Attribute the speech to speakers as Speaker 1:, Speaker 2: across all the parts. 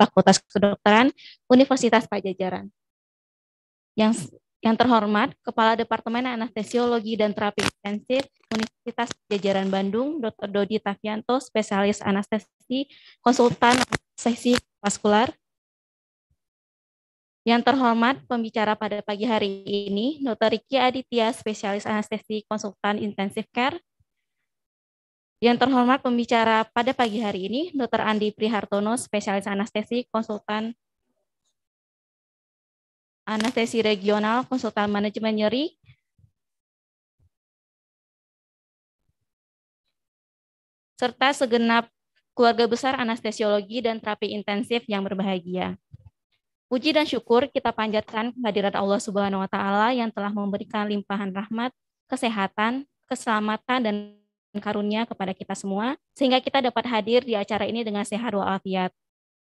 Speaker 1: Fakultas Kedokteran
Speaker 2: Universitas Pajajaran. Yang yang terhormat, Kepala Departemen Anestesiologi dan Terapi Intensif Universitas Pajajaran Bandung, Dr. Dodi Tafianto spesialis anestesi, konsultan Sesi vaskular. Yang terhormat, pembicara pada pagi hari ini, Dr. Riki Aditya, spesialis anestesi, konsultan intensif care. Yang terhormat pembicara pada pagi hari ini, Dr. Andi Prihartono, spesialis anestesi, konsultan anestesi regional, konsultan manajemen nyeri. Serta segenap keluarga besar anestesiologi dan terapi intensif yang berbahagia. Puji dan syukur kita panjatkan kehadiran Allah Subhanahu wa taala yang telah memberikan limpahan rahmat, kesehatan, keselamatan dan karunia kepada kita semua, sehingga kita dapat hadir di acara ini dengan sehat walafiat.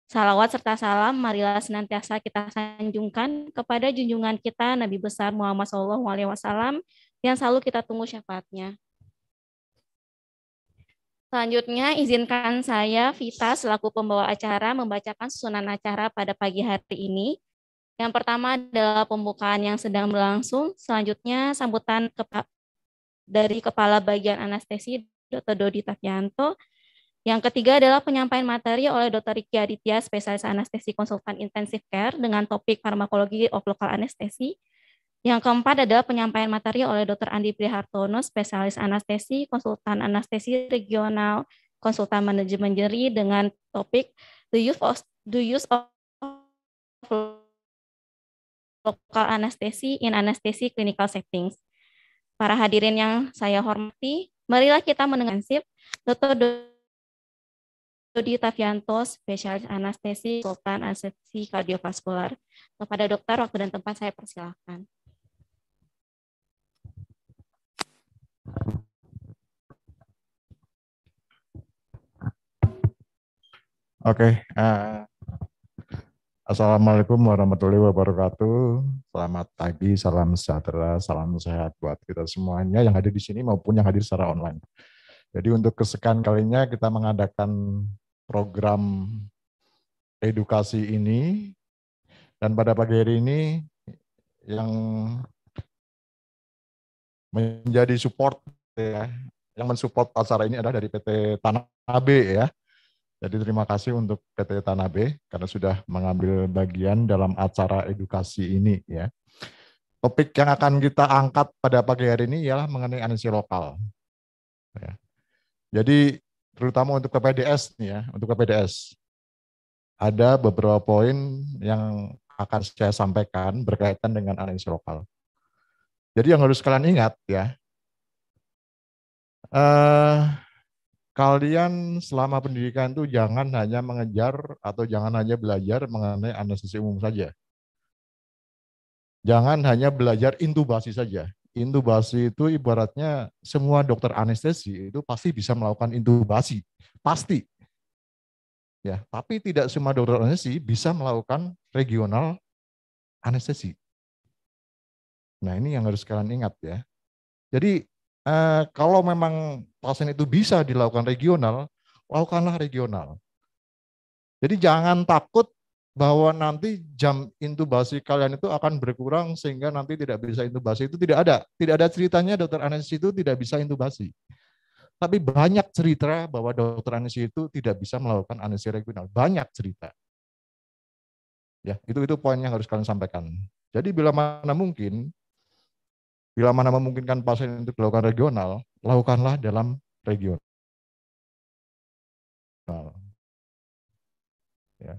Speaker 2: Salawat serta salam marilah senantiasa kita sanjungkan kepada junjungan kita Nabi besar Muhammad SAW yang selalu kita tunggu syafaatnya. Selanjutnya, izinkan saya, Vita, selaku pembawa acara, membacakan susunan acara pada pagi hari ini. Yang pertama adalah pembukaan yang sedang berlangsung, selanjutnya sambutan dari Kepala Bagian Anestesi Dr. Dodi takjanto Yang ketiga adalah penyampaian materi oleh Dr. Riki Aditya, spesialis anestesi konsultan intensive care dengan topik farmakologi of local anestesi. Yang keempat adalah penyampaian materi oleh Dr. Andi Prihartono, spesialis anestesi, konsultan anestesi regional, konsultan manajemen nyeri dengan topik the use of, the use of local anestesi in anestesi clinical settings para hadirin yang saya hormati, marilah kita mendengar sip Dr. Dodi Tavianto, spesialis anestesi, Sultan anestesi kardiovaskular. Kepada dokter, waktu dan tempat saya persilahkan.
Speaker 3: Oke, okay, uh, eh, Assalamualaikum warahmatullahi wabarakatuh. Selamat pagi, salam sejahtera, salam sehat buat kita semuanya yang hadir di sini maupun yang hadir secara online. Jadi untuk kesekian kalinya kita mengadakan program edukasi ini dan pada pagi hari ini yang menjadi support ya, yang mensupport acara ini adalah dari PT Tanah AB ya. Jadi terima kasih untuk PT Tanabe karena sudah mengambil bagian dalam acara edukasi ini ya. Topik yang akan kita angkat pada pagi hari ini ialah mengenai anestesi lokal. Ya. Jadi terutama untuk KPDS nih ya, untuk KPDS ada beberapa poin yang akan saya sampaikan berkaitan dengan anestesi lokal. Jadi yang harus kalian ingat ya. Uh, kalian selama pendidikan itu jangan hanya mengejar atau jangan hanya belajar mengenai anestesi umum saja. Jangan hanya belajar intubasi saja. Intubasi itu ibaratnya semua dokter anestesi itu pasti bisa melakukan intubasi, pasti. Ya, tapi tidak semua dokter anestesi bisa melakukan regional anestesi. Nah, ini yang harus kalian ingat ya. Jadi eh, kalau memang pasien itu bisa dilakukan regional, lakukanlah regional. Jadi jangan takut bahwa nanti jam intubasi kalian itu akan berkurang sehingga nanti tidak bisa intubasi itu tidak ada. Tidak ada ceritanya dokter anestesi itu tidak bisa intubasi. Tapi banyak cerita bahwa dokter anestesi itu tidak bisa melakukan anestesi regional. Banyak cerita. Ya, itu itu poin yang harus kalian sampaikan. Jadi bila mana mungkin Bila mana memungkinkan pasien untuk dilakukan regional, lakukanlah dalam regional. Ya.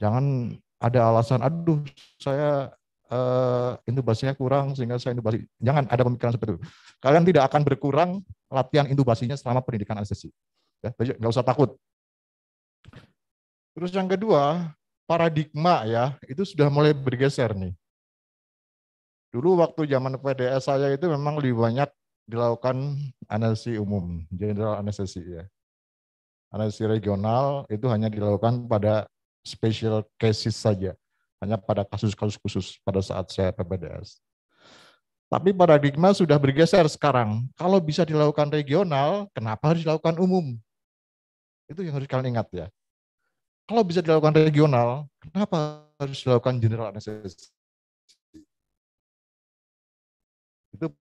Speaker 3: Jangan ada alasan, aduh saya uh, intubasinya kurang sehingga saya intubasi. Jangan ada pemikiran seperti itu. Kalian tidak akan berkurang latihan intubasinya selama pendidikan anestesi. Ya, nggak usah takut. Terus yang kedua, paradigma ya, itu sudah mulai bergeser nih. Dulu waktu zaman PDS saya itu memang lebih banyak dilakukan anestesi umum, general anestesi ya. Anestesi regional itu hanya dilakukan pada special cases saja, hanya pada kasus-kasus khusus pada saat saya PPDS. Tapi paradigma sudah bergeser sekarang. Kalau bisa dilakukan regional, kenapa harus dilakukan umum? Itu yang harus kalian ingat ya.
Speaker 1: Kalau bisa dilakukan regional, kenapa harus dilakukan general anestesi? Itu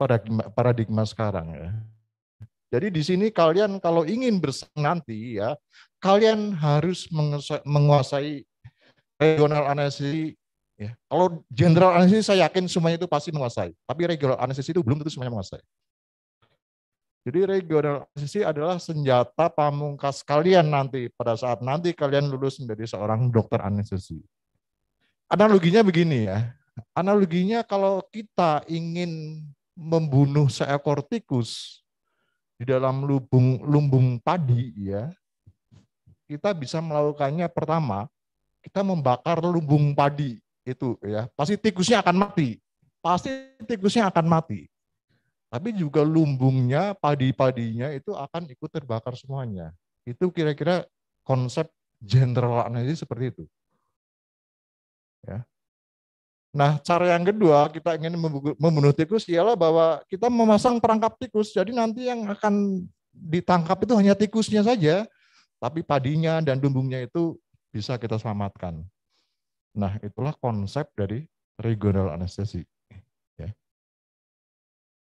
Speaker 1: paradigma,
Speaker 3: paradigma sekarang ya. Jadi di sini kalian kalau ingin bersenang nanti ya, kalian harus menguasai regional anestesi. Ya. Kalau general anestesi saya yakin semuanya itu pasti menguasai, tapi regional anestesi itu belum tentu semuanya menguasai. Jadi regional anestesi adalah senjata pamungkas kalian nanti pada saat nanti kalian lulus menjadi seorang dokter anestesi. Analoginya begini ya, Analoginya kalau kita ingin membunuh seekor tikus di dalam lubung lumbung padi ya, kita bisa melakukannya pertama, kita membakar lumbung padi itu ya. Pasti tikusnya akan mati. Pasti tikusnya akan mati. Tapi juga lumbungnya, padi-padinya itu akan ikut terbakar semuanya. Itu kira-kira konsep general analisis seperti itu. Ya. Nah, cara yang kedua kita ingin membunuh tikus ialah bahwa kita memasang perangkap tikus. Jadi nanti yang akan ditangkap itu hanya tikusnya saja, tapi padinya dan dumbungnya itu bisa kita selamatkan. Nah, itulah konsep dari regional anestesi. Ya.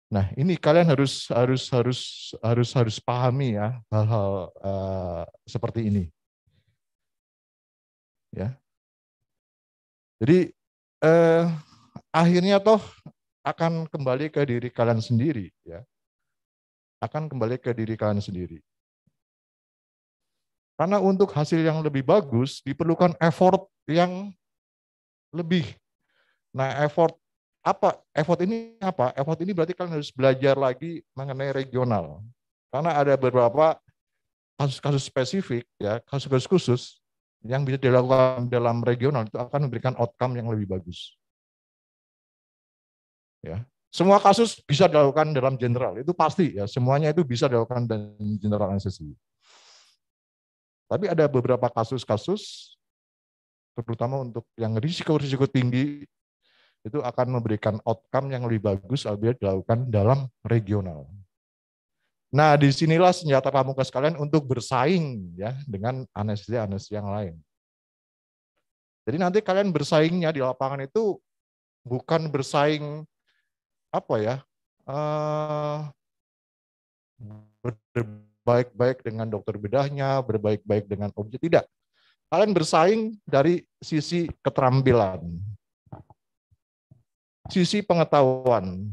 Speaker 3: Nah, ini kalian harus harus harus harus harus pahami ya hal-hal uh, seperti ini. Ya. Jadi eh, akhirnya toh akan kembali ke diri kalian sendiri ya akan kembali ke diri kalian sendiri karena untuk hasil yang lebih bagus diperlukan effort yang lebih nah effort apa effort ini apa effort ini berarti kalian harus belajar lagi mengenai regional karena ada beberapa kasus-kasus spesifik ya kasus-kasus khusus yang bisa dilakukan dalam regional itu akan memberikan outcome yang lebih bagus. Ya, semua kasus bisa dilakukan dalam general, itu pasti ya, semuanya itu bisa dilakukan dalam general anestesi. Tapi ada beberapa kasus-kasus, terutama untuk yang risiko-risiko tinggi, itu akan memberikan outcome yang lebih bagus apabila dilakukan dalam regional. Nah, disinilah senjata pamungkas kalian untuk bersaing ya dengan anestesi-anestesi yang lain. Jadi nanti kalian bersaingnya di lapangan itu bukan bersaing apa ya uh, berbaik-baik dengan dokter bedahnya, berbaik-baik dengan objek tidak. Kalian bersaing dari sisi keterampilan, sisi pengetahuan,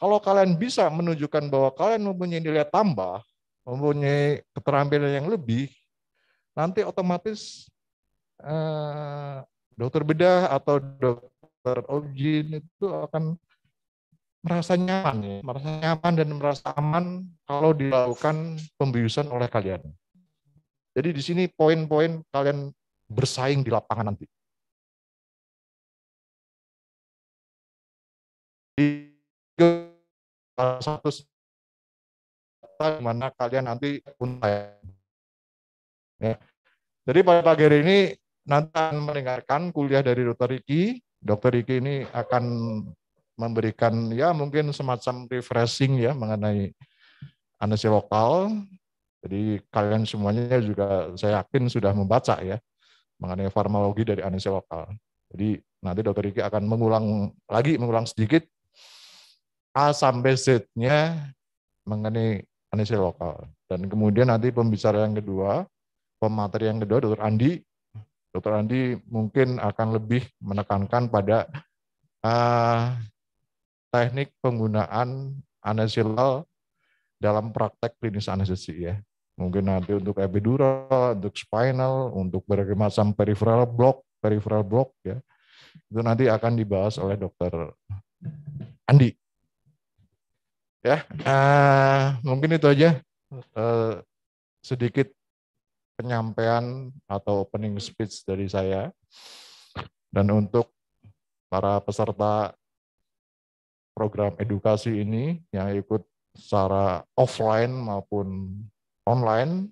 Speaker 3: kalau kalian bisa menunjukkan bahwa kalian mempunyai nilai tambah, mempunyai keterampilan yang lebih, nanti otomatis eh, dokter bedah atau dokter objin itu akan merasa nyaman, ya. merasa nyaman dan merasa aman kalau dilakukan
Speaker 1: pembiusan oleh kalian. Jadi di sini poin-poin kalian bersaing di lapangan nanti salah satu di mana kalian
Speaker 3: nanti untai. Ya. Jadi pada pagi hari ini nanti akan mendengarkan kuliah dari Dr. Riki. Dr. Riki ini akan memberikan ya mungkin semacam refreshing ya mengenai anestesi lokal. Jadi kalian semuanya juga saya yakin sudah membaca ya mengenai farmakologi dari anestesi lokal. Jadi nanti Dr. Riki akan mengulang lagi mengulang sedikit A sampai Z-nya mengenai anestesi lokal. Dan kemudian nanti pembicara yang kedua, pemateri yang kedua, Dr. Andi. Dr. Andi mungkin akan lebih menekankan pada uh, teknik penggunaan anestesi lokal dalam praktek klinis anestesi ya. Mungkin nanti untuk epidural, untuk spinal, untuk berbagai macam peripheral block, peripheral block ya. Itu nanti akan dibahas oleh dokter Andi. Ya, uh, mungkin itu aja uh, sedikit penyampaian atau opening speech dari saya. Dan untuk para peserta program edukasi ini yang ikut secara offline maupun online,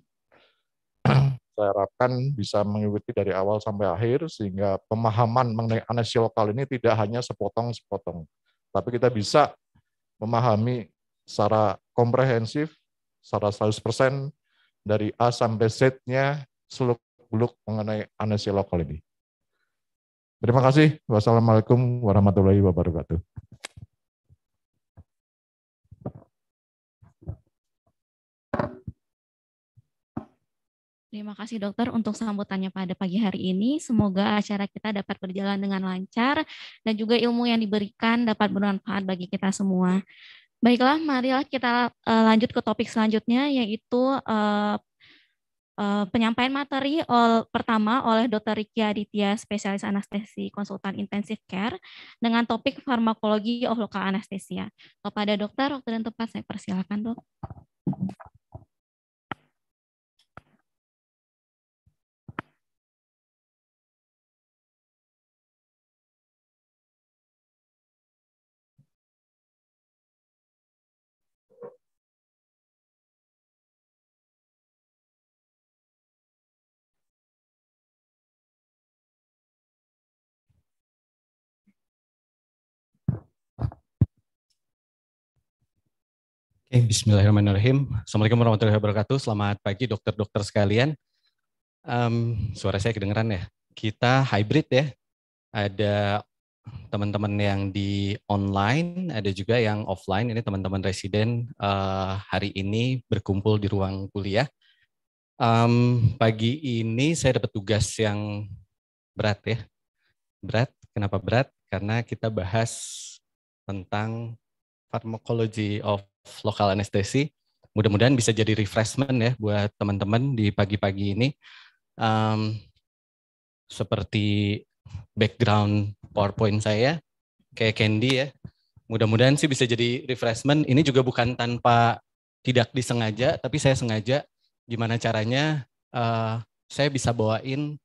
Speaker 3: saya harapkan bisa mengikuti dari awal sampai akhir sehingga pemahaman mengenai anestesi lokal ini tidak hanya sepotong-sepotong, tapi kita bisa memahami secara komprehensif, secara 100% dari A sampai Z-nya seluk-beluk mengenai anestesi lokal ini. Terima kasih. Wassalamualaikum warahmatullahi wabarakatuh.
Speaker 2: Terima kasih dokter untuk sambutannya pada pagi hari ini. Semoga acara kita dapat berjalan dengan lancar dan juga ilmu yang diberikan dapat bermanfaat bagi kita semua. Baiklah, marilah kita uh, lanjut ke topik selanjutnya yaitu uh, uh, penyampaian materi ol, pertama oleh Dr. Riki Aditya, spesialis anestesi konsultan intensive care dengan topik farmakologi of oh, lokal anestesia. Kepada dokter, waktu dan tempat saya persilakan, Dok.
Speaker 1: Oke, Bismillahirrahmanirrahim. Assalamualaikum warahmatullahi wabarakatuh.
Speaker 4: Selamat pagi dokter-dokter sekalian. Um, suara saya kedengeran ya. Kita hybrid ya. Ada teman-teman yang di online, ada juga yang offline. Ini teman-teman residen uh, hari ini berkumpul di ruang kuliah. Um, pagi ini saya dapat tugas yang berat ya. Berat. Kenapa berat? Karena kita bahas tentang pharmacology of lokal anestesi. Mudah-mudahan bisa jadi refreshment ya buat teman-teman di pagi-pagi ini. Um, seperti background PowerPoint saya, kayak Candy ya. Mudah-mudahan sih bisa jadi refreshment. Ini juga bukan tanpa tidak disengaja, tapi saya sengaja gimana caranya uh, saya bisa bawain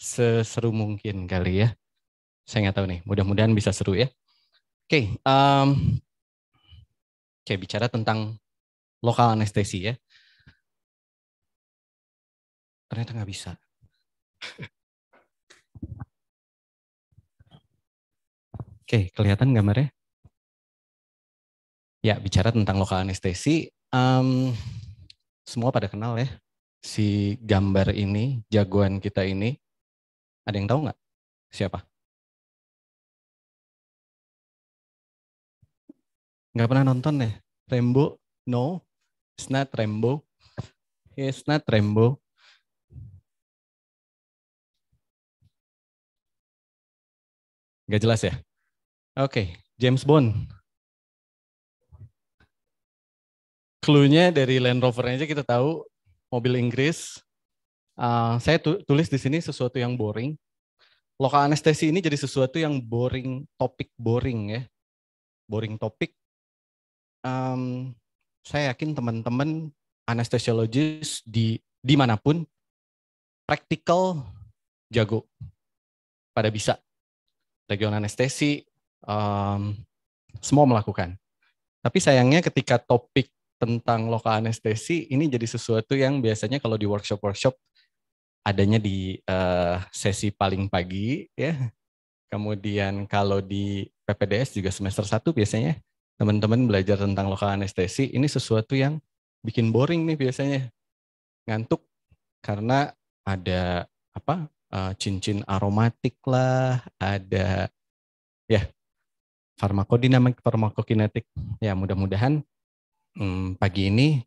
Speaker 4: seseru mungkin kali ya. Saya nggak tahu nih, mudah-mudahan bisa seru ya. Oke, okay,
Speaker 1: um, kayak bicara tentang lokal anestesi ya. Ternyata nggak bisa. Oke, kelihatan gambarnya? Ya, bicara tentang lokal anestesi, um, semua pada kenal ya si gambar ini, jagoan kita ini. Ada yang tahu nggak? Siapa? Nggak pernah nonton ya? Trembo, No, it's not trembo, It's not trembo, Gak jelas ya? Oke, okay, James Bond. Cluenya dari Land Rover aja
Speaker 4: kita tahu mobil Inggris. Uh, saya tu tulis di sini sesuatu yang boring. Lokal anestesi ini jadi sesuatu yang boring, topik boring ya. Boring topik um, saya yakin teman-teman anestesiologis di dimanapun praktikal jago pada bisa region anestesi um, semua melakukan. Tapi sayangnya ketika topik tentang lokal anestesi ini jadi sesuatu yang biasanya kalau di workshop-workshop adanya di uh, sesi paling pagi ya. Kemudian kalau di PPDS juga semester 1 biasanya teman-teman belajar tentang lokal anestesi ini sesuatu yang bikin boring nih biasanya ngantuk karena ada apa eh, cincin aromatik lah ada ya farmakodinamik farmakokinetik ya mudah-mudahan hmm, pagi ini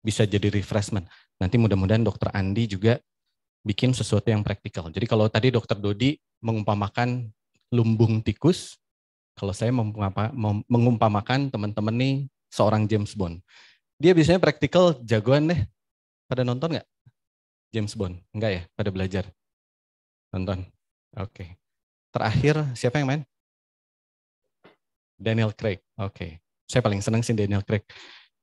Speaker 4: bisa jadi refreshment nanti mudah-mudahan dokter Andi juga bikin sesuatu yang praktikal jadi kalau tadi dokter Dodi mengumpamakan lumbung tikus kalau saya mengumpamakan teman-teman nih seorang James Bond. Dia biasanya praktikal jagoan deh.
Speaker 1: Pada nonton nggak? James Bond? Enggak ya? Pada belajar? Nonton? Oke. Okay. Terakhir, siapa yang main? Daniel
Speaker 4: Craig. Oke. Okay. Saya paling seneng sih Daniel Craig.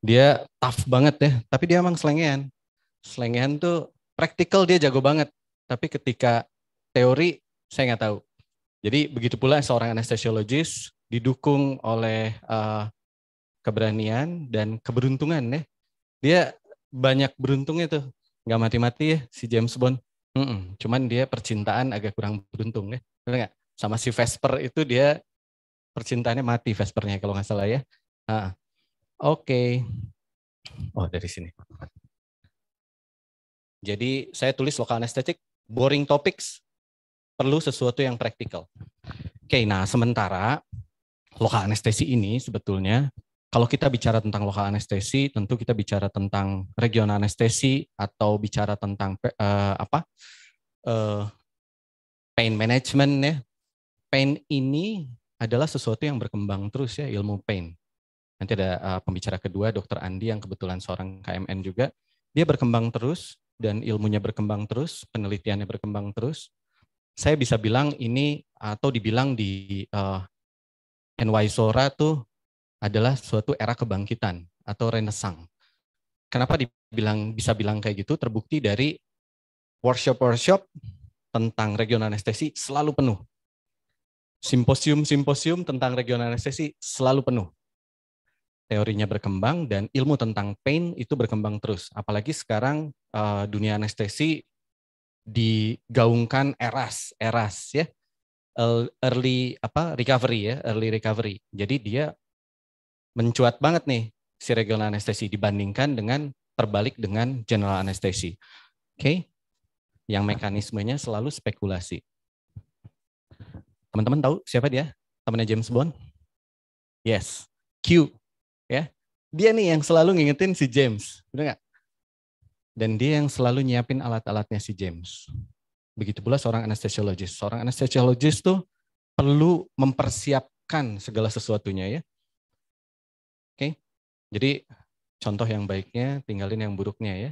Speaker 4: Dia tough banget ya, tapi dia emang selengean. Selengean tuh praktikal dia jago banget. Tapi ketika teori, saya nggak tahu. Jadi begitu pula seorang anestesiologis didukung oleh uh, keberanian dan keberuntungan ya. Dia banyak beruntung itu, nggak mati-mati ya si James Bond. Mm -mm. Cuman dia percintaan agak kurang beruntung ya, benar gak? Sama si Vesper itu dia percintaannya mati Vespernya kalau nggak salah ya. Oke. Okay. Oh dari sini. Jadi saya tulis lokal anestetik boring topics perlu sesuatu yang praktikal. Oke, nah sementara lokal anestesi ini sebetulnya kalau kita bicara tentang lokal anestesi, tentu kita bicara tentang regional anestesi atau bicara tentang uh, apa uh, pain management ya. Pain ini adalah sesuatu yang berkembang terus ya ilmu pain. Nanti ada uh, pembicara kedua dokter Andi yang kebetulan seorang KMN juga. Dia berkembang terus dan ilmunya berkembang terus, penelitiannya berkembang terus saya bisa bilang ini atau dibilang di uh, eh, NY Sora tuh adalah suatu era kebangkitan atau renesang. Kenapa dibilang bisa bilang kayak gitu? Terbukti dari workshop-workshop tentang regional anestesi selalu penuh. Simposium-simposium tentang regional anestesi selalu penuh. Teorinya berkembang dan ilmu tentang pain itu berkembang terus. Apalagi sekarang uh, dunia anestesi digaungkan eras eras ya early apa recovery ya early recovery jadi dia mencuat banget nih si regional anestesi dibandingkan dengan terbalik dengan general anestesi oke okay? yang mekanismenya selalu spekulasi teman-teman tahu siapa dia temannya James Bond yes Q ya dia nih yang selalu ngingetin si James benar nggak dan dia yang selalu nyiapin alat-alatnya si James. Begitu pula seorang anestesiologis. Seorang anestesiologis tuh perlu mempersiapkan segala sesuatunya ya. Oke. Jadi contoh yang baiknya tinggalin yang buruknya ya.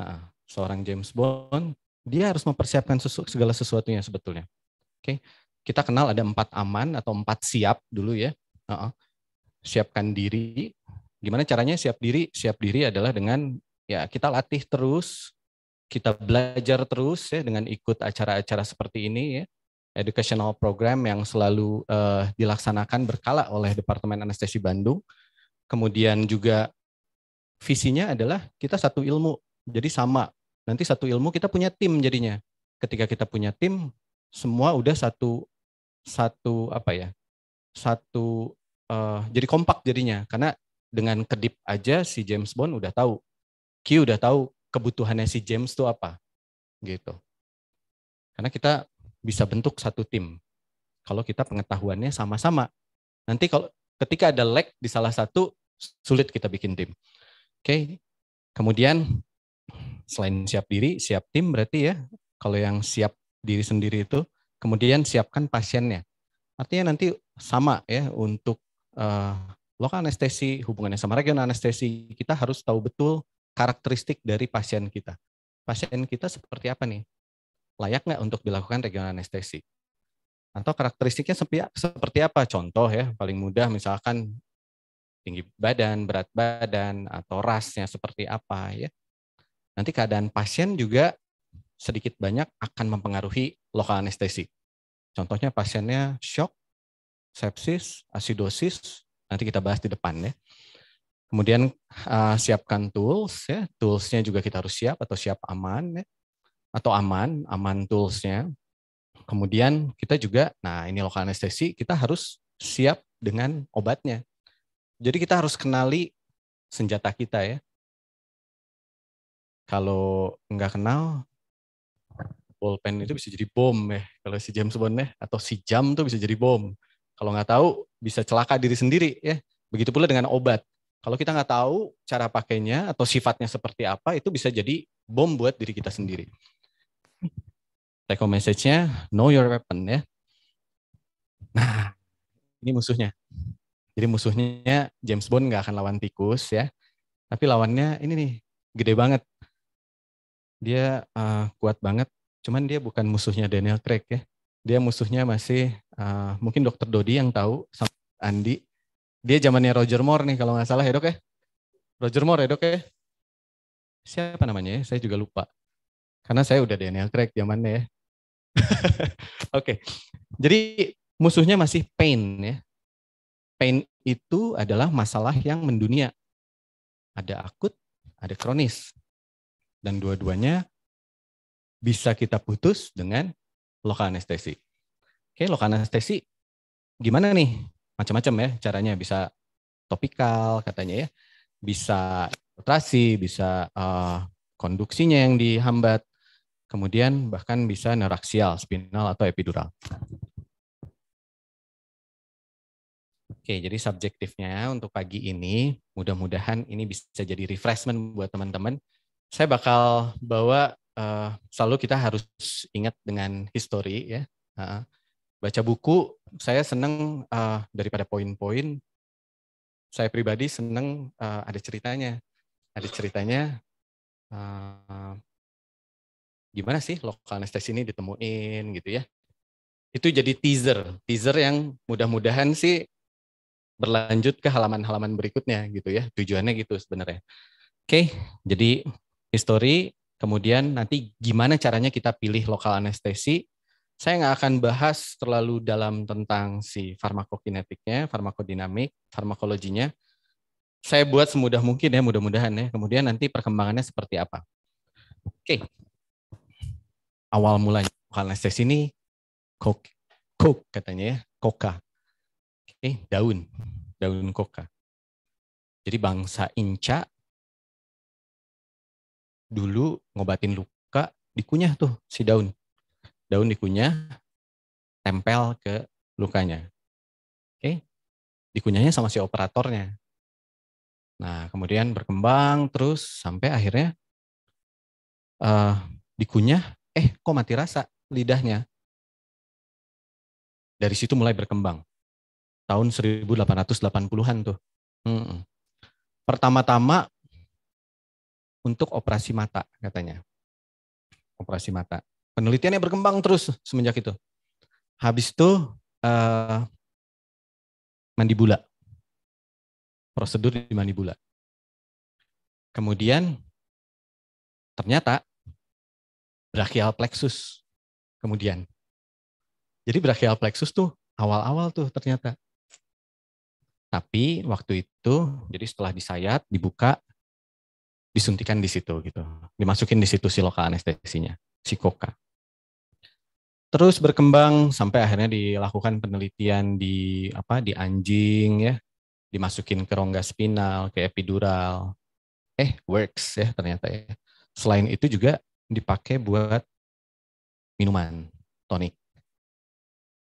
Speaker 4: Nah, seorang James Bond dia harus mempersiapkan sesu segala sesuatunya sebetulnya. Oke. Kita kenal ada empat aman atau empat siap dulu ya. Uh Siapkan diri. Gimana caranya siap diri? Siap diri adalah dengan ya kita latih terus, kita belajar terus ya dengan ikut acara-acara seperti ini ya. Educational program yang selalu uh, dilaksanakan berkala oleh Departemen Anestesi Bandung. Kemudian juga visinya adalah kita satu ilmu, jadi sama. Nanti satu ilmu kita punya tim jadinya. Ketika kita punya tim, semua udah satu satu apa ya? Satu uh, jadi kompak jadinya karena dengan kedip aja si James Bond udah tahu Q udah tahu kebutuhannya si James tuh apa gitu. Karena kita bisa bentuk satu tim kalau kita pengetahuannya sama-sama. Nanti kalau ketika ada lag di salah satu sulit kita bikin tim. Oke. Okay. Kemudian selain siap diri, siap tim berarti ya. Kalau yang siap diri sendiri itu kemudian siapkan pasiennya. Artinya nanti sama ya untuk uh, lokal anestesi, hubungannya sama regional anestesi, kita harus tahu betul karakteristik dari pasien kita. Pasien kita seperti apa nih? Layak nggak untuk dilakukan regional anestesi? Atau karakteristiknya seperti apa? Contoh ya, paling mudah misalkan tinggi badan, berat badan, atau rasnya seperti apa ya. Nanti keadaan pasien juga sedikit banyak akan mempengaruhi lokal anestesi. Contohnya pasiennya shock, sepsis, asidosis, nanti kita bahas di depan ya. Kemudian uh, siapkan tools ya, toolsnya juga kita harus siap atau siap aman ya. atau aman, aman toolsnya. Kemudian kita juga, nah ini lokal anestesi, kita harus siap dengan obatnya. Jadi kita harus kenali senjata kita ya. Kalau nggak kenal, pulpen itu bisa jadi bom ya. Kalau si jam Bond ya, atau si jam tuh bisa jadi bom. Kalau nggak tahu, bisa celaka diri sendiri ya. Begitu pula dengan obat kalau kita nggak tahu cara pakainya atau sifatnya seperti apa, itu bisa jadi bom buat diri kita sendiri. Take home message-nya, know your weapon ya. Nah, ini musuhnya. Jadi musuhnya James Bond nggak akan lawan tikus ya. Tapi lawannya ini nih, gede banget. Dia uh, kuat banget, cuman dia bukan musuhnya Daniel Craig ya. Dia musuhnya masih, uh, mungkin dokter Dodi yang tahu, sama Andi, dia zamannya Roger Moore nih kalau nggak salah ya dok ya. Roger Moore ya dok ya. Siapa namanya ya? Saya juga lupa. Karena saya udah daniel Craig zamannya ya.
Speaker 1: Oke. okay.
Speaker 4: Jadi musuhnya masih pain ya. Pain itu adalah masalah yang mendunia. Ada akut, ada kronis. Dan dua-duanya bisa kita putus dengan lokal anestesi. Oke, lokal anestesi gimana nih? macam-macam ya caranya bisa topikal katanya ya, bisa filtrasi, bisa uh, konduksinya yang dihambat, kemudian bahkan bisa neraksial, spinal atau epidural. Oke, jadi subjektifnya ya, untuk pagi ini, mudah-mudahan ini bisa jadi refreshment buat teman-teman. Saya bakal bawa uh, selalu kita harus ingat dengan histori ya. Uh, baca buku saya seneng uh, daripada poin-poin saya pribadi seneng uh, ada ceritanya ada ceritanya uh, gimana sih lokal anestesi ini ditemuin gitu ya itu jadi teaser teaser yang mudah-mudahan sih berlanjut ke halaman-halaman berikutnya gitu ya tujuannya gitu sebenarnya oke jadi history kemudian nanti gimana caranya kita pilih lokal anestesi saya nggak akan bahas terlalu dalam tentang si farmakokinetiknya, farmakodinamik, farmakologinya. Saya buat semudah mungkin ya, mudah-mudahan ya. Kemudian nanti perkembangannya seperti apa. Oke. Awal mulanya bukan anestesi ini
Speaker 1: kok kok katanya ya, koka. Oke, daun. Daun koka. Jadi bangsa Inca dulu ngobatin luka dikunyah tuh si daun daun dikunyah, tempel ke lukanya. Oke, dikunyahnya sama si operatornya. Nah, kemudian berkembang terus sampai akhirnya uh, dikunyah, eh kok mati rasa lidahnya. Dari situ mulai berkembang. Tahun 1880-an tuh. Hmm. Pertama-tama untuk operasi
Speaker 4: mata katanya. Operasi mata penelitiannya berkembang terus semenjak itu.
Speaker 1: Habis itu uh, eh, mandibula. Prosedur di mandibula. Kemudian ternyata brachial plexus kemudian. Jadi brachial plexus tuh awal-awal tuh ternyata. Tapi
Speaker 4: waktu itu jadi setelah disayat, dibuka, disuntikan di situ gitu. Dimasukin di situ si lokal anestesinya, si koka terus berkembang sampai akhirnya dilakukan penelitian di apa di anjing ya dimasukin ke rongga spinal ke epidural eh works ya ternyata ya
Speaker 1: selain itu juga dipakai buat minuman tonik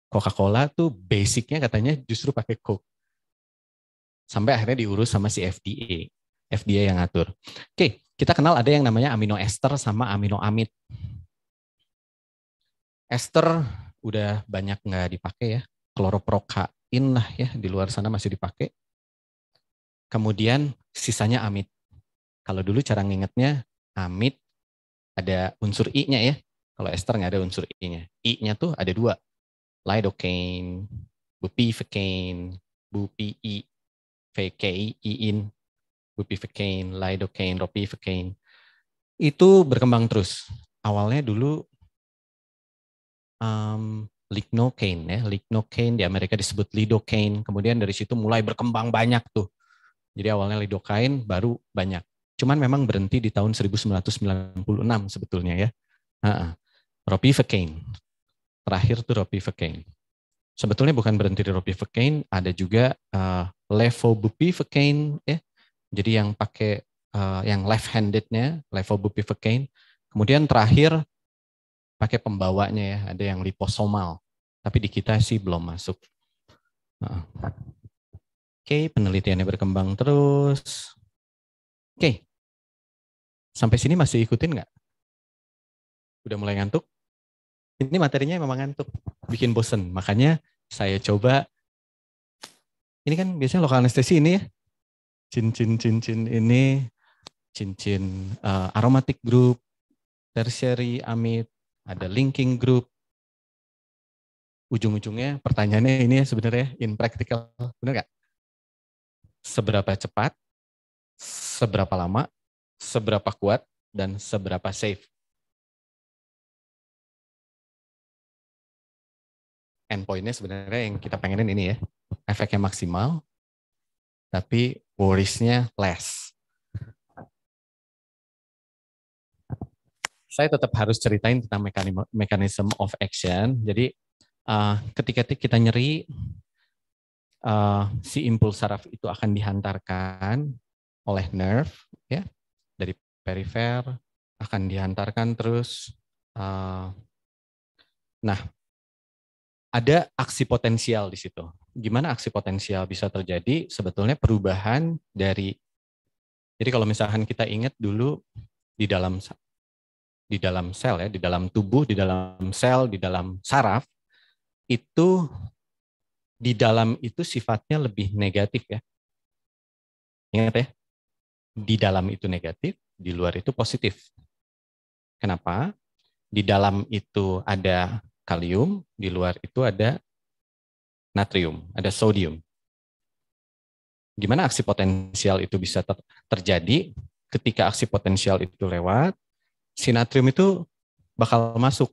Speaker 1: Coca-Cola tuh basicnya katanya justru pakai Coke
Speaker 4: sampai akhirnya diurus sama si FDA FDA yang ngatur oke kita kenal ada yang namanya amino ester sama amino amid Ester udah banyak nggak dipakai ya. Kloroprokain lah ya di luar sana masih dipakai. Kemudian sisanya amit. Kalau dulu cara ngingetnya amit ada unsur I-nya ya. Kalau ester nggak ada unsur I-nya. I-nya tuh ada dua. Lidocaine, bupivacaine, bupi, IIN, bupivacaine, lidocaine, ropivacaine. Itu berkembang terus. Awalnya dulu um, lignocaine ya, lignocaine di Amerika disebut lidocaine. Kemudian dari situ mulai berkembang banyak tuh. Jadi awalnya lidocaine baru banyak. Cuman memang berhenti di tahun 1996 sebetulnya ya. Uh -uh. Ropivacaine. Terakhir tuh ropivacaine. Sebetulnya bukan berhenti di ropivacaine, ada juga uh, levobupivacaine ya. Jadi yang pakai uh, yang left handednya levobupivacaine. Kemudian terakhir pakai pembawanya ya, ada yang liposomal.
Speaker 1: Tapi di kita sih belum masuk. Nah. Oke, penelitiannya berkembang terus. Oke, sampai sini masih ikutin nggak? Udah mulai ngantuk? Ini materinya memang ngantuk,
Speaker 4: bikin bosen. Makanya saya coba, ini kan biasanya lokal anestesi ini ya, cincin-cincin ini, cincin uh, eh, aromatic group, tertiary amid, ada linking group. Ujung-ujungnya pertanyaannya ini sebenarnya in practical, benar nggak?
Speaker 1: Seberapa cepat, seberapa lama, seberapa kuat, dan seberapa safe. Endpointnya sebenarnya yang kita pengenin ini ya, efeknya maksimal, tapi worries-nya less.
Speaker 4: saya tetap harus ceritain tentang mekanisme of action. Jadi uh, ketika kita nyeri, uh, si impuls saraf itu akan dihantarkan oleh nerve ya dari perifer akan dihantarkan terus. Uh, nah, ada aksi potensial di situ. Gimana aksi potensial bisa terjadi? Sebetulnya perubahan dari jadi kalau misalkan kita ingat dulu di dalam di dalam sel ya, di dalam tubuh, di dalam sel, di dalam saraf itu di dalam itu sifatnya lebih negatif ya. Ingat ya. Di dalam itu negatif, di luar itu positif.
Speaker 1: Kenapa? Di dalam itu ada kalium, di luar itu ada natrium, ada sodium.
Speaker 4: Gimana aksi potensial itu bisa terjadi? Ketika aksi potensial itu lewat, si natrium itu bakal masuk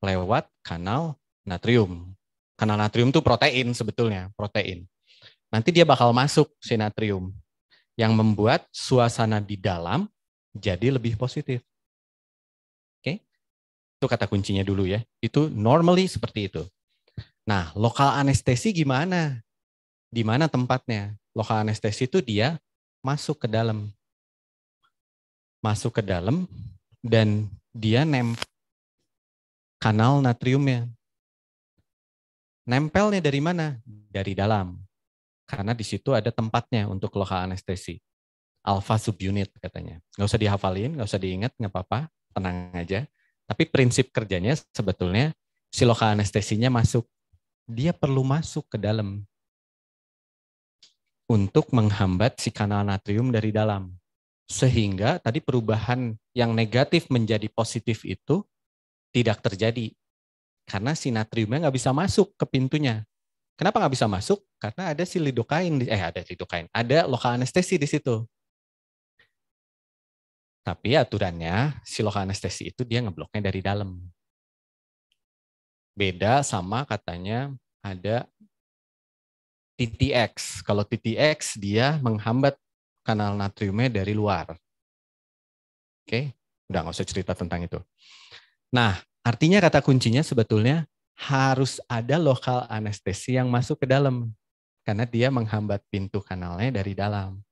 Speaker 4: lewat kanal natrium. Kanal natrium itu protein sebetulnya, protein. Nanti dia bakal masuk si natrium yang membuat suasana di dalam jadi lebih positif. Oke. Okay? Itu kata kuncinya dulu ya. Itu normally seperti itu. Nah, lokal anestesi gimana? Di mana tempatnya? Lokal anestesi itu dia masuk ke dalam masuk ke dalam dan dia nempel kanal natriumnya. Nempelnya dari mana? Dari dalam. Karena di situ ada tempatnya untuk lokal anestesi. Alpha subunit katanya. Nggak usah dihafalin, nggak usah diingat, nggak apa-apa. Tenang aja. Tapi prinsip kerjanya sebetulnya si lokal anestesinya masuk. Dia perlu masuk ke dalam untuk menghambat si kanal natrium dari dalam sehingga tadi perubahan yang negatif menjadi positif itu tidak terjadi karena si natriumnya nggak bisa masuk ke pintunya. Kenapa nggak bisa masuk? Karena ada lidokain, eh ada
Speaker 1: lidokain, ada lokal anestesi di situ. Tapi aturannya si lokal anestesi itu dia ngebloknya dari dalam.
Speaker 4: Beda sama katanya ada TTX. Kalau TTX dia menghambat kanal natriumnya dari luar. Oke, udah nggak usah cerita tentang itu. Nah, artinya kata kuncinya sebetulnya harus ada lokal anestesi yang masuk ke dalam karena dia menghambat pintu kanalnya dari dalam.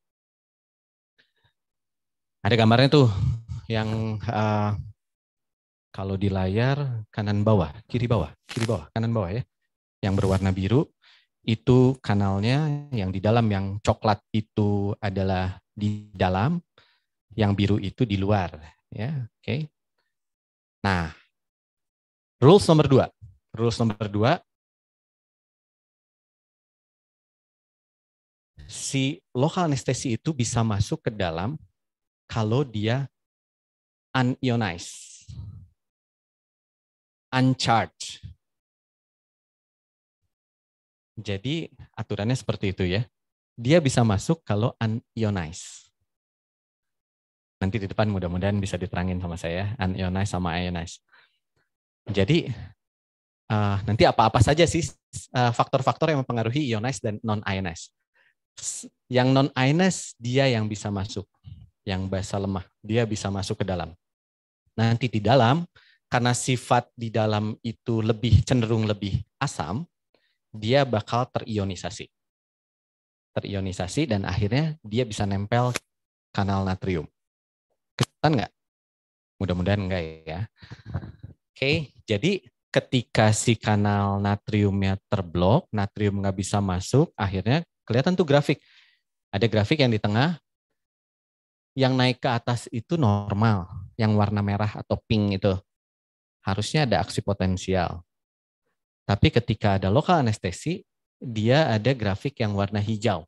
Speaker 4: Ada gambarnya tuh yang uh, kalau di layar kanan bawah, kiri bawah, kiri bawah, kanan bawah ya, yang berwarna biru itu kanalnya yang di dalam yang coklat itu adalah di dalam yang biru itu di luar
Speaker 1: ya oke okay. nah rules nomor dua rules nomor dua si lokal anestesi itu bisa masuk ke dalam kalau dia unionized uncharged jadi aturannya seperti itu ya. Dia bisa masuk kalau unionized. Nanti di depan mudah-mudahan
Speaker 4: bisa diterangin sama saya, ya. unionized sama ionized. Jadi uh, nanti apa-apa saja sih eh, faktor-faktor uh, yang mempengaruhi ionized dan non-ionized. Yang non-ionized dia yang bisa masuk, yang basa lemah, dia bisa masuk ke dalam. Nanti di dalam karena sifat di dalam itu lebih cenderung lebih asam, dia bakal terionisasi. Terionisasi dan akhirnya dia bisa nempel kanal natrium. Kesan nggak? Mudah-mudahan enggak ya. Oke, okay, jadi ketika si kanal natriumnya terblok, natrium nggak bisa masuk, akhirnya kelihatan tuh grafik. Ada grafik yang di tengah, yang naik ke atas itu normal, yang warna merah atau pink itu. Harusnya ada aksi potensial. Tapi ketika ada lokal anestesi, dia ada grafik yang warna hijau.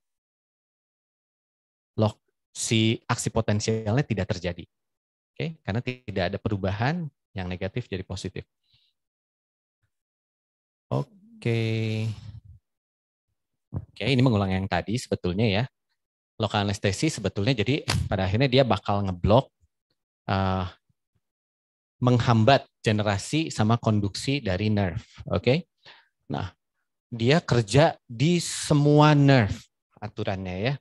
Speaker 1: Lok, si aksi potensialnya tidak terjadi. Oke, okay? karena tidak ada perubahan yang negatif jadi positif. Oke. Okay.
Speaker 4: Oke, okay, ini mengulang yang tadi sebetulnya ya. Lokal anestesi sebetulnya jadi pada akhirnya dia bakal ngeblok uh, menghambat generasi sama konduksi dari nerve, oke? Okay? Nah, dia kerja di semua nerve aturannya ya.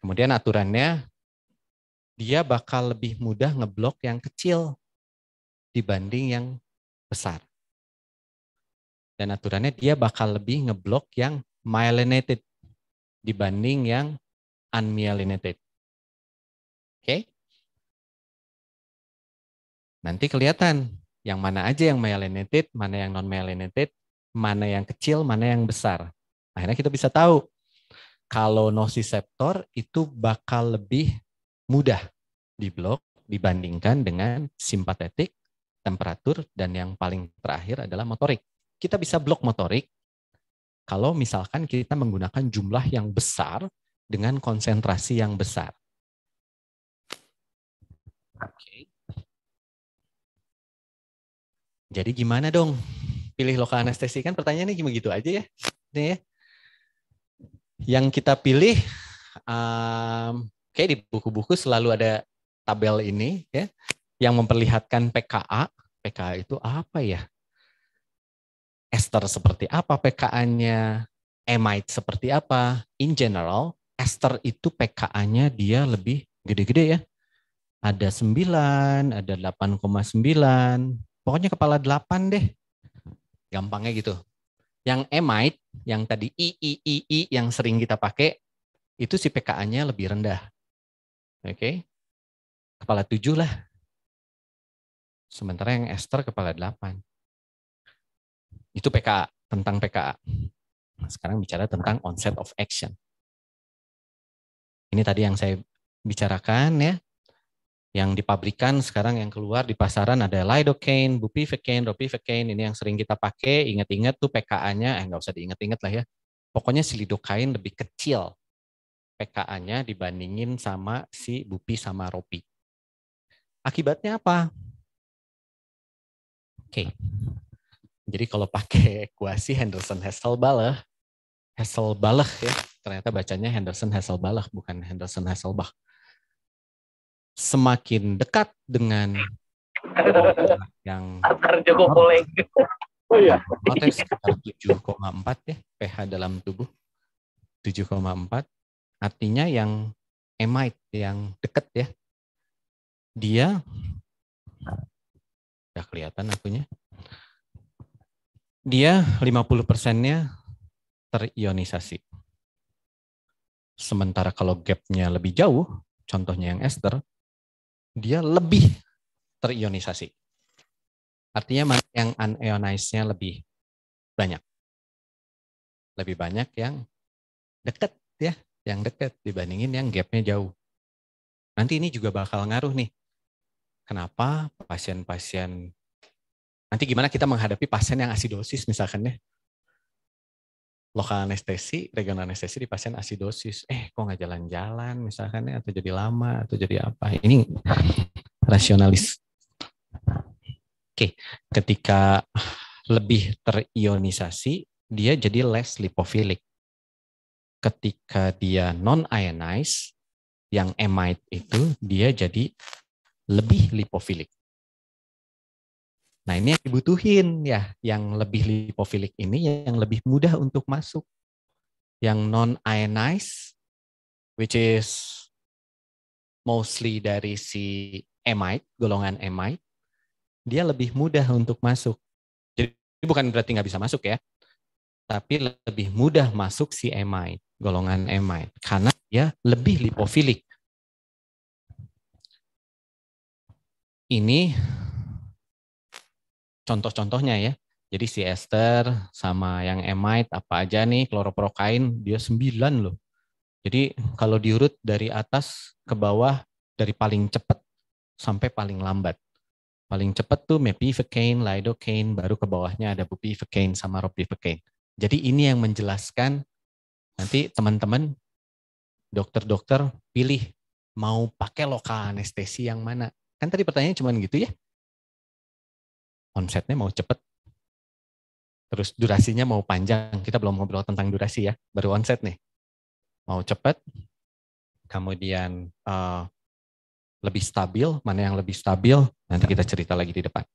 Speaker 4: Kemudian aturannya dia bakal lebih mudah ngeblok yang kecil dibanding yang besar. Dan aturannya dia bakal lebih ngeblok yang myelinated
Speaker 1: dibanding yang unmyelinated. Oke? Okay? Nanti kelihatan yang mana aja yang myelinated, mana yang non
Speaker 4: myelinated, mana yang kecil, mana yang besar. Akhirnya kita bisa tahu kalau nosiseptor itu bakal lebih mudah diblok dibandingkan dengan simpatetik, temperatur, dan yang paling terakhir adalah motorik. Kita bisa blok motorik kalau misalkan kita menggunakan jumlah yang besar
Speaker 1: dengan konsentrasi yang besar. Oke. Jadi gimana dong
Speaker 4: pilih lokal anestesi kan pertanyaannya cuma gitu aja ya ini ya yang kita pilih um, kayak di buku-buku selalu ada tabel ini ya yang memperlihatkan PKA PKA itu apa ya ester seperti apa PKA-nya amide seperti apa in general ester itu PKA-nya dia lebih gede-gede ya ada 9, ada 8,9, pokoknya kepala 8 deh. Gampangnya gitu. Yang emite, yang tadi i i i i yang sering kita pakai
Speaker 1: itu si PKA-nya lebih rendah. Oke. Okay? Kepala tujuh lah. Sementara yang ester kepala delapan Itu PKA, tentang PKA. Nah, sekarang bicara tentang onset of action.
Speaker 4: Ini tadi yang saya bicarakan ya yang dipabrikan sekarang yang keluar di pasaran ada lidocaine, bupivacaine, ropivacaine. ini yang sering kita pakai. Ingat-ingat tuh PKA-nya, eh nggak usah diingat-ingat lah ya. Pokoknya si lidocaine lebih kecil PKA-nya dibandingin sama si bupi sama ropi.
Speaker 1: Akibatnya apa?
Speaker 4: Oke. Okay. Jadi kalau pakai kuasi Henderson Hasselbalch, Hasselbalch ya, ternyata bacanya Henderson Hasselbalch bukan Henderson Hasselbach semakin dekat dengan
Speaker 1: yang akar Joko Poleng. Oh iya.
Speaker 4: Oh, sekitar 7,4 ya pH dalam tubuh. 7,4 artinya yang emite yang dekat ya. Dia udah kelihatan akunya. Dia 50 persennya terionisasi. Sementara kalau gapnya lebih jauh, contohnya yang ester, dia lebih
Speaker 1: terionisasi. Artinya mana yang anionisnya lebih banyak. Lebih banyak yang dekat ya, yang dekat dibandingin yang gapnya jauh. Nanti ini juga bakal ngaruh nih.
Speaker 4: Kenapa pasien-pasien nanti gimana kita menghadapi pasien yang asidosis misalkan ya lokal anestesi, regional anestesi di pasien asidosis. Eh, kok nggak jalan-jalan misalkan ya, atau jadi lama atau jadi apa? Ini rasionalis. Oke, ketika lebih terionisasi, dia jadi less lipofilik. Ketika dia non-ionized, yang emite itu dia jadi lebih lipofilik. Nah, ini yang dibutuhin ya, yang lebih lipofilik ini yang lebih mudah untuk masuk. Yang non ionized which is mostly dari si amide, golongan amide, dia lebih mudah untuk masuk. Jadi bukan berarti nggak bisa masuk ya, tapi lebih mudah masuk si amide, golongan amide,
Speaker 1: karena dia lebih lipofilik. Ini contoh-contohnya ya. Jadi si
Speaker 4: ester sama yang emite apa aja nih kloroprokain dia 9 loh. Jadi kalau diurut dari atas ke bawah dari paling cepat sampai paling lambat. Paling cepat tuh mepivacaine, lidocaine, baru ke bawahnya ada bupivacaine sama ropivacaine. Jadi ini yang menjelaskan nanti teman-teman dokter-dokter pilih mau pakai lokal anestesi yang mana. Kan
Speaker 1: tadi pertanyaannya cuma gitu ya. Onsetnya mau cepet, terus durasinya mau panjang. Kita belum ngobrol tentang durasi ya, baru onset nih. Mau
Speaker 4: cepet, kemudian uh, lebih stabil, mana yang lebih stabil, nanti kita cerita lagi di depan.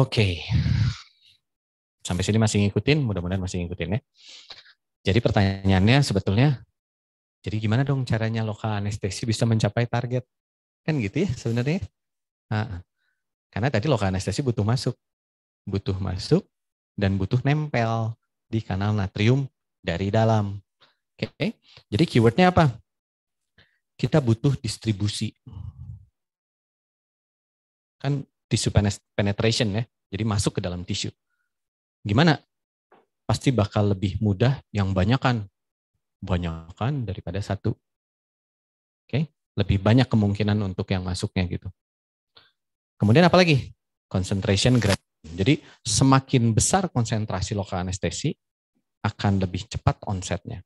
Speaker 4: Oke. Okay. Sampai sini masih ngikutin, mudah-mudahan masih ngikutin ya. Jadi pertanyaannya sebetulnya, jadi gimana dong caranya lokal anestesi bisa mencapai target? Kan gitu ya sebenarnya. Nah, karena tadi lokal anestesi butuh masuk. Butuh masuk dan butuh nempel di kanal natrium dari dalam. Oke. Okay? Jadi keywordnya apa? Kita butuh distribusi. Kan tissue penetration ya. Jadi masuk ke dalam tisu. Gimana? Pasti bakal lebih mudah yang banyakan. Banyakan daripada satu. Oke, okay? lebih banyak kemungkinan untuk yang masuknya gitu. Kemudian apa lagi? Concentration gradient. Jadi semakin besar konsentrasi lokal anestesi, akan lebih cepat onsetnya.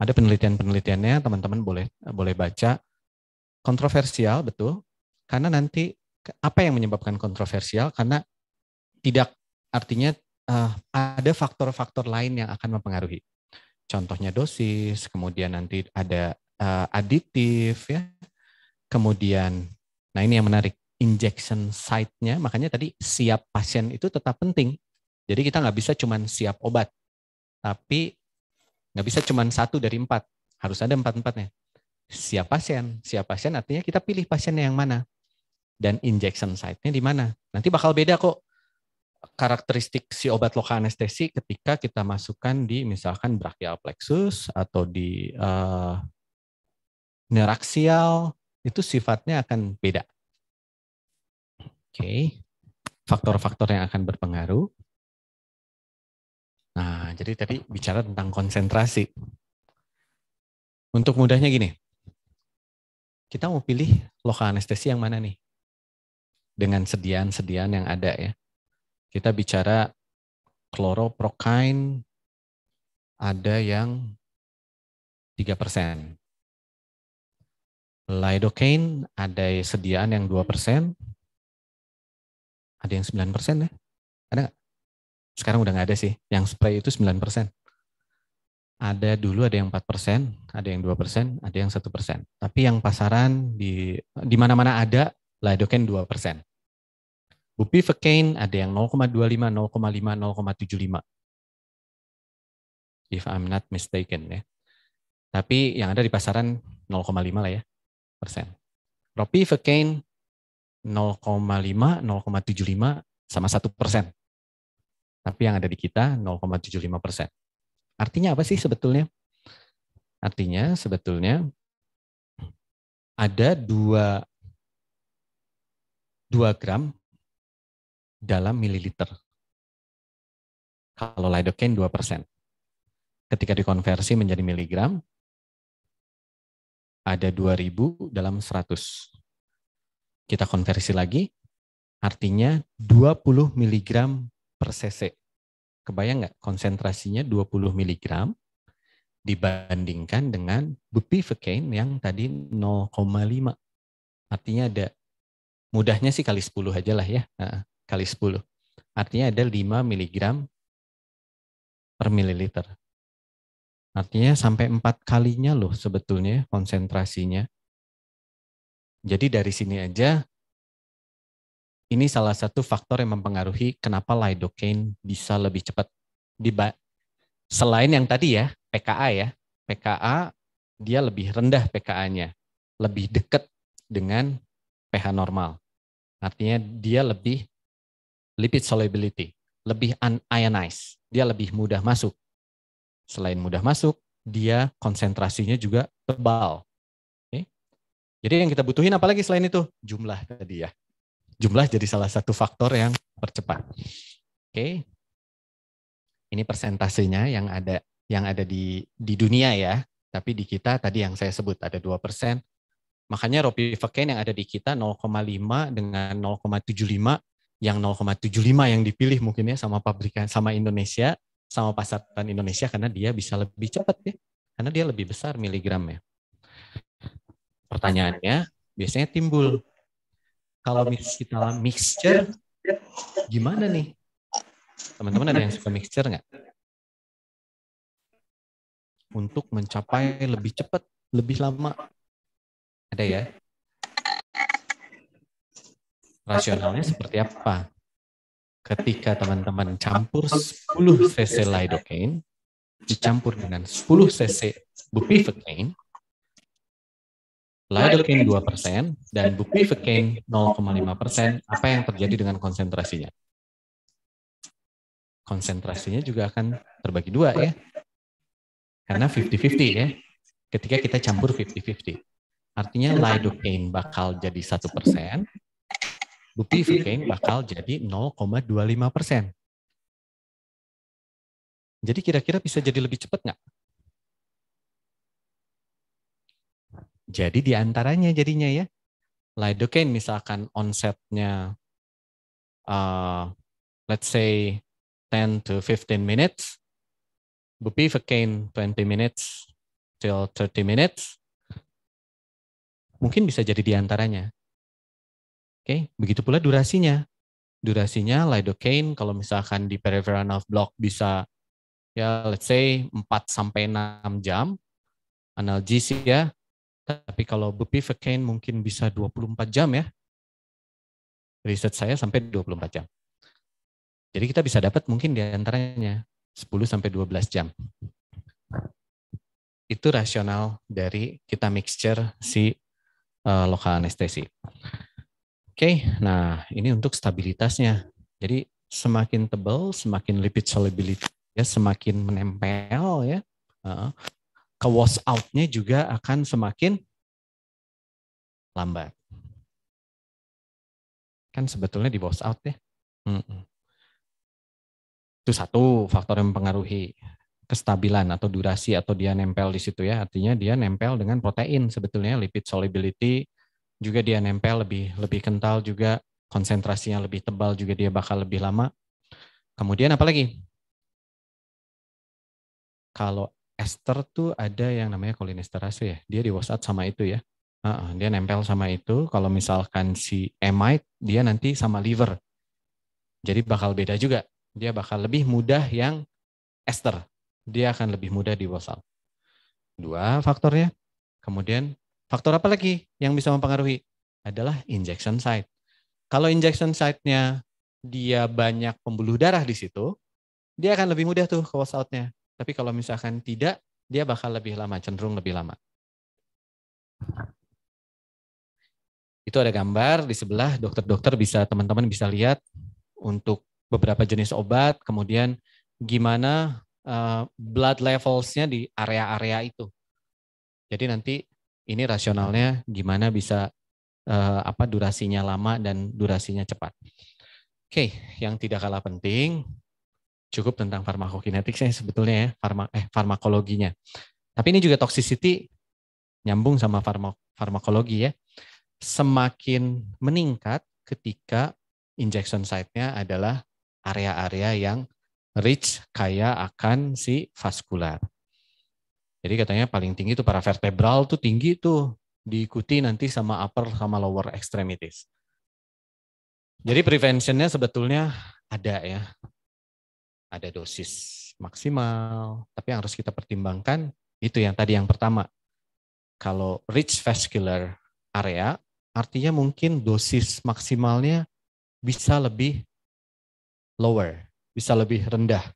Speaker 4: Ada penelitian-penelitiannya, teman-teman boleh boleh baca. Kontroversial betul, karena nanti apa yang menyebabkan kontroversial? Karena tidak artinya uh, ada faktor-faktor lain yang akan mempengaruhi. Contohnya dosis, kemudian nanti ada uh, aditif ya. Kemudian Nah ini yang menarik, injection site-nya, makanya tadi siap pasien itu tetap penting. Jadi kita nggak bisa cuma siap obat, tapi nggak bisa cuma satu dari empat, harus ada empat-empatnya. Siap pasien, siap pasien artinya kita pilih pasiennya yang mana, dan injection site-nya di mana. Nanti bakal beda kok karakteristik si obat lokal anestesi ketika kita masukkan di misalkan brachial plexus atau di uh, itu sifatnya akan beda. Oke, faktor-faktor yang akan
Speaker 1: berpengaruh. Nah, jadi tadi bicara tentang konsentrasi. Untuk mudahnya gini, kita mau pilih
Speaker 4: lokal anestesi yang mana nih? Dengan sediaan-sediaan yang ada ya.
Speaker 1: Kita bicara kloroprokain ada yang 3%. Lidocaine ada sediaan yang 2%, ada yang 9% ya? Ada gak? Sekarang udah nggak ada sih. Yang spray itu 9%.
Speaker 4: Ada dulu ada yang 4%, ada yang 2%, ada yang 1%. Tapi yang pasaran di di mana-mana ada lidocaine 2%. Bupivacaine ada yang 0,25, 0,5, 0,75. If I'm not mistaken ya. Tapi yang ada di pasaran 0,5 lah ya persen. Ropivacaine 0,5, 0,75 sama satu persen. Tapi yang ada di kita 0,75 persen. Artinya apa sih sebetulnya? Artinya sebetulnya ada dua
Speaker 1: dua gram dalam mililiter. Kalau lidocaine 2%. Ketika dikonversi menjadi miligram, ada 2000 dalam
Speaker 4: 100. Kita konversi lagi, artinya 20 mg per cc. Kebayang nggak konsentrasinya 20 mg dibandingkan dengan bupivacaine yang tadi 0,5. Artinya ada, mudahnya sih kali 10 aja lah ya, kali 10.
Speaker 1: Artinya ada 5 mg per mililiter. Artinya sampai empat kalinya loh sebetulnya konsentrasinya.
Speaker 4: Jadi dari sini aja ini salah satu faktor yang mempengaruhi kenapa lidocaine bisa lebih cepat di selain yang tadi ya PKA ya PKA dia lebih rendah PKA-nya lebih dekat dengan pH normal artinya dia lebih lipid solubility lebih unionized dia lebih mudah masuk Selain mudah masuk, dia konsentrasinya juga tebal. Okay. Jadi yang kita butuhin apalagi selain itu? Jumlah tadi ya. Jumlah jadi salah satu faktor yang percepat. Oke. Okay. Ini persentasenya yang ada yang ada di di dunia ya. Tapi di kita tadi yang saya sebut ada 2%. Makanya ropivacaine yang ada di kita 0,5 dengan 0,75 yang 0,75 yang dipilih mungkin ya sama pabrikan sama Indonesia sama pasaran Indonesia karena dia bisa lebih cepat ya. Karena dia lebih besar miligramnya. Pertanyaannya biasanya
Speaker 1: timbul kalau kita mixture gimana nih? Teman-teman ada yang suka mixture nggak? Untuk mencapai lebih cepat, lebih lama. Ada ya?
Speaker 4: Rasionalnya seperti apa? ketika teman-teman campur 10 cc lidocaine dicampur dengan 10 cc bupivacaine, lidocaine 2% dan bupivacaine 0,5%, apa yang terjadi dengan konsentrasinya? Konsentrasinya juga akan terbagi dua ya. Karena 50-50 ya. Ketika kita campur 50-50. Artinya lidocaine bakal jadi 1%, Bukti Viking bakal jadi 0,25
Speaker 1: persen. Jadi kira-kira bisa jadi lebih cepat nggak? Jadi diantaranya jadinya ya,
Speaker 4: lidocaine misalkan onsetnya uh, let's say 10 to 15 minutes, bupivacaine 20 minutes till 30 minutes, mungkin bisa jadi diantaranya. Oke, begitu pula durasinya. Durasinya lidocaine kalau misalkan di peripheral nerve block bisa ya let's say 4 sampai 6 jam analgesia ya. Tapi kalau bupivacaine mungkin bisa 24 jam ya. Riset saya sampai 24 jam. Jadi kita bisa dapat mungkin di antaranya 10 sampai 12 jam. Itu rasional dari kita mixture si uh, lokal anestesi. Oke, nah ini untuk stabilitasnya. Jadi semakin tebal, semakin lipid solubility ya semakin menempel ya.
Speaker 1: Ke wash out-nya juga akan semakin lambat. Kan sebetulnya di wash out ya. Itu satu faktor yang mempengaruhi kestabilan atau durasi atau
Speaker 4: dia nempel di situ ya. Artinya dia nempel dengan protein sebetulnya lipid solubility juga dia nempel lebih lebih kental juga konsentrasinya lebih tebal juga dia bakal lebih lama. Kemudian apa lagi? Kalau ester tuh ada yang namanya kolinesterase ya. Dia di WhatsApp sama itu ya. Uh, dia nempel sama itu. Kalau misalkan si amide, dia nanti sama liver. Jadi bakal beda juga. Dia bakal lebih mudah yang ester. Dia akan lebih mudah di WhatsApp. Dua faktornya. Kemudian Faktor apa lagi yang bisa mempengaruhi? Adalah injection site. Kalau injection site-nya dia banyak pembuluh darah di situ, dia akan lebih mudah tuh ke out-nya. Tapi kalau misalkan tidak, dia bakal lebih lama, cenderung lebih lama. Itu ada gambar di sebelah, dokter-dokter bisa, teman-teman bisa lihat untuk beberapa jenis obat, kemudian gimana uh, blood levels-nya di area-area itu. Jadi nanti ini rasionalnya gimana bisa uh, apa durasinya lama dan durasinya cepat. Oke, yang tidak kalah penting cukup tentang farmakokinetiknya sebetulnya ya, farma, eh, farmakologinya. Tapi ini juga toxicity nyambung sama farma, farmakologi ya. Semakin meningkat ketika injection site-nya adalah area-area yang rich kaya akan si vaskular. Jadi katanya paling tinggi itu para vertebral tuh tinggi tuh diikuti nanti sama upper sama lower extremities. Jadi preventionnya sebetulnya ada ya, ada dosis maksimal. Tapi yang harus kita pertimbangkan itu yang tadi yang pertama. Kalau rich vascular area, artinya mungkin dosis maksimalnya bisa lebih lower, bisa lebih rendah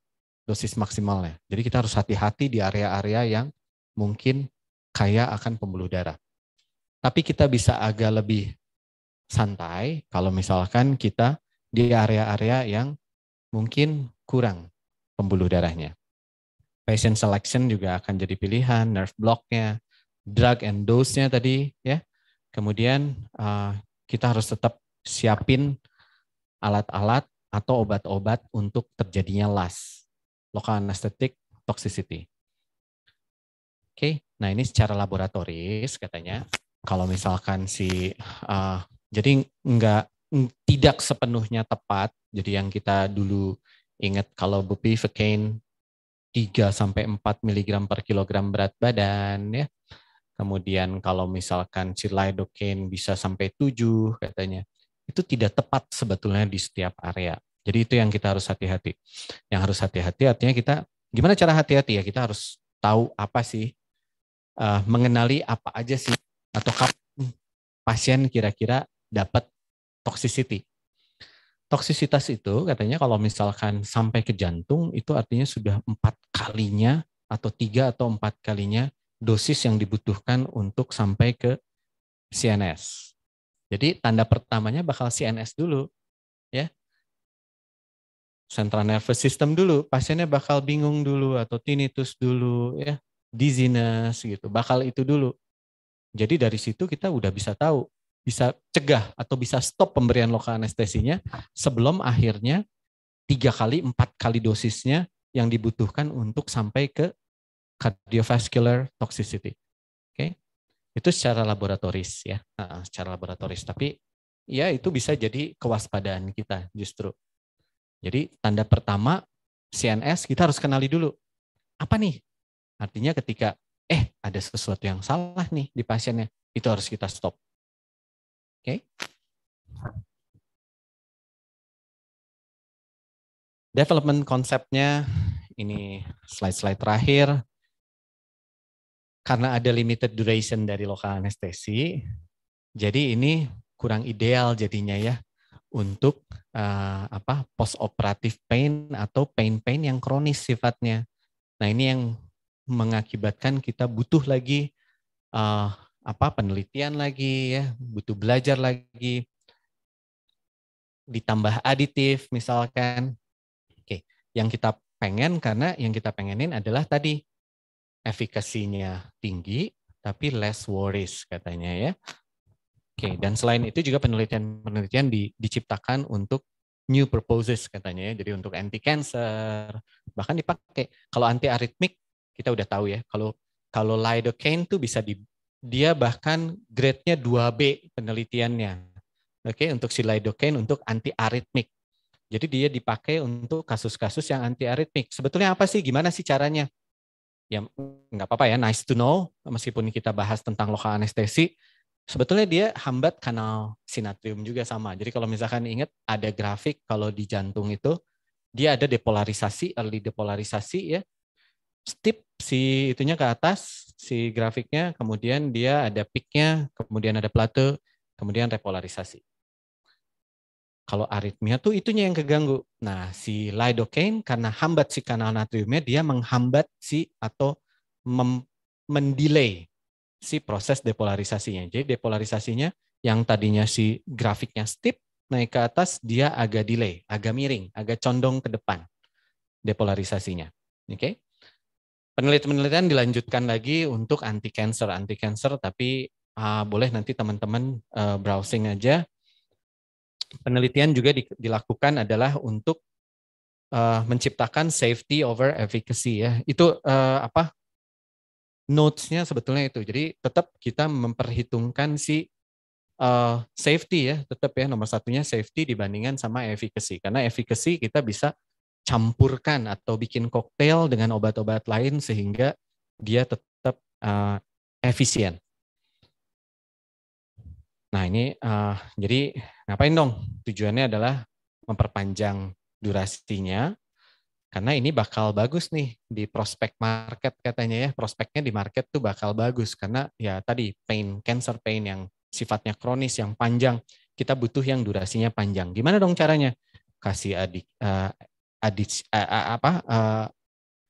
Speaker 4: dosis maksimalnya. Jadi kita harus hati-hati di area-area yang mungkin kaya akan pembuluh darah. Tapi kita bisa agak lebih santai kalau misalkan kita di area-area yang mungkin kurang pembuluh darahnya. Patient selection juga akan jadi pilihan, nerve blocknya, drug and dose-nya tadi ya. Kemudian uh, kita harus tetap siapin alat-alat atau obat-obat untuk terjadinya las local anesthetic toxicity. Oke, okay. nah ini secara laboratoris katanya kalau misalkan si uh, jadi nggak tidak sepenuhnya tepat. Jadi yang kita dulu ingat kalau bupivacaine 3 sampai 4 mg per kilogram berat badan ya. Kemudian kalau misalkan silidocaine bisa sampai 7 katanya. Itu tidak tepat sebetulnya di setiap area. Jadi itu yang kita harus hati-hati. Yang harus hati-hati artinya kita gimana cara hati-hati ya? Kita harus tahu apa sih uh, mengenali apa aja sih atau kapan pasien kira-kira dapat toxicity. Toksisitas itu katanya kalau misalkan sampai ke jantung itu artinya sudah empat kalinya atau tiga atau empat kalinya dosis yang dibutuhkan untuk sampai ke CNS. Jadi tanda pertamanya bakal CNS dulu, ya central nervous system dulu, pasiennya bakal bingung dulu atau tinnitus dulu ya, dizziness gitu. Bakal itu dulu. Jadi dari situ kita udah bisa tahu, bisa cegah atau bisa stop pemberian lokal anestesinya sebelum akhirnya tiga kali, empat kali dosisnya yang dibutuhkan untuk sampai ke cardiovascular toxicity. Oke, okay? itu secara laboratoris ya, nah, secara laboratoris. Tapi ya itu bisa jadi kewaspadaan kita justru. Jadi tanda pertama CNS kita harus kenali dulu. Apa nih? Artinya ketika
Speaker 1: eh ada sesuatu yang salah nih di pasiennya, itu harus kita stop. Oke. Okay? Development konsepnya ini slide-slide terakhir.
Speaker 4: Karena ada limited duration dari lokal anestesi, jadi ini kurang ideal jadinya ya untuk uh, apa post operatif pain atau pain-pain yang kronis sifatnya. Nah, ini yang mengakibatkan kita butuh lagi uh, apa penelitian lagi ya, butuh belajar lagi. Ditambah aditif misalkan. Oke, yang kita pengen karena yang kita pengenin adalah tadi efikasinya tinggi tapi less worries katanya ya. Oke, dan selain itu juga penelitian-penelitian di, diciptakan untuk new purposes katanya ya. Jadi untuk anti cancer bahkan dipakai. Kalau anti aritmik kita udah tahu ya. Kalau kalau lidocaine tuh bisa di dia bahkan grade-nya 2B penelitiannya. Oke, untuk si lidocaine untuk anti aritmik. Jadi dia dipakai untuk kasus-kasus yang anti aritmik. Sebetulnya apa sih? Gimana sih caranya? Ya nggak apa-apa ya, nice to know. Meskipun kita bahas tentang lokal anestesi, Sebetulnya dia hambat kanal sinatrium juga sama. Jadi kalau misalkan ingat ada grafik kalau di jantung itu dia ada depolarisasi, early depolarisasi ya. Step si itunya ke atas, si grafiknya, kemudian dia ada peaknya, kemudian ada plateau, kemudian repolarisasi. Kalau aritmia tuh itunya yang keganggu. Nah, si lidocaine karena hambat si kanal natriumnya, dia menghambat si atau mem mendelay si proses depolarisasinya. Jadi depolarisasinya yang tadinya si grafiknya steep naik ke atas dia agak delay, agak miring, agak condong ke depan depolarisasinya. Oke. Okay? Penelitian-penelitian dilanjutkan lagi untuk anti cancer, anti cancer tapi uh, boleh nanti teman-teman uh, browsing aja. Penelitian juga di, dilakukan adalah untuk uh, menciptakan safety over efficacy ya. Itu uh, apa? notes-nya sebetulnya itu. Jadi tetap kita memperhitungkan si uh, safety ya, tetap ya nomor satunya safety dibandingkan sama efficacy. Karena efficacy kita bisa campurkan atau bikin koktail dengan obat-obat lain sehingga dia tetap uh, efisien. Nah ini uh, jadi ngapain dong? Tujuannya adalah memperpanjang durasinya, karena ini bakal bagus nih di prospek market katanya ya prospeknya di market tuh bakal bagus karena ya tadi pain cancer pain yang sifatnya kronis yang panjang kita butuh yang durasinya panjang gimana dong caranya kasih adik uh, eh, adit uh, apa uh,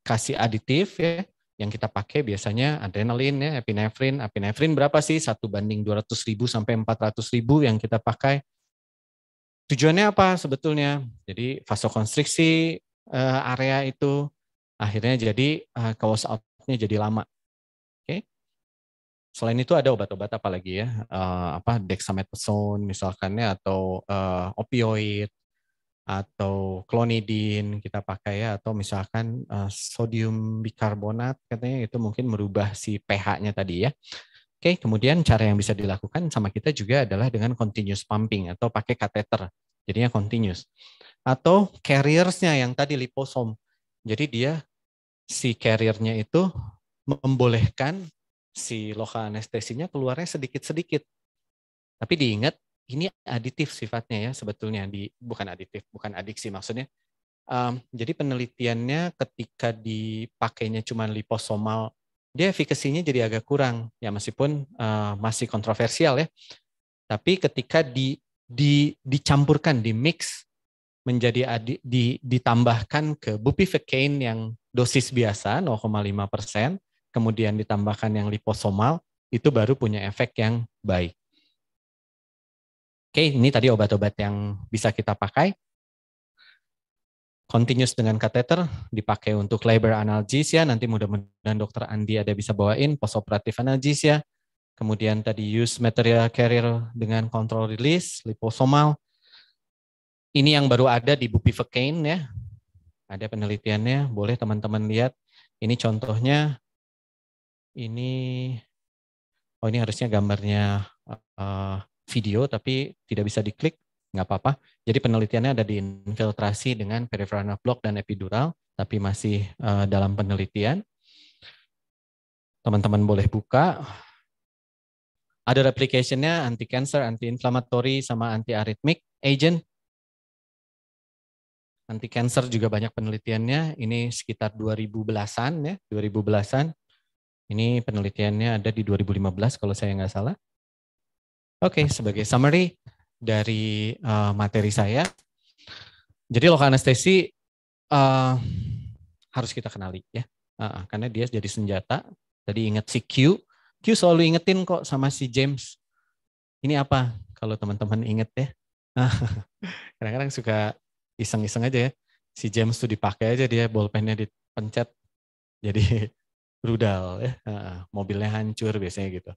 Speaker 4: kasih aditif ya yang kita pakai biasanya adrenalin ya epinefrin epinefrin berapa sih satu banding ratus ribu sampai ratus ribu yang kita pakai tujuannya apa sebetulnya jadi vasokonstriksi uh, area itu akhirnya jadi uh, ke jadi lama. Oke. Okay? Selain itu ada obat-obat apa lagi ya? Uh, apa dexamethasone misalkannya atau uh, opioid atau klonidin kita pakai ya atau misalkan uh, sodium bikarbonat katanya itu mungkin merubah si pH-nya tadi ya. Oke, okay, kemudian cara yang bisa dilakukan sama kita juga adalah dengan continuous pumping atau pakai kateter. Jadinya continuous. Atau carriersnya yang tadi liposom. Jadi dia si carriernya itu membolehkan si lokal anestesinya keluarnya sedikit-sedikit. Tapi diingat ini aditif sifatnya ya sebetulnya di bukan aditif, bukan adiksi maksudnya. Um, jadi penelitiannya ketika dipakainya cuma liposomal dia efikasinya jadi agak kurang ya meskipun uh, masih kontroversial ya tapi ketika di, di dicampurkan di mix menjadi adi, di, ditambahkan ke bupivacaine yang dosis biasa 0,5 persen kemudian ditambahkan yang liposomal itu baru punya efek yang baik oke ini tadi obat-obat yang bisa kita pakai continuous dengan kateter dipakai untuk labor analgesia. Ya. Nanti mudah-mudahan dokter Andi ada bisa bawain postoperative analgesia. Ya. Kemudian tadi use material carrier dengan control release, liposomal. Ini yang baru ada di bupivacaine ya. Ada penelitiannya, boleh teman-teman lihat. Ini contohnya, ini, oh ini harusnya gambarnya uh, video tapi tidak bisa diklik nggak apa-apa. Jadi penelitiannya ada di infiltrasi dengan peripheral nerve block dan epidural, tapi masih uh, dalam penelitian. Teman-teman boleh buka. Ada replicationnya anti-cancer, anti-inflammatory, sama anti-arrhythmic agent. Anti-cancer juga banyak penelitiannya. Ini sekitar 2000 an ya, 2000 an Ini penelitiannya ada di 2015 kalau saya nggak salah. Oke, okay, sebagai summary, dari uh, materi saya. Jadi lokal anestesi uh, harus kita kenali ya, uh, karena dia jadi senjata. Tadi ingat si Q, Q selalu ingetin kok sama si James. Ini apa? Kalau teman-teman inget ya, kadang-kadang suka iseng-iseng aja ya. Si James tuh dipakai aja dia bolpennya dipencet, jadi rudal ya, uh, mobilnya hancur biasanya gitu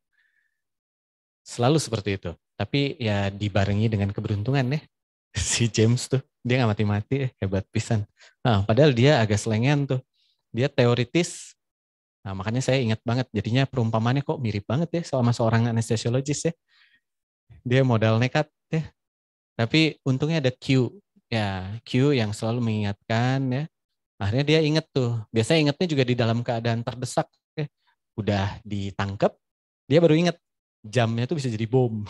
Speaker 4: selalu seperti itu. Tapi ya dibarengi dengan keberuntungan ya. Si James tuh, dia gak mati-mati, ya, hebat pisan. Nah, padahal dia agak selengen tuh. Dia teoritis, nah, makanya saya ingat banget. Jadinya perumpamannya kok mirip banget ya sama seorang anestesiologis ya. Dia modal nekat ya. Tapi untungnya ada Q. Ya, Q yang selalu mengingatkan ya. Akhirnya dia inget tuh. Biasanya ingetnya juga di dalam keadaan terdesak. Ya. Udah ditangkep, dia baru inget jamnya tuh bisa jadi bom.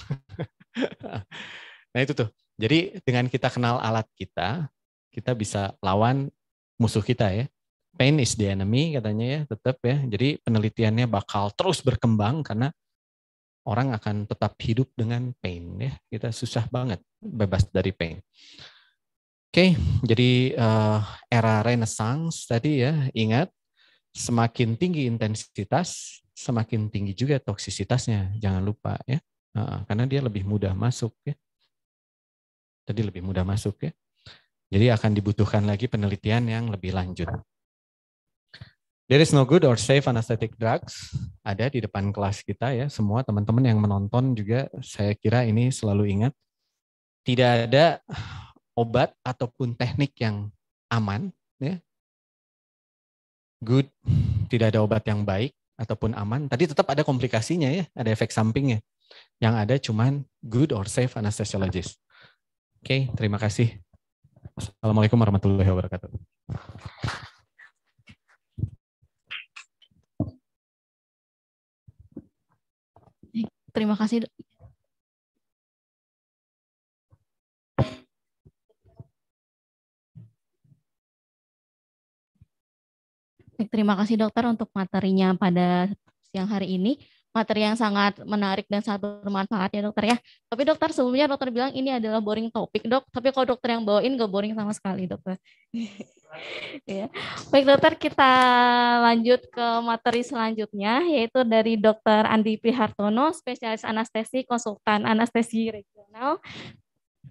Speaker 4: nah itu tuh. Jadi dengan kita kenal alat kita, kita bisa lawan musuh kita ya. Pain is the enemy katanya ya, tetap ya. Jadi penelitiannya bakal terus berkembang karena orang akan tetap hidup dengan pain ya. Kita susah banget bebas dari pain. Oke, jadi uh, era Renaissance tadi ya, ingat semakin tinggi intensitas, semakin tinggi juga toksisitasnya. Jangan lupa ya, karena dia lebih mudah masuk ya. Tadi lebih mudah masuk ya. Jadi akan dibutuhkan lagi penelitian yang lebih lanjut. There is no good or safe anesthetic drugs ada di depan kelas kita ya. Semua teman-teman yang menonton juga saya kira ini selalu ingat tidak ada obat ataupun teknik yang aman ya. Good, tidak ada obat yang baik, ataupun aman, tadi tetap ada komplikasinya ya, ada efek sampingnya. Yang ada cuman good or safe anesthesiologist. Oke, okay, terima kasih. Assalamualaikum warahmatullahi wabarakatuh.
Speaker 1: Terima kasih
Speaker 2: Terima kasih dokter untuk materinya pada siang hari ini. Materi yang sangat menarik dan sangat bermanfaat ya dokter ya. Tapi dokter sebelumnya dokter bilang ini adalah boring topik dok. Tapi kalau dokter yang bawain gak boring sama sekali dokter. ya. Baik dokter kita lanjut ke materi selanjutnya yaitu dari dokter Andi Prihartono spesialis anestesi konsultan anestesi regional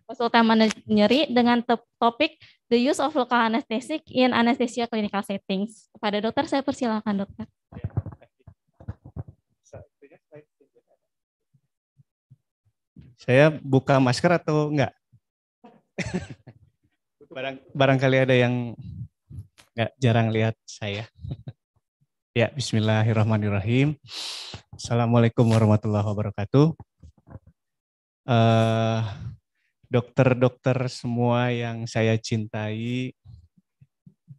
Speaker 2: konsultan nyeri dengan topik the use of local anesthetic in anesthesia clinical settings. Pada dokter saya persilakan dokter.
Speaker 5: Saya buka masker atau enggak? Barang, barangkali ada yang enggak jarang lihat saya. ya, bismillahirrahmanirrahim. Assalamualaikum warahmatullahi wabarakatuh. Uh, dokter-dokter semua yang saya cintai,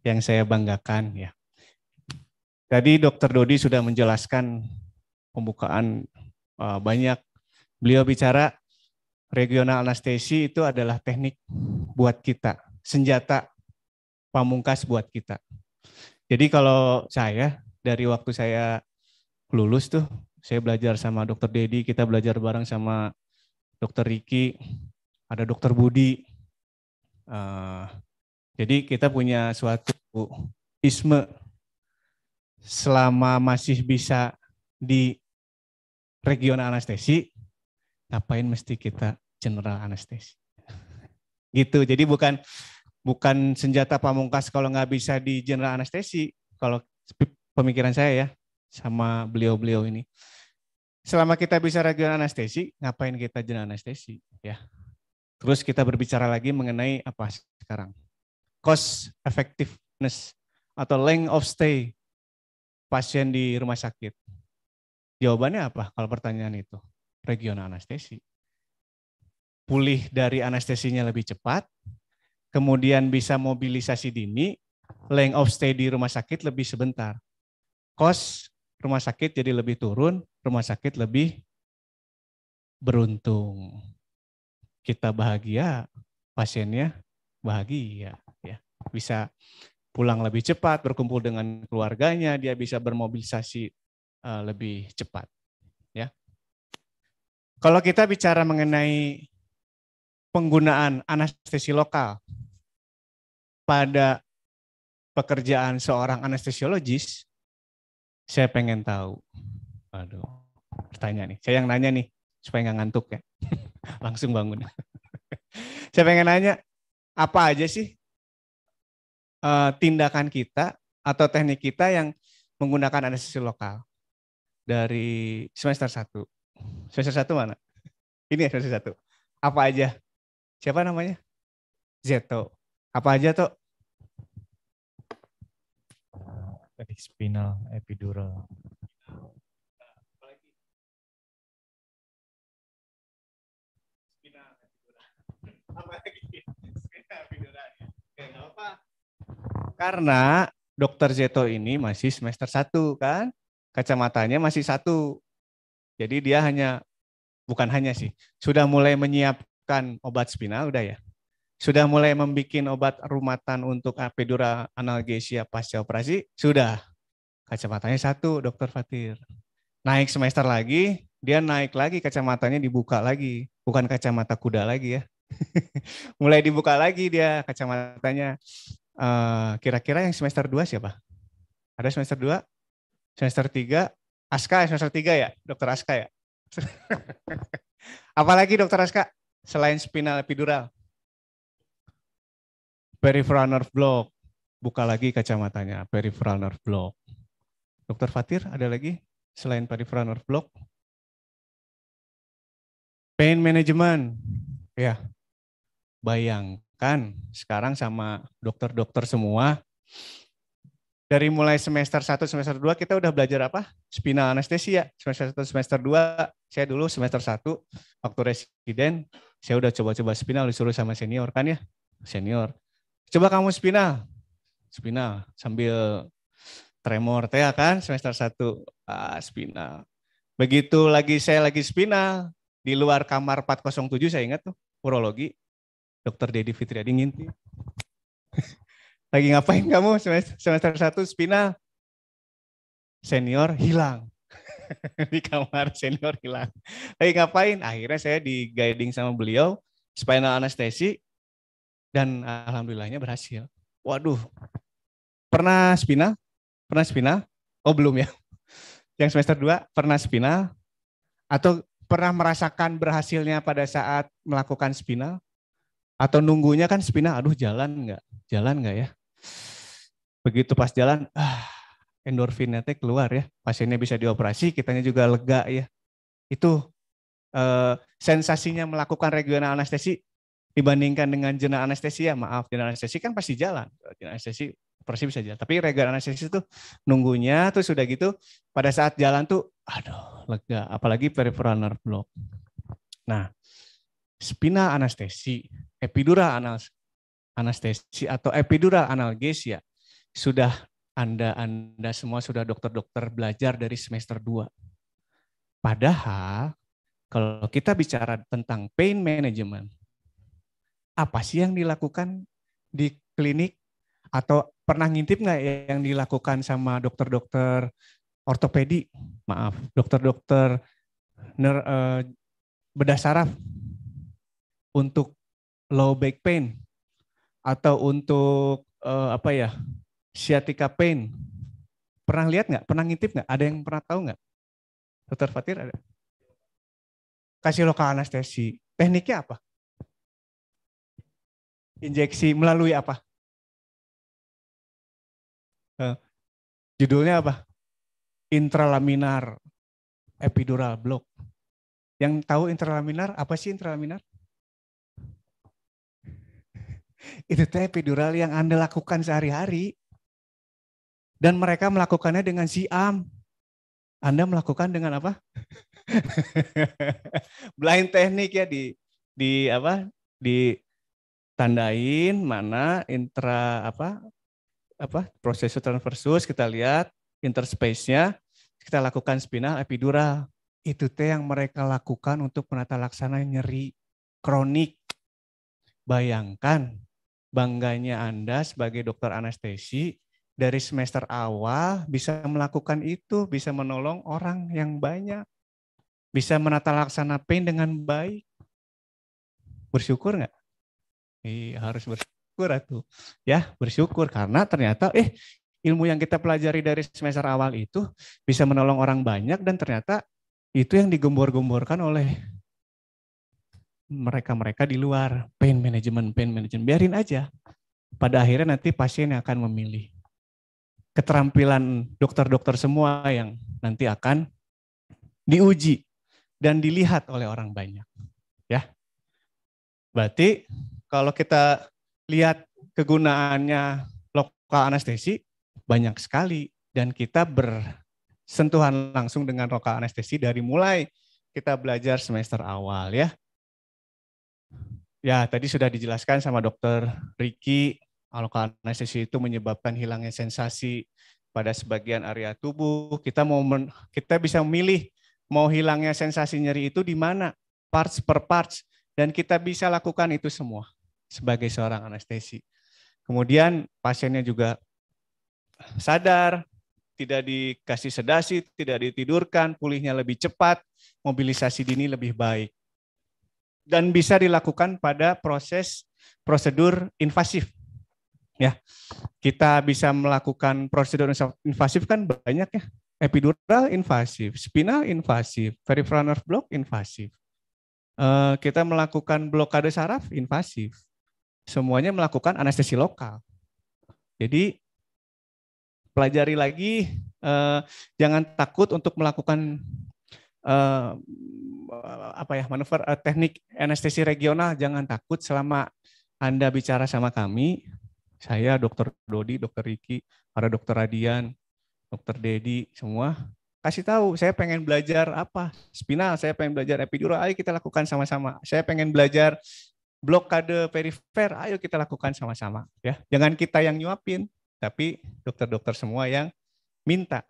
Speaker 5: yang saya banggakan ya. Tadi Dokter Dodi sudah menjelaskan pembukaan eh, banyak. Beliau bicara regional anestesi itu adalah teknik buat kita, senjata pamungkas buat kita. Jadi kalau saya dari waktu saya lulus tuh, saya belajar sama Dokter Dedi, kita belajar bareng sama Dokter Riki, ada dokter Budi. Uh, jadi kita punya suatu isme selama masih bisa di regional anestesi, ngapain mesti kita general anestesi? Gitu. Jadi bukan bukan senjata pamungkas kalau nggak bisa di general anestesi. Kalau pemikiran saya ya sama beliau-beliau ini. Selama kita bisa regional anestesi, ngapain kita general anestesi? Ya, Terus kita berbicara lagi mengenai apa sekarang? Cost effectiveness atau length of stay pasien di rumah sakit. Jawabannya apa kalau pertanyaan itu? Regional anestesi. Pulih dari anestesinya lebih cepat, kemudian bisa mobilisasi dini, length of stay di rumah sakit lebih sebentar. Cost rumah sakit jadi lebih turun, rumah sakit lebih beruntung kita bahagia, pasiennya bahagia ya. Bisa pulang lebih cepat, berkumpul dengan keluarganya, dia bisa bermobilisasi eh, lebih cepat ya. Kalau kita bicara mengenai penggunaan anestesi lokal pada pekerjaan seorang anestesiologis, saya pengen tahu. Aduh, pertanyaan nih. Saya yang nanya nih supaya nggak ngantuk ya. Langsung bangun. Saya pengen nanya, apa aja sih uh, tindakan kita atau teknik kita yang menggunakan anestesi lokal dari semester 1? Semester 1 mana? Ini ya semester 1. Apa aja? Siapa namanya? Zeto. Apa aja, Tok?
Speaker 1: Spinal, epidural,
Speaker 5: karena dokter Zeto ini masih semester satu kan kacamatanya masih satu jadi dia hanya bukan hanya sih sudah mulai menyiapkan obat spinal udah ya sudah mulai membuat obat rumatan untuk epidural analgesia pasca operasi sudah kacamatanya satu dokter Fatir naik semester lagi dia naik lagi kacamatanya dibuka lagi bukan kacamata kuda lagi ya mulai dibuka lagi dia kacamatanya. kira eh, kira-kira yang semester 2 siapa? Ada semester 2? Semester 3? Aska semester 3 ya? Dokter Aska ya? Apalagi dokter Aska selain spinal epidural? Peripheral nerve block. Buka lagi kacamatanya, peripheral nerve block. Dokter Fatir ada lagi selain peripheral nerve block? Pain management. Ya, Bayangkan sekarang sama dokter-dokter semua, dari mulai semester 1, semester 2 kita udah belajar apa? Spinal anestesia. Semester 1, semester 2, saya dulu semester 1 waktu residen, saya udah coba-coba spinal disuruh sama senior kan ya. Senior. Coba kamu spinal. Spinal sambil tremor teh ya kan semester 1 ah, spinal. Begitu lagi saya lagi spinal di luar kamar 407 saya ingat tuh urologi. Dokter Dedi Fitriadi nginti, Lagi ngapain kamu semester, satu spinal? Senior hilang. di kamar senior hilang. Lagi ngapain? Akhirnya saya di guiding sama beliau, spinal anestesi, dan alhamdulillahnya berhasil. Waduh, pernah spinal? Pernah spinal? Oh belum ya. Yang semester dua pernah spinal? Atau pernah merasakan berhasilnya pada saat melakukan spinal? Atau nunggunya kan spina, aduh jalan nggak, jalan nggak ya. Begitu pas jalan, ah, endorfinnya teh keluar ya. Pasiennya bisa dioperasi, kitanya juga lega ya. Itu eh, sensasinya melakukan regional anestesi dibandingkan dengan jenah anestesi ya, maaf jenah anestesi kan pasti jalan. jenah anestesi operasi bisa jalan. Tapi regional anestesi tuh nunggunya tuh sudah gitu pada saat jalan tuh aduh lega apalagi peripheral nerve block. Nah, spinal anestesi epidural anestesi atau epidural analgesia sudah Anda Anda semua sudah dokter-dokter belajar dari semester 2. Padahal kalau kita bicara tentang pain management, apa sih yang dilakukan di klinik atau pernah ngintip nggak yang dilakukan sama dokter-dokter ortopedi, maaf, dokter-dokter eh, bedah saraf untuk low back pain atau untuk uh, apa ya sciatica pain pernah lihat nggak pernah ngintip nggak ada yang pernah tahu nggak
Speaker 1: dokter Fatir ada kasih lokal anestesi tekniknya apa injeksi melalui apa uh, judulnya apa intralaminar
Speaker 5: epidural block yang tahu intralaminar apa sih intralaminar itu teh epidural yang Anda lakukan sehari-hari. Dan mereka melakukannya dengan siam. Anda melakukan dengan apa? Blind teknik ya di di apa? Di tandain mana intra apa? apa? proses transversus kita lihat interspace-nya kita lakukan spinal epidural. Itu teh yang mereka lakukan untuk penata laksana nyeri kronik. Bayangkan bangganya Anda sebagai dokter anestesi dari semester awal bisa melakukan itu, bisa menolong orang yang banyak, bisa menata laksana pain dengan baik. Bersyukur nggak? Iya, harus bersyukur itu Ya, bersyukur karena ternyata eh ilmu yang kita pelajari dari semester awal itu bisa menolong orang banyak dan ternyata itu yang digembor-gemborkan oleh mereka-mereka di luar pain management, pain management. Biarin aja. Pada akhirnya nanti pasien yang akan memilih. Keterampilan dokter-dokter semua yang nanti akan diuji dan dilihat oleh orang banyak. Ya. Berarti kalau kita lihat kegunaannya lokal anestesi banyak sekali dan kita bersentuhan langsung dengan lokal anestesi dari mulai kita belajar semester awal ya Ya, tadi sudah dijelaskan sama dokter Riki, alokan anestesi itu menyebabkan hilangnya sensasi pada sebagian area tubuh. Kita mau men, kita bisa memilih mau hilangnya sensasi nyeri itu di mana, parts per parts, dan kita bisa lakukan itu semua sebagai seorang anestesi. Kemudian pasiennya juga sadar, tidak dikasih sedasi, tidak ditidurkan, pulihnya lebih cepat, mobilisasi dini lebih baik dan bisa dilakukan pada proses prosedur invasif. Ya, kita bisa melakukan prosedur invasif kan banyak ya. Epidural invasif, spinal invasif, peripheral nerve block invasif. Eh, kita melakukan blokade saraf invasif. Semuanya melakukan anestesi lokal. Jadi pelajari lagi, eh, jangan takut untuk melakukan uh, apa ya manuver uh, teknik anestesi regional jangan takut selama anda bicara sama kami saya dokter Dodi dokter Riki para dokter Radian dokter Dedi semua kasih tahu saya pengen belajar apa spinal saya pengen belajar epidural ayo kita lakukan sama-sama saya pengen belajar blokade perifer ayo kita lakukan sama-sama ya jangan kita yang nyuapin tapi dokter-dokter semua yang minta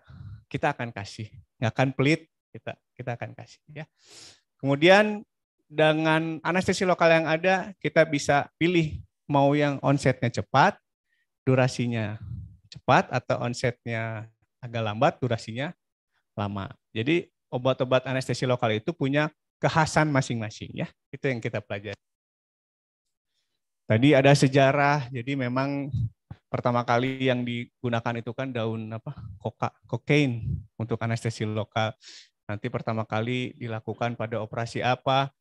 Speaker 5: kita akan kasih nggak akan pelit kita kita akan kasih ya. Kemudian dengan anestesi lokal yang ada kita bisa pilih mau yang onsetnya cepat, durasinya cepat atau onsetnya agak lambat, durasinya lama. Jadi obat-obat anestesi lokal itu punya kekhasan masing-masing ya. Itu yang kita pelajari. Tadi ada sejarah, jadi memang pertama kali yang digunakan itu kan daun apa koka kokain untuk anestesi lokal nanti pertama kali dilakukan pada operasi apa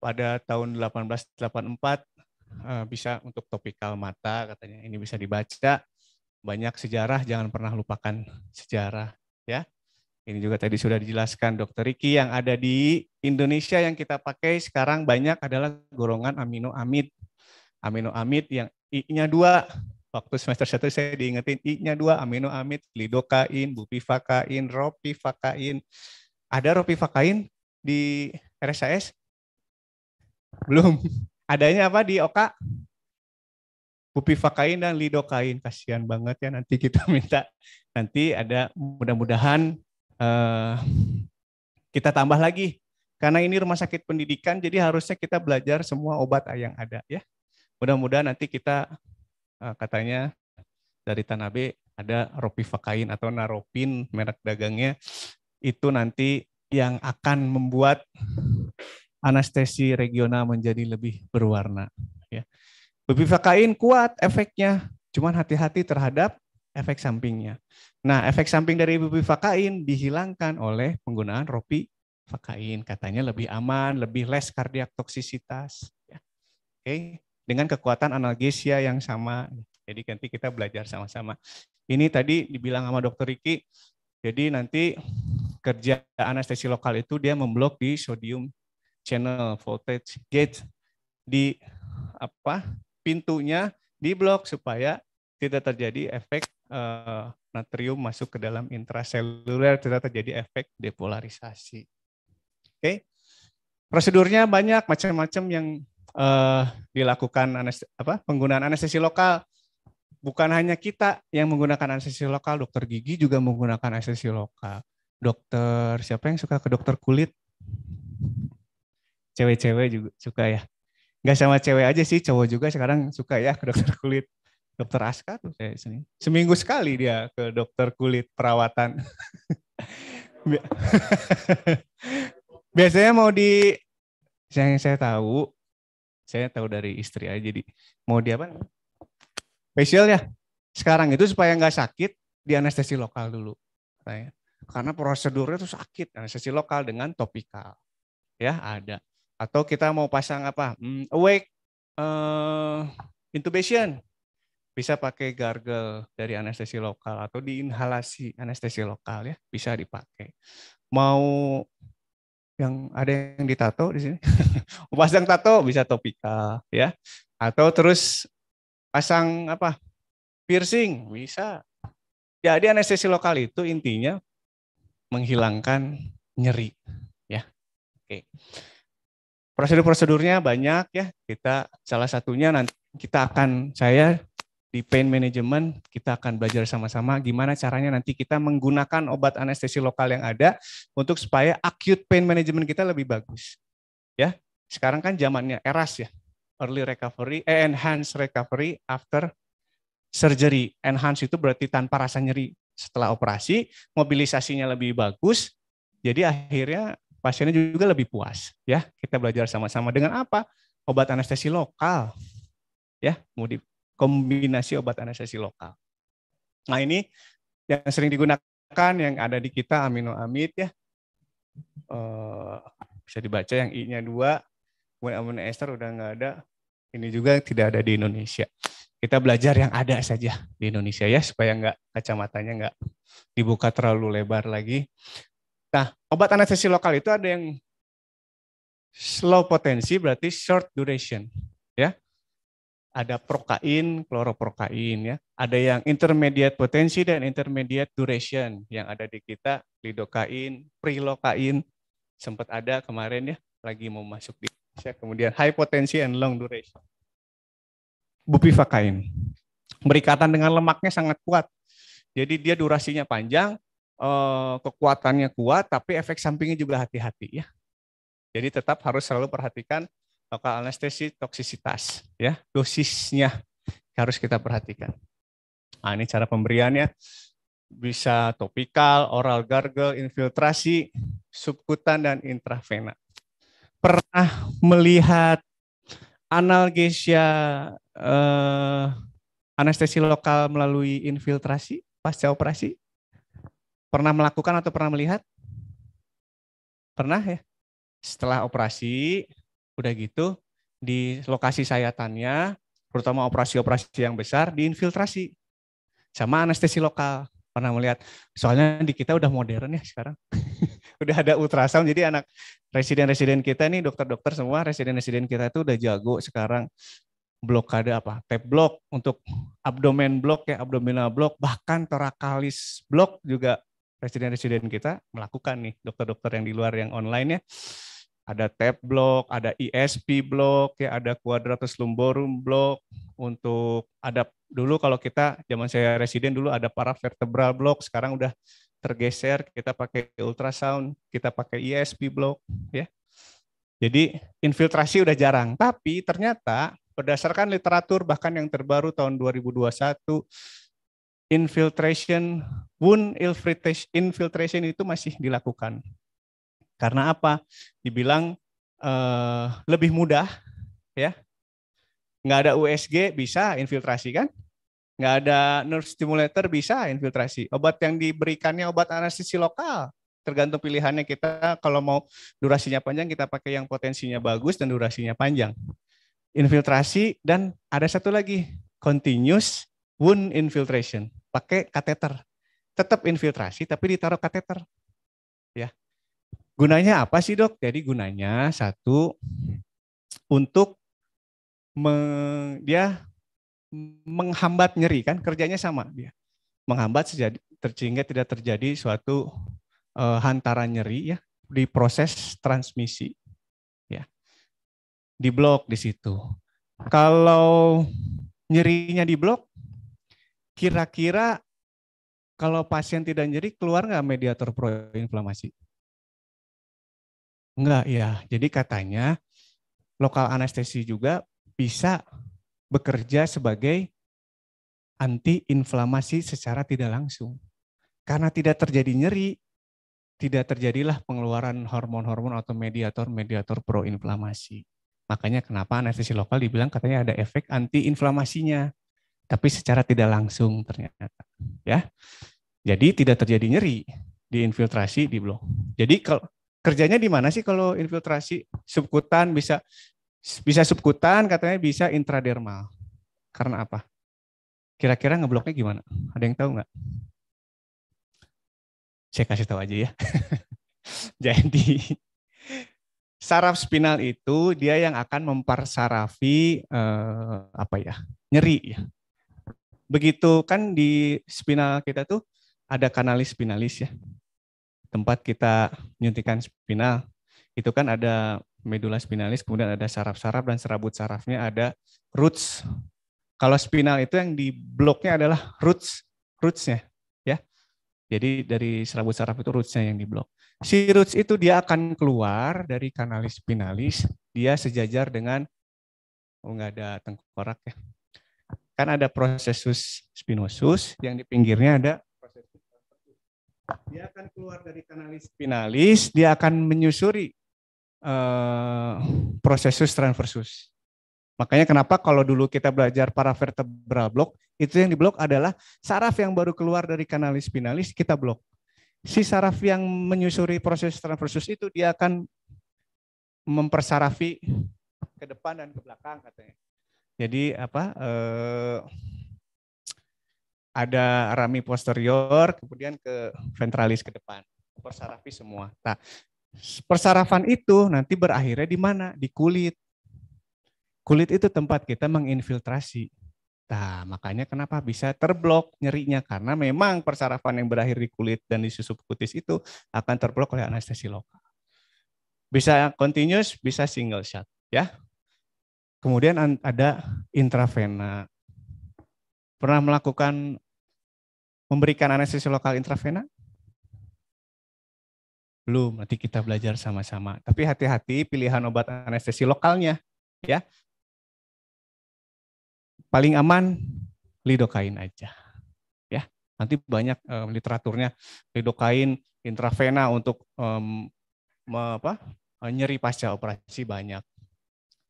Speaker 5: pada tahun 1884 eh, bisa untuk topikal mata katanya ini bisa dibaca banyak sejarah jangan pernah lupakan sejarah ya ini juga tadi sudah dijelaskan dokter Riki yang ada di Indonesia yang kita pakai sekarang banyak adalah golongan amino amino amid yang i-nya dua waktu semester satu saya diingetin I-nya dua, amino amid lidokain, bupivakain, ropivakain, ada Ropi Fakain di RSAS Belum. Adanya apa di Oka? Pupifakain dan lido kain. Kasihan banget ya nanti kita minta. Nanti ada mudah-mudahan uh, kita tambah lagi. Karena ini rumah sakit pendidikan, jadi harusnya kita belajar semua obat yang ada ya. Mudah-mudahan nanti kita uh, katanya dari Tanabe ada ropi Fakain atau naropin merek dagangnya itu nanti yang akan membuat anestesi regional menjadi lebih berwarna. Ya. Bebifakain kuat efeknya, cuman hati-hati terhadap efek sampingnya. Nah, efek samping dari bebifakain dihilangkan oleh penggunaan ropi vakain. Katanya lebih aman, lebih less kardiak toksisitas. Ya. Oke, okay. dengan kekuatan analgesia yang sama. Jadi nanti kita belajar sama-sama. Ini tadi dibilang sama dokter Riki, jadi nanti kerja anestesi lokal itu dia memblok di sodium channel voltage gate di apa pintunya diblok supaya tidak terjadi efek uh, natrium masuk ke dalam intraseluler tidak terjadi efek depolarisasi. Oke. Okay? Prosedurnya banyak macam-macam yang uh, dilakukan anestesi, apa penggunaan anestesi lokal. Bukan hanya kita yang menggunakan anestesi lokal, dokter gigi juga menggunakan anestesi lokal dokter siapa yang suka ke dokter kulit cewek-cewek juga suka ya nggak sama cewek aja sih cowok juga sekarang suka ya ke dokter kulit dokter Aska tuh saya sini seminggu sekali dia ke dokter kulit perawatan biasanya mau di yang saya tahu saya tahu dari istri aja jadi mau dia apa facial ya sekarang itu supaya nggak sakit di anestesi lokal dulu katanya karena prosedurnya itu sakit anestesi lokal dengan topikal ya ada atau kita mau pasang apa hmm, awake uh, intubation bisa pakai gargle dari anestesi lokal atau diinhalasi anestesi lokal ya bisa dipakai mau yang ada yang ditato di sini pasang tato bisa topikal ya atau terus pasang apa piercing bisa jadi anestesi lokal itu intinya menghilangkan nyeri ya. Oke. Prosedur-prosedurnya banyak ya. Kita salah satunya nanti kita akan saya di pain management kita akan belajar sama-sama gimana caranya nanti kita menggunakan obat anestesi lokal yang ada untuk supaya acute pain management kita lebih bagus. Ya. Sekarang kan zamannya ERAS ya. Early recovery, eh, enhanced recovery after surgery. Enhance itu berarti tanpa rasa nyeri. Setelah operasi, mobilisasinya lebih bagus, jadi akhirnya pasiennya juga lebih puas. Ya, kita belajar sama-sama dengan apa? Obat anestesi lokal. Ya, mau kombinasi obat anestesi lokal. Nah ini yang sering digunakan yang ada di kita aminoamid ya. Eh, bisa dibaca yang I-nya dua, kemudian amino e ester udah nggak ada. Ini juga tidak ada di Indonesia kita belajar yang ada saja di Indonesia ya supaya nggak kacamatanya nggak dibuka terlalu lebar lagi. Nah, obat anestesi lokal itu ada yang slow potensi berarti short duration ya. Ada prokain, kloroprokain ya. Ada yang intermediate potensi dan intermediate duration yang ada di kita lidokain, prilokain sempat ada kemarin ya lagi mau masuk di Indonesia kemudian high potensi and long duration bupivakain. Berikatan dengan lemaknya sangat kuat. Jadi dia durasinya panjang, eh, kekuatannya kuat, tapi efek sampingnya juga hati-hati ya. Jadi tetap harus selalu perhatikan lokal eh, anestesi toksisitas ya, dosisnya harus kita perhatikan. Nah, ini cara pemberiannya bisa topikal, oral gargle, infiltrasi, subkutan dan intravena. Pernah melihat analgesia uh, anestesi lokal melalui infiltrasi pasca operasi? Pernah melakukan atau pernah melihat? Pernah ya? Setelah operasi, udah gitu, di lokasi sayatannya, terutama operasi-operasi yang besar, diinfiltrasi. Sama anestesi lokal. Pernah melihat. Soalnya di kita udah modern ya sekarang. udah ada ultrasound, jadi anak residen-residen kita nih, dokter-dokter semua, residen-residen kita itu udah jago sekarang blokade apa tap block untuk abdomen block ya abdominal block bahkan torakalis block juga residen-residen kita melakukan nih dokter-dokter yang di luar yang online ya ada tap block, ada isp e block, ya ada quadratus lumborum block untuk ada dulu kalau kita zaman saya residen dulu ada para vertebral block, sekarang udah tergeser kita pakai ultrasound, kita pakai isp e block ya. Jadi infiltrasi udah jarang, tapi ternyata Berdasarkan literatur bahkan yang terbaru tahun 2021, infiltration, wound infiltration itu masih dilakukan. Karena apa? Dibilang eh, lebih mudah, ya. Nggak ada USG bisa infiltrasi kan? Nggak ada nerve stimulator bisa infiltrasi. Obat yang diberikannya obat anestesi lokal tergantung pilihannya kita kalau mau durasinya panjang kita pakai yang potensinya bagus dan durasinya panjang infiltrasi dan ada satu lagi continuous wound infiltration pakai kateter. Tetap infiltrasi tapi ditaruh kateter. Ya. Gunanya apa sih, Dok? Jadi gunanya satu untuk meng, dia menghambat nyeri kan kerjanya sama dia. Menghambat sejadi, sehingga tidak terjadi suatu uh, hantaran nyeri ya di proses transmisi di blok di situ. Kalau nyerinya di blok, kira-kira kalau pasien tidak nyeri keluar nggak mediator proinflamasi?
Speaker 1: Enggak ya.
Speaker 5: Jadi katanya lokal anestesi juga bisa bekerja sebagai antiinflamasi secara tidak langsung. Karena tidak terjadi nyeri, tidak terjadilah pengeluaran hormon-hormon atau mediator-mediator proinflamasi. Makanya kenapa anestesi lokal dibilang katanya ada efek antiinflamasinya, tapi secara tidak langsung ternyata. Ya, jadi tidak terjadi nyeri di infiltrasi di blok. Jadi kalau kerjanya di mana sih kalau infiltrasi subkutan bisa bisa subkutan katanya bisa intradermal. Karena apa? Kira-kira ngebloknya gimana? Ada yang tahu nggak? Saya kasih tahu aja ya. Jadi saraf spinal itu dia yang akan mempersarafi eh, apa ya nyeri ya. Begitu kan di spinal kita tuh ada kanalis spinalis ya. Tempat kita menyuntikan spinal itu kan ada medula spinalis, kemudian ada saraf-saraf dan serabut sarafnya ada roots. Kalau spinal itu yang di bloknya adalah roots, rootsnya ya. Jadi dari serabut saraf itu rootsnya yang di blok. Si Roots itu dia akan keluar dari kanalis spinalis, dia sejajar dengan oh nggak ada tengkorak ya. Kan ada prosesus spinosus yang di pinggirnya ada dia akan keluar dari kanalis spinalis, dia akan menyusuri eh, processus transversus. Makanya kenapa kalau dulu kita belajar para paravertebral block, itu yang diblok adalah saraf yang baru keluar dari kanalis spinalis kita blok si saraf yang menyusuri proses transversus itu dia akan mempersarafi ke depan dan ke belakang katanya. Jadi apa eh, ada rami posterior kemudian ke ventralis ke depan, persarafi semua. Nah, persarafan itu nanti berakhirnya di mana? Di kulit. Kulit itu tempat kita menginfiltrasi. Nah, makanya kenapa bisa terblok nyerinya karena memang persarafan yang berakhir di kulit dan di susu kutis itu akan terblok oleh anestesi lokal. Bisa continuous, bisa single shot, ya. Kemudian ada intravena. Pernah melakukan memberikan anestesi lokal intravena? Belum, nanti kita belajar sama-sama. Tapi hati-hati pilihan obat anestesi lokalnya, ya paling aman lidokain aja. Ya, nanti banyak um, literaturnya lidokain intravena untuk um, apa? nyeri pasca operasi banyak.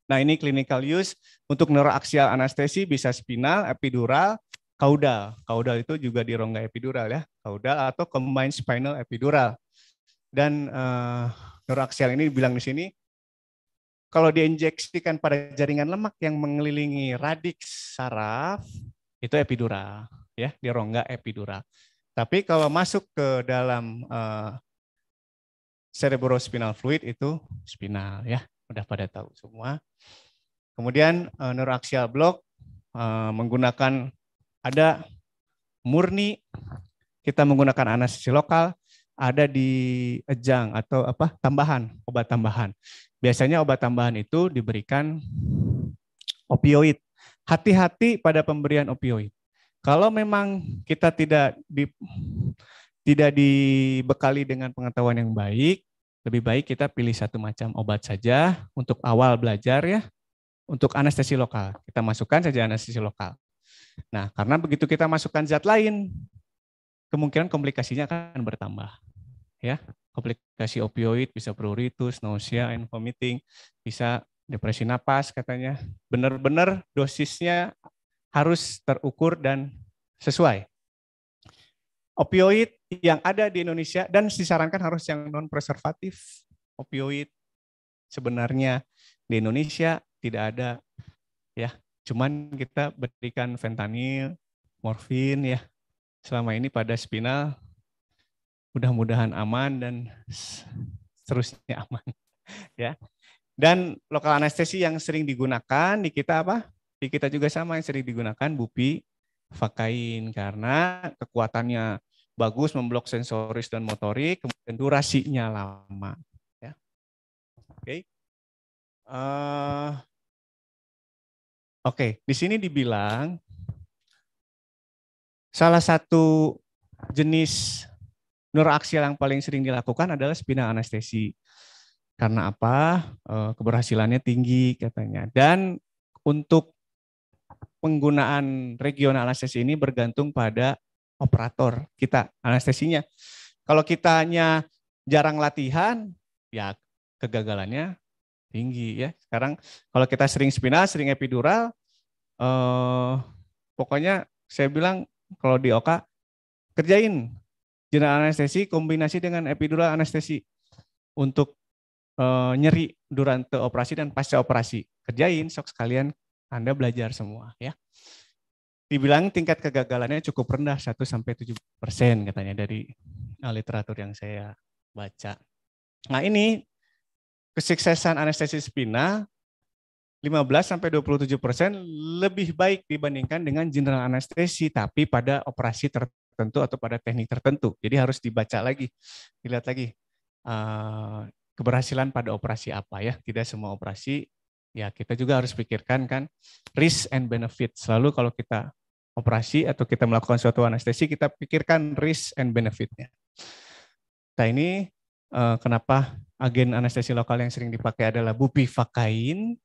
Speaker 5: Nah, ini clinical use untuk neuroaksial anestesi bisa spinal, epidural, kaudal. Kaudal itu juga di rongga epidural ya, kaudal atau combined spinal epidural. Dan uh, eh, neuroaksial ini bilang di sini kalau diinjeksikan pada jaringan lemak yang mengelilingi radix saraf itu epidural ya di rongga epidural. Tapi kalau masuk ke dalam uh, cerebrospinal fluid itu spinal ya udah pada tahu semua. Kemudian uh, eh, neuroaxial block uh, menggunakan ada murni kita menggunakan anestesi lokal, ada di ejang atau apa tambahan obat tambahan. Biasanya obat tambahan itu diberikan opioid. Hati-hati pada pemberian opioid. Kalau memang kita tidak di tidak dibekali dengan pengetahuan yang baik, lebih baik kita pilih satu macam obat saja untuk awal belajar ya. Untuk anestesi lokal, kita masukkan saja anestesi lokal. Nah, karena begitu kita masukkan zat lain, kemungkinan komplikasinya akan bertambah ya komplikasi opioid bisa pruritus nausea and vomiting bisa depresi napas katanya benar-benar dosisnya harus terukur dan sesuai opioid yang ada di Indonesia dan disarankan harus yang non preservatif opioid sebenarnya di Indonesia tidak ada ya cuman kita berikan fentanyl morfin ya selama ini pada spinal mudah-mudahan aman dan seterusnya aman ya dan lokal anestesi yang sering digunakan di kita apa di kita juga sama yang sering digunakan bupi fakain karena kekuatannya bagus memblok sensoris dan motorik kemudian durasinya lama
Speaker 1: ya oke okay. uh, eh, oke okay. di sini dibilang salah
Speaker 5: satu jenis neuroaksial yang paling sering dilakukan adalah spinal anestesi. Karena apa? Eh, keberhasilannya tinggi katanya. Dan untuk penggunaan regional anestesi ini bergantung pada operator kita anestesinya. Kalau kita hanya jarang latihan, ya kegagalannya tinggi ya. Sekarang kalau kita sering spinal, sering epidural, eh, pokoknya saya bilang kalau di OKA kerjain general anestesi kombinasi dengan epidural anestesi untuk uh, nyeri durante operasi dan pasca operasi. Kerjain sok sekalian Anda belajar semua ya. Dibilang tingkat kegagalannya cukup rendah 1 sampai 7% katanya dari eh, literatur yang saya baca. Nah, ini kesuksesan anestesi spina 15 sampai 27% lebih baik dibandingkan dengan general anestesi tapi pada operasi tertentu tertentu atau pada teknik tertentu. Jadi harus dibaca lagi, dilihat lagi uh, keberhasilan pada operasi apa ya. Tidak semua operasi ya kita juga harus pikirkan kan risk and benefit. Selalu kalau kita operasi atau kita melakukan suatu anestesi kita pikirkan risk and benefitnya. Nah ini uh, kenapa agen anestesi lokal yang sering dipakai adalah bupivacaine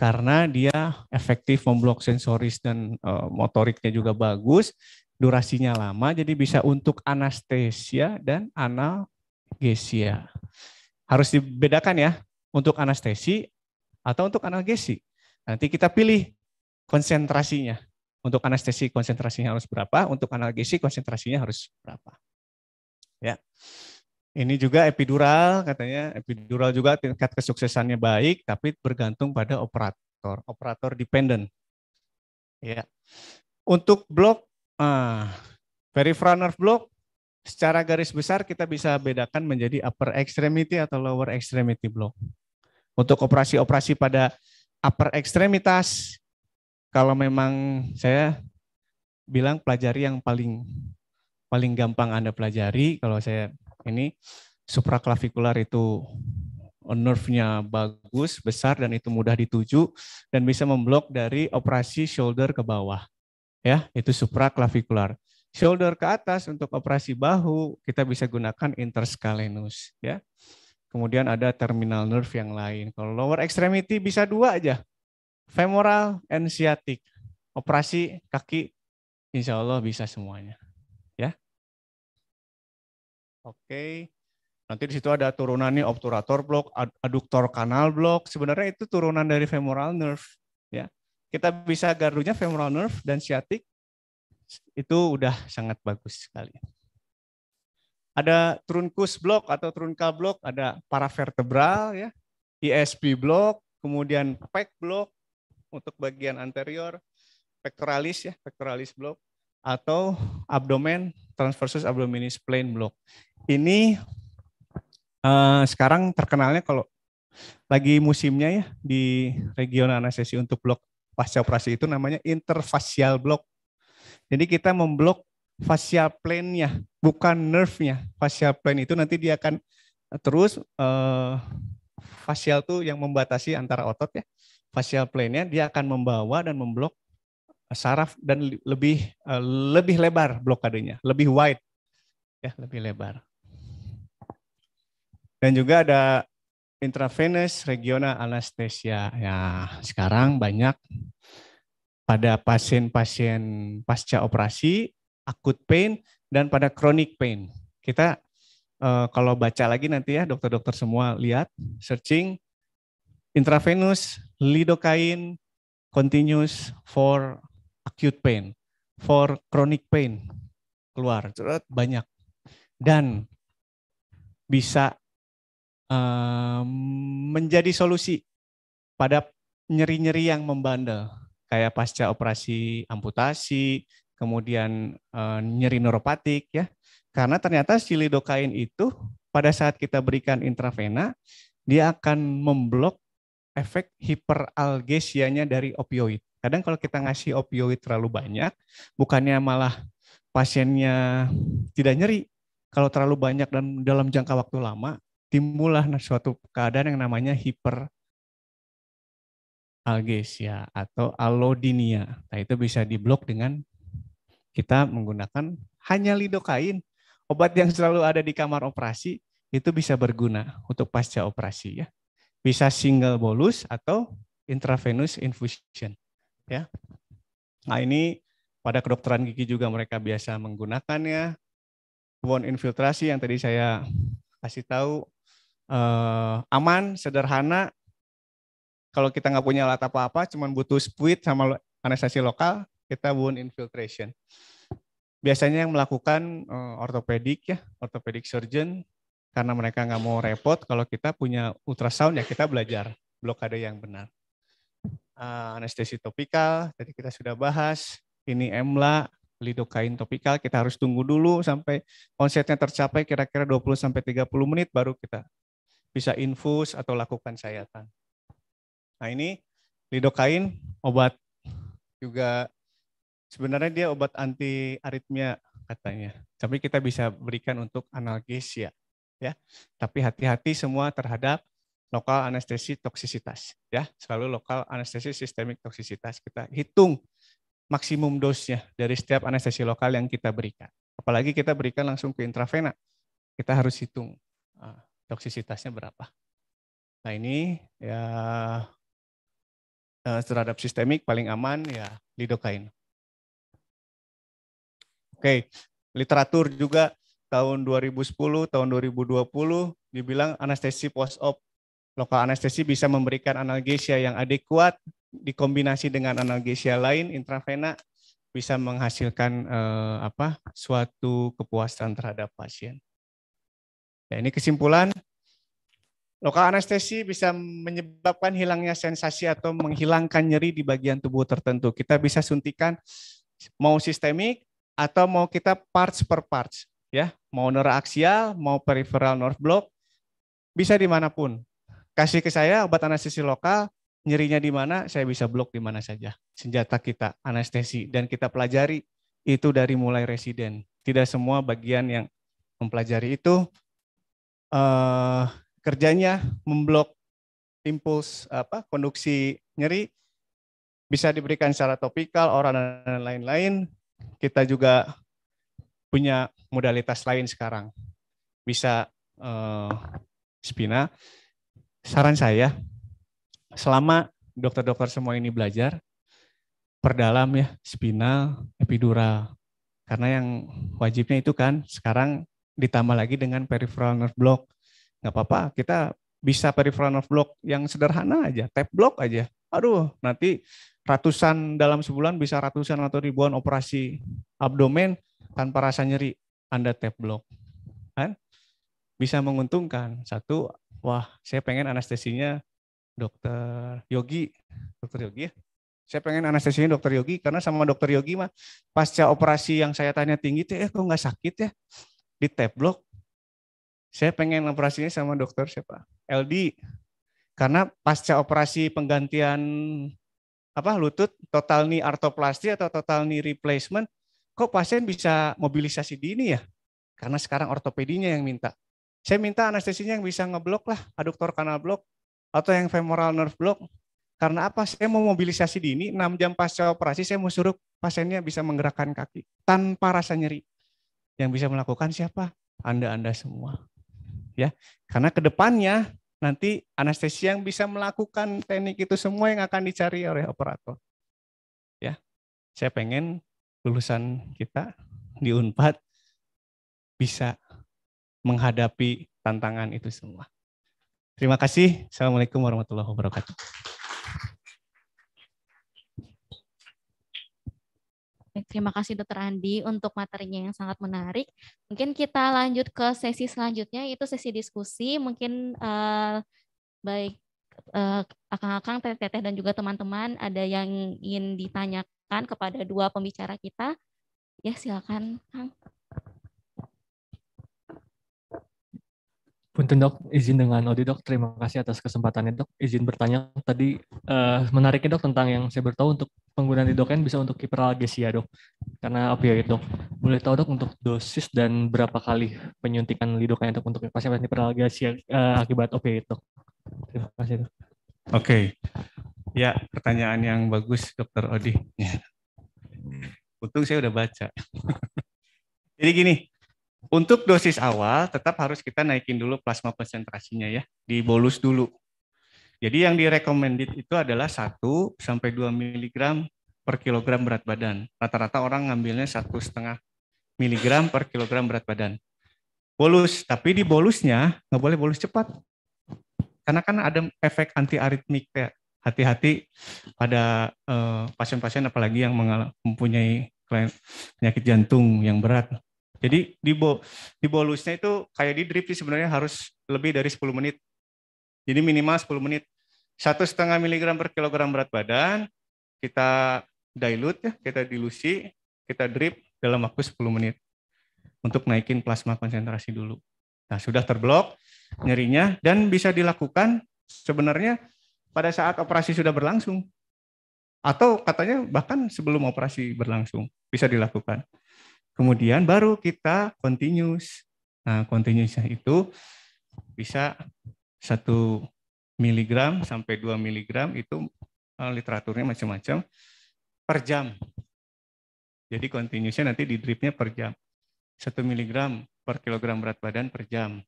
Speaker 5: karena dia efektif memblok sensoris dan eh, motoriknya juga bagus durasinya lama, jadi bisa untuk anestesia dan analgesia. Harus dibedakan ya, untuk anestesi atau untuk analgesi. Nanti kita pilih konsentrasinya. Untuk anestesi konsentrasinya harus berapa, untuk analgesi konsentrasinya harus berapa. Ya. Ini juga epidural katanya, epidural juga tingkat kesuksesannya baik tapi bergantung pada operator, operator dependent. Ya. Untuk blok Ah, perifronal block secara garis besar kita bisa bedakan menjadi upper extremity atau lower extremity block. Untuk operasi-operasi pada upper ekstremitas, kalau memang saya bilang pelajari yang paling paling gampang Anda pelajari, kalau saya ini supraklavikular itu nerve-nya bagus, besar, dan itu mudah dituju, dan bisa memblok dari operasi shoulder ke bawah ya itu supraclavicular. Shoulder ke atas untuk operasi bahu kita bisa gunakan interscalenus ya. Kemudian ada terminal nerve yang lain. Kalau lower extremity bisa dua aja. Femoral and sciatic. Operasi kaki insya Allah bisa semuanya. Ya. Oke. Nanti di situ ada turunannya obturator block, adductor kanal block. Sebenarnya itu turunan dari femoral nerve. Ya kita bisa garunya femoral nerve dan sciatic itu udah sangat bagus sekali. Ada truncus block atau truncal block, ada paravertebral ya, ISP block, kemudian pec block untuk bagian anterior, pectoralis ya, pectoralis block atau abdomen transversus abdominis plane block. Ini eh, sekarang terkenalnya kalau lagi musimnya ya di region anestesi untuk block pasca operasi itu namanya interfasial block. Jadi kita memblok fasial plane-nya, bukan nerve-nya. Fasial plane itu nanti dia akan eh, terus uh, eh, fasial tuh yang membatasi antara otot ya. Fasial plane-nya dia akan membawa dan memblok eh, saraf dan lebih uh, lebih lebar blokadenya, lebih wide ya, lebih lebar. Dan juga ada intravenous regional anestesia. Ya, sekarang banyak pada pasien-pasien pasca operasi, akut pain, dan pada chronic pain. Kita eh, kalau baca lagi nanti ya dokter-dokter semua lihat, searching intravenous lidocaine continuous for acute pain, for chronic pain. Keluar, banyak. Dan bisa menjadi solusi pada nyeri-nyeri yang membandel kayak pasca operasi amputasi, kemudian uh, nyeri neuropatik ya. Karena ternyata silidokain itu pada saat kita berikan intravena dia akan memblok efek hiperalgesianya dari opioid. Kadang kalau kita ngasih opioid terlalu banyak, bukannya malah pasiennya tidak nyeri. Kalau terlalu banyak dan dalam jangka waktu lama, timbullah nah, suatu keadaan yang namanya hiper algesia atau alodinia. Nah, itu bisa diblok dengan kita menggunakan hanya lidokain. Obat yang selalu ada di kamar operasi itu bisa berguna untuk pasca operasi ya. Bisa single bolus atau intravenous infusion ya. Nah, ini pada kedokteran gigi juga mereka biasa menggunakannya. Kebun infiltrasi yang tadi saya kasih tahu uh, aman, sederhana. Kalau kita nggak punya alat apa-apa, cuman butuh spuit sama anestesi lokal, kita wound infiltration. Biasanya yang melakukan uh, ortopedik ya, ortopedik surgeon, karena mereka nggak mau repot. Kalau kita punya ultrasound ya kita belajar blokade yang benar. Uh, anestesi topikal, tadi kita sudah bahas. Ini EMLA, lidokain topikal kita harus tunggu dulu sampai konsepnya tercapai kira-kira 20 30 menit baru kita bisa infus atau lakukan sayatan. Nah ini lidokain obat juga sebenarnya dia obat anti aritmia katanya. Tapi kita bisa berikan untuk analgesia ya. ya. Tapi hati-hati semua terhadap lokal anestesi toksisitas ya. Selalu lokal anestesi sistemik toksisitas kita hitung maksimum dosnya dari setiap anestesi lokal yang kita berikan. Apalagi kita berikan langsung ke intravena. Kita harus hitung ah toksisitasnya berapa. Nah ini ya eh, terhadap sistemik paling aman ya lidokain. Oke, literatur juga tahun 2010, tahun 2020 dibilang anestesi post-op. Lokal anestesi bisa memberikan analgesia yang adekuat dikombinasi dengan analgesia lain intravena bisa menghasilkan eh, apa suatu kepuasan terhadap pasien. Ya, ini kesimpulan. Lokal anestesi bisa menyebabkan hilangnya sensasi atau menghilangkan nyeri di bagian tubuh tertentu. Kita bisa suntikan mau sistemik atau mau kita parts per parts, ya, mau neuroaksial, mau peripheral nerve block, bisa dimanapun. Kasih ke saya obat anestesi lokal, nyerinya di mana, saya bisa blok di mana saja. Senjata kita anestesi dan kita pelajari itu dari mulai residen. Tidak semua bagian yang mempelajari itu uh, kerjanya memblok impuls apa konduksi nyeri bisa diberikan secara topikal, orang dan lain-lain. Kita juga punya modalitas lain sekarang. Bisa uh, spina. Saran saya selama dokter-dokter semua ini belajar perdalam ya spinal, epidural. Karena yang wajibnya itu kan sekarang ditambah lagi dengan peripheral nerve block. Nggak apa-apa, kita bisa peripheral nerve block yang sederhana aja, tap block aja. Aduh, nanti ratusan dalam sebulan bisa ratusan atau ribuan operasi abdomen tanpa rasa nyeri. Anda tap block. Kan? Bisa menguntungkan. Satu, wah saya pengen anestesinya dokter Yogi. Dokter Yogi ya? saya pengen anestesinya dokter Yogi karena sama dokter Yogi mah pasca operasi yang saya tanya tinggi teh ya, kok nggak sakit ya di tab block saya pengen operasinya sama dokter siapa LD karena pasca operasi penggantian apa lutut total knee artoplasti atau total knee replacement kok pasien bisa mobilisasi dini ya karena sekarang ortopedinya yang minta saya minta anestesinya yang bisa ngeblok lah aduktor kanal blok atau yang femoral nerve block karena apa saya mau mobilisasi dini 6 jam pasca operasi saya mau suruh pasiennya bisa menggerakkan kaki tanpa rasa nyeri yang bisa melakukan siapa? Anda-anda semua. Ya, karena kedepannya nanti anestesi yang bisa melakukan teknik itu semua yang akan dicari oleh operator. Ya, saya pengen lulusan kita di Unpad bisa menghadapi tantangan itu semua. Terima kasih. Assalamualaikum warahmatullahi wabarakatuh.
Speaker 2: Terima kasih Dokter Andi untuk materinya yang sangat menarik. Mungkin kita lanjut ke sesi selanjutnya yaitu sesi diskusi. Mungkin uh, baik eh, akang-akang, teteh-teteh dan juga teman-teman ada yang ingin ditanyakan kepada dua pembicara kita. Ya silakan, Kang.
Speaker 4: Punten dok, izin dengan Odi dok, terima kasih atas kesempatannya dok. Izin bertanya tadi uh, menariknya dok tentang yang saya bertahu untuk penggunaan lidokain bisa untuk hiperalgesia ya, dok, karena opioid dok. Boleh tahu dok untuk dosis dan berapa kali penyuntikan lidokain dok untuk pasien hiperalgesia uh, akibat
Speaker 5: opioid dok? Terima kasih dok. Oke, okay. ya pertanyaan yang bagus dokter Odi. Untung saya udah baca. Jadi gini, untuk dosis awal tetap harus kita naikin dulu plasma konsentrasinya ya, di bolus dulu. Jadi yang direkomendit itu adalah 1 sampai 2 mg per kilogram berat badan. Rata-rata orang ngambilnya satu setengah miligram per kilogram berat badan. Bolus, tapi di bolusnya nggak boleh bolus cepat. Karena kan ada efek antiaritmik ya. Hati-hati pada eh, pasien-pasien uh, apalagi yang mempunyai penyakit jantung yang berat jadi di bo di bolusnya itu kayak di drip sih sebenarnya harus lebih dari 10 menit. Jadi minimal 10 menit. Satu setengah miligram per kilogram berat badan kita dilute ya, kita dilusi, kita drip dalam waktu 10 menit untuk naikin plasma konsentrasi dulu. Nah, sudah terblok nyerinya dan bisa dilakukan sebenarnya pada saat operasi sudah berlangsung atau katanya bahkan sebelum operasi berlangsung bisa dilakukan. Kemudian baru kita continuous. Nah, continuousnya itu bisa 1 miligram sampai 2 miligram itu eh, literaturnya macam-macam per jam. Jadi continuousnya nanti di dripnya per jam. 1 miligram per kilogram berat badan per jam.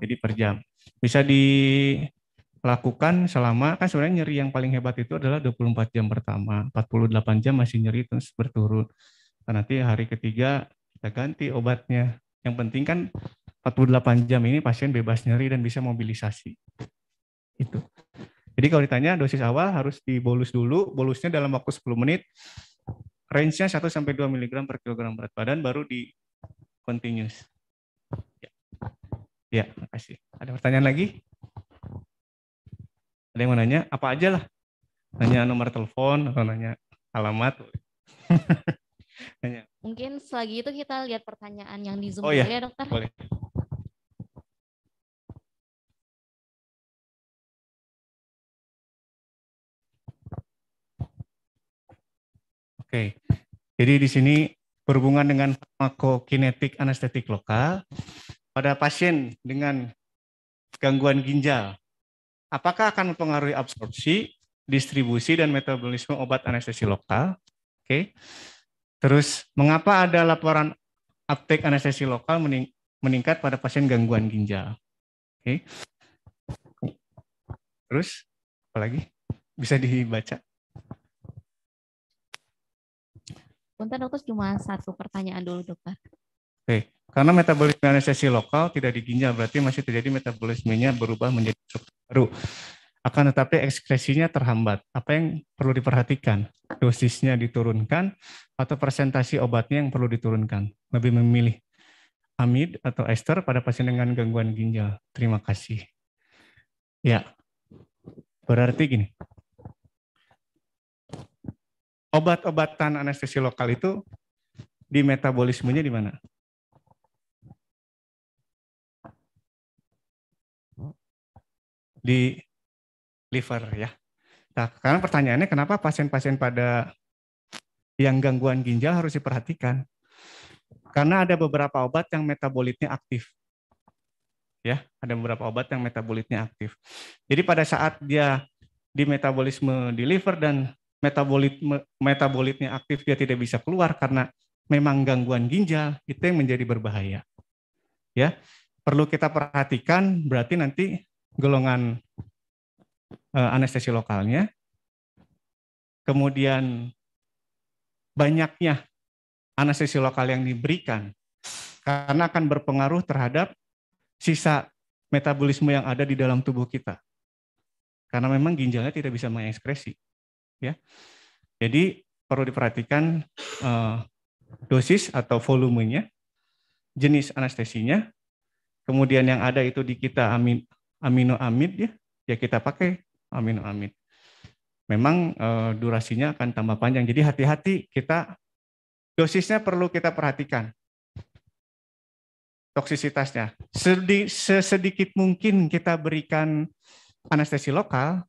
Speaker 5: Jadi per jam. Bisa dilakukan selama, kan sebenarnya nyeri yang paling hebat itu adalah 24 jam pertama. 48 jam masih nyeri terus berturut. Nah, nanti hari ketiga kita ganti obatnya. Yang penting kan 48 jam ini pasien bebas nyeri dan bisa mobilisasi. Itu. Jadi kalau ditanya dosis awal harus dibolus dulu, bolusnya dalam waktu 10 menit, range-nya 1 2 mg per kilogram berat badan baru di continuous. Ya. Ya, makasih. Ada pertanyaan lagi? Ada yang mau nanya? Apa aja lah. Nanya nomor telepon atau nanya alamat. Iya.
Speaker 2: Mungkin selagi itu kita lihat pertanyaan yang di Zoom oh, iya. ya dokter.
Speaker 1: Boleh. Oke. Jadi di sini berhubungan
Speaker 5: dengan farmakokinetik anestetik lokal pada pasien dengan gangguan ginjal. Apakah akan mempengaruhi absorpsi, distribusi dan metabolisme obat anestesi lokal? Oke. Terus mengapa ada laporan uptake anestesi lokal mening meningkat pada pasien gangguan ginjal? Oke. Okay. Terus lagi? bisa dibaca?
Speaker 2: Bentar, dokter cuma satu pertanyaan dulu dokter.
Speaker 5: Oke, okay. karena metabolisme anestesi lokal tidak di ginjal berarti masih terjadi metabolismenya berubah menjadi struktur baru akan tetapi ekskresinya terhambat. Apa yang perlu diperhatikan? Dosisnya diturunkan atau presentasi obatnya yang perlu diturunkan? Lebih memilih amid atau ester pada pasien dengan gangguan ginjal. Terima kasih. Ya, berarti gini. Obat-obatan anestesi lokal itu di
Speaker 1: metabolismenya di mana? Di liver ya. Nah, sekarang pertanyaannya
Speaker 5: kenapa pasien-pasien pada yang gangguan ginjal harus diperhatikan? Karena ada beberapa obat yang metabolitnya aktif. Ya, ada beberapa obat yang metabolitnya aktif. Jadi pada saat dia di metabolisme di liver dan metabolit metabolitnya aktif dia tidak bisa keluar karena memang gangguan ginjal itu yang menjadi berbahaya. Ya, perlu kita perhatikan berarti nanti golongan Eh, anestesi lokalnya. Kemudian banyaknya anestesi lokal yang diberikan karena akan berpengaruh terhadap sisa metabolisme yang ada di dalam tubuh kita. Karena memang ginjalnya tidak bisa mengekspresi. ya. Jadi perlu diperhatikan eh, dosis atau volumenya, jenis anestesinya, kemudian yang ada itu di kita amin, aminoamid ya, ya kita pakai Amin, amin. Memang eh, durasinya akan tambah panjang. Jadi hati-hati kita dosisnya perlu kita perhatikan. Toksisitasnya. Sedi, sesedikit mungkin kita berikan anestesi lokal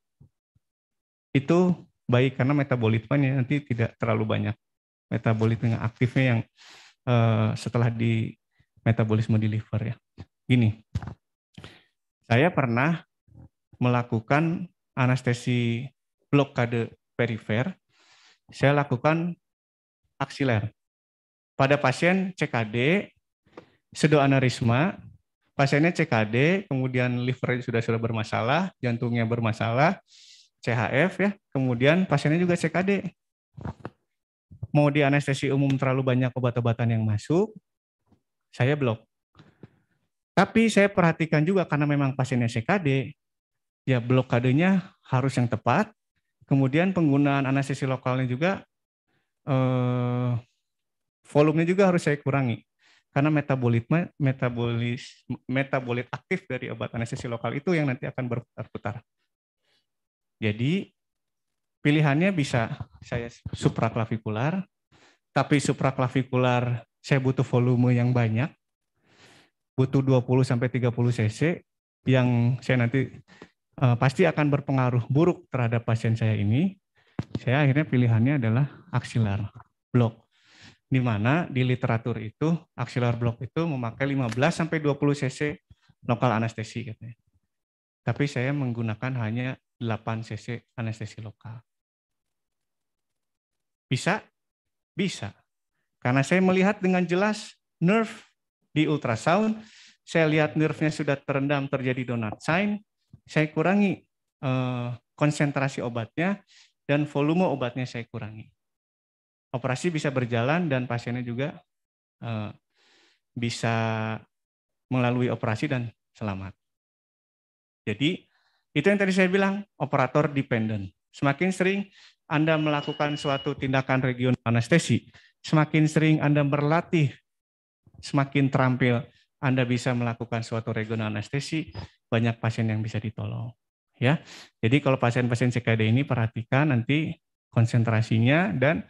Speaker 5: itu baik karena metabolitnya nanti tidak terlalu banyak yang aktifnya yang eh, setelah di metabolisme di liver ya. Gini, saya pernah melakukan anestesi blokade perifer, saya lakukan aksiler. Pada pasien CKD, sedo aneurisma, pasiennya CKD, kemudian livernya sudah sudah bermasalah, jantungnya bermasalah, CHF ya, kemudian pasiennya juga CKD. Mau di anestesi umum terlalu banyak obat-obatan yang masuk, saya blok. Tapi saya perhatikan juga karena memang pasiennya CKD, ya blokadenya harus yang tepat. Kemudian penggunaan anestesi lokalnya juga eh, volumenya juga harus saya kurangi karena metabolisme metabolis metabolit aktif dari obat anestesi lokal itu yang nanti akan berputar-putar. Jadi pilihannya bisa saya supraklavikular, tapi supraklavikular saya butuh volume yang banyak, butuh 20 sampai 30 cc yang saya nanti uh, pasti akan berpengaruh buruk terhadap pasien saya ini, saya akhirnya pilihannya adalah aksilar block. Di mana di literatur itu aksilar block itu memakai 15 sampai 20 cc lokal anestesi katanya. Tapi saya menggunakan hanya 8 cc anestesi lokal. Bisa? Bisa. Karena saya melihat dengan jelas nerve di ultrasound, saya lihat nerve-nya sudah terendam terjadi donut sign, saya kurangi eh, konsentrasi obatnya dan volume obatnya saya kurangi. Operasi bisa berjalan dan pasiennya juga eh, bisa melalui operasi dan selamat. Jadi itu yang tadi saya bilang operator dependent. Semakin sering Anda melakukan suatu tindakan regional anestesi, semakin sering Anda berlatih, semakin terampil Anda bisa melakukan suatu regional anestesi, banyak pasien yang bisa ditolong. Ya, jadi kalau pasien-pasien CKD ini perhatikan nanti konsentrasinya dan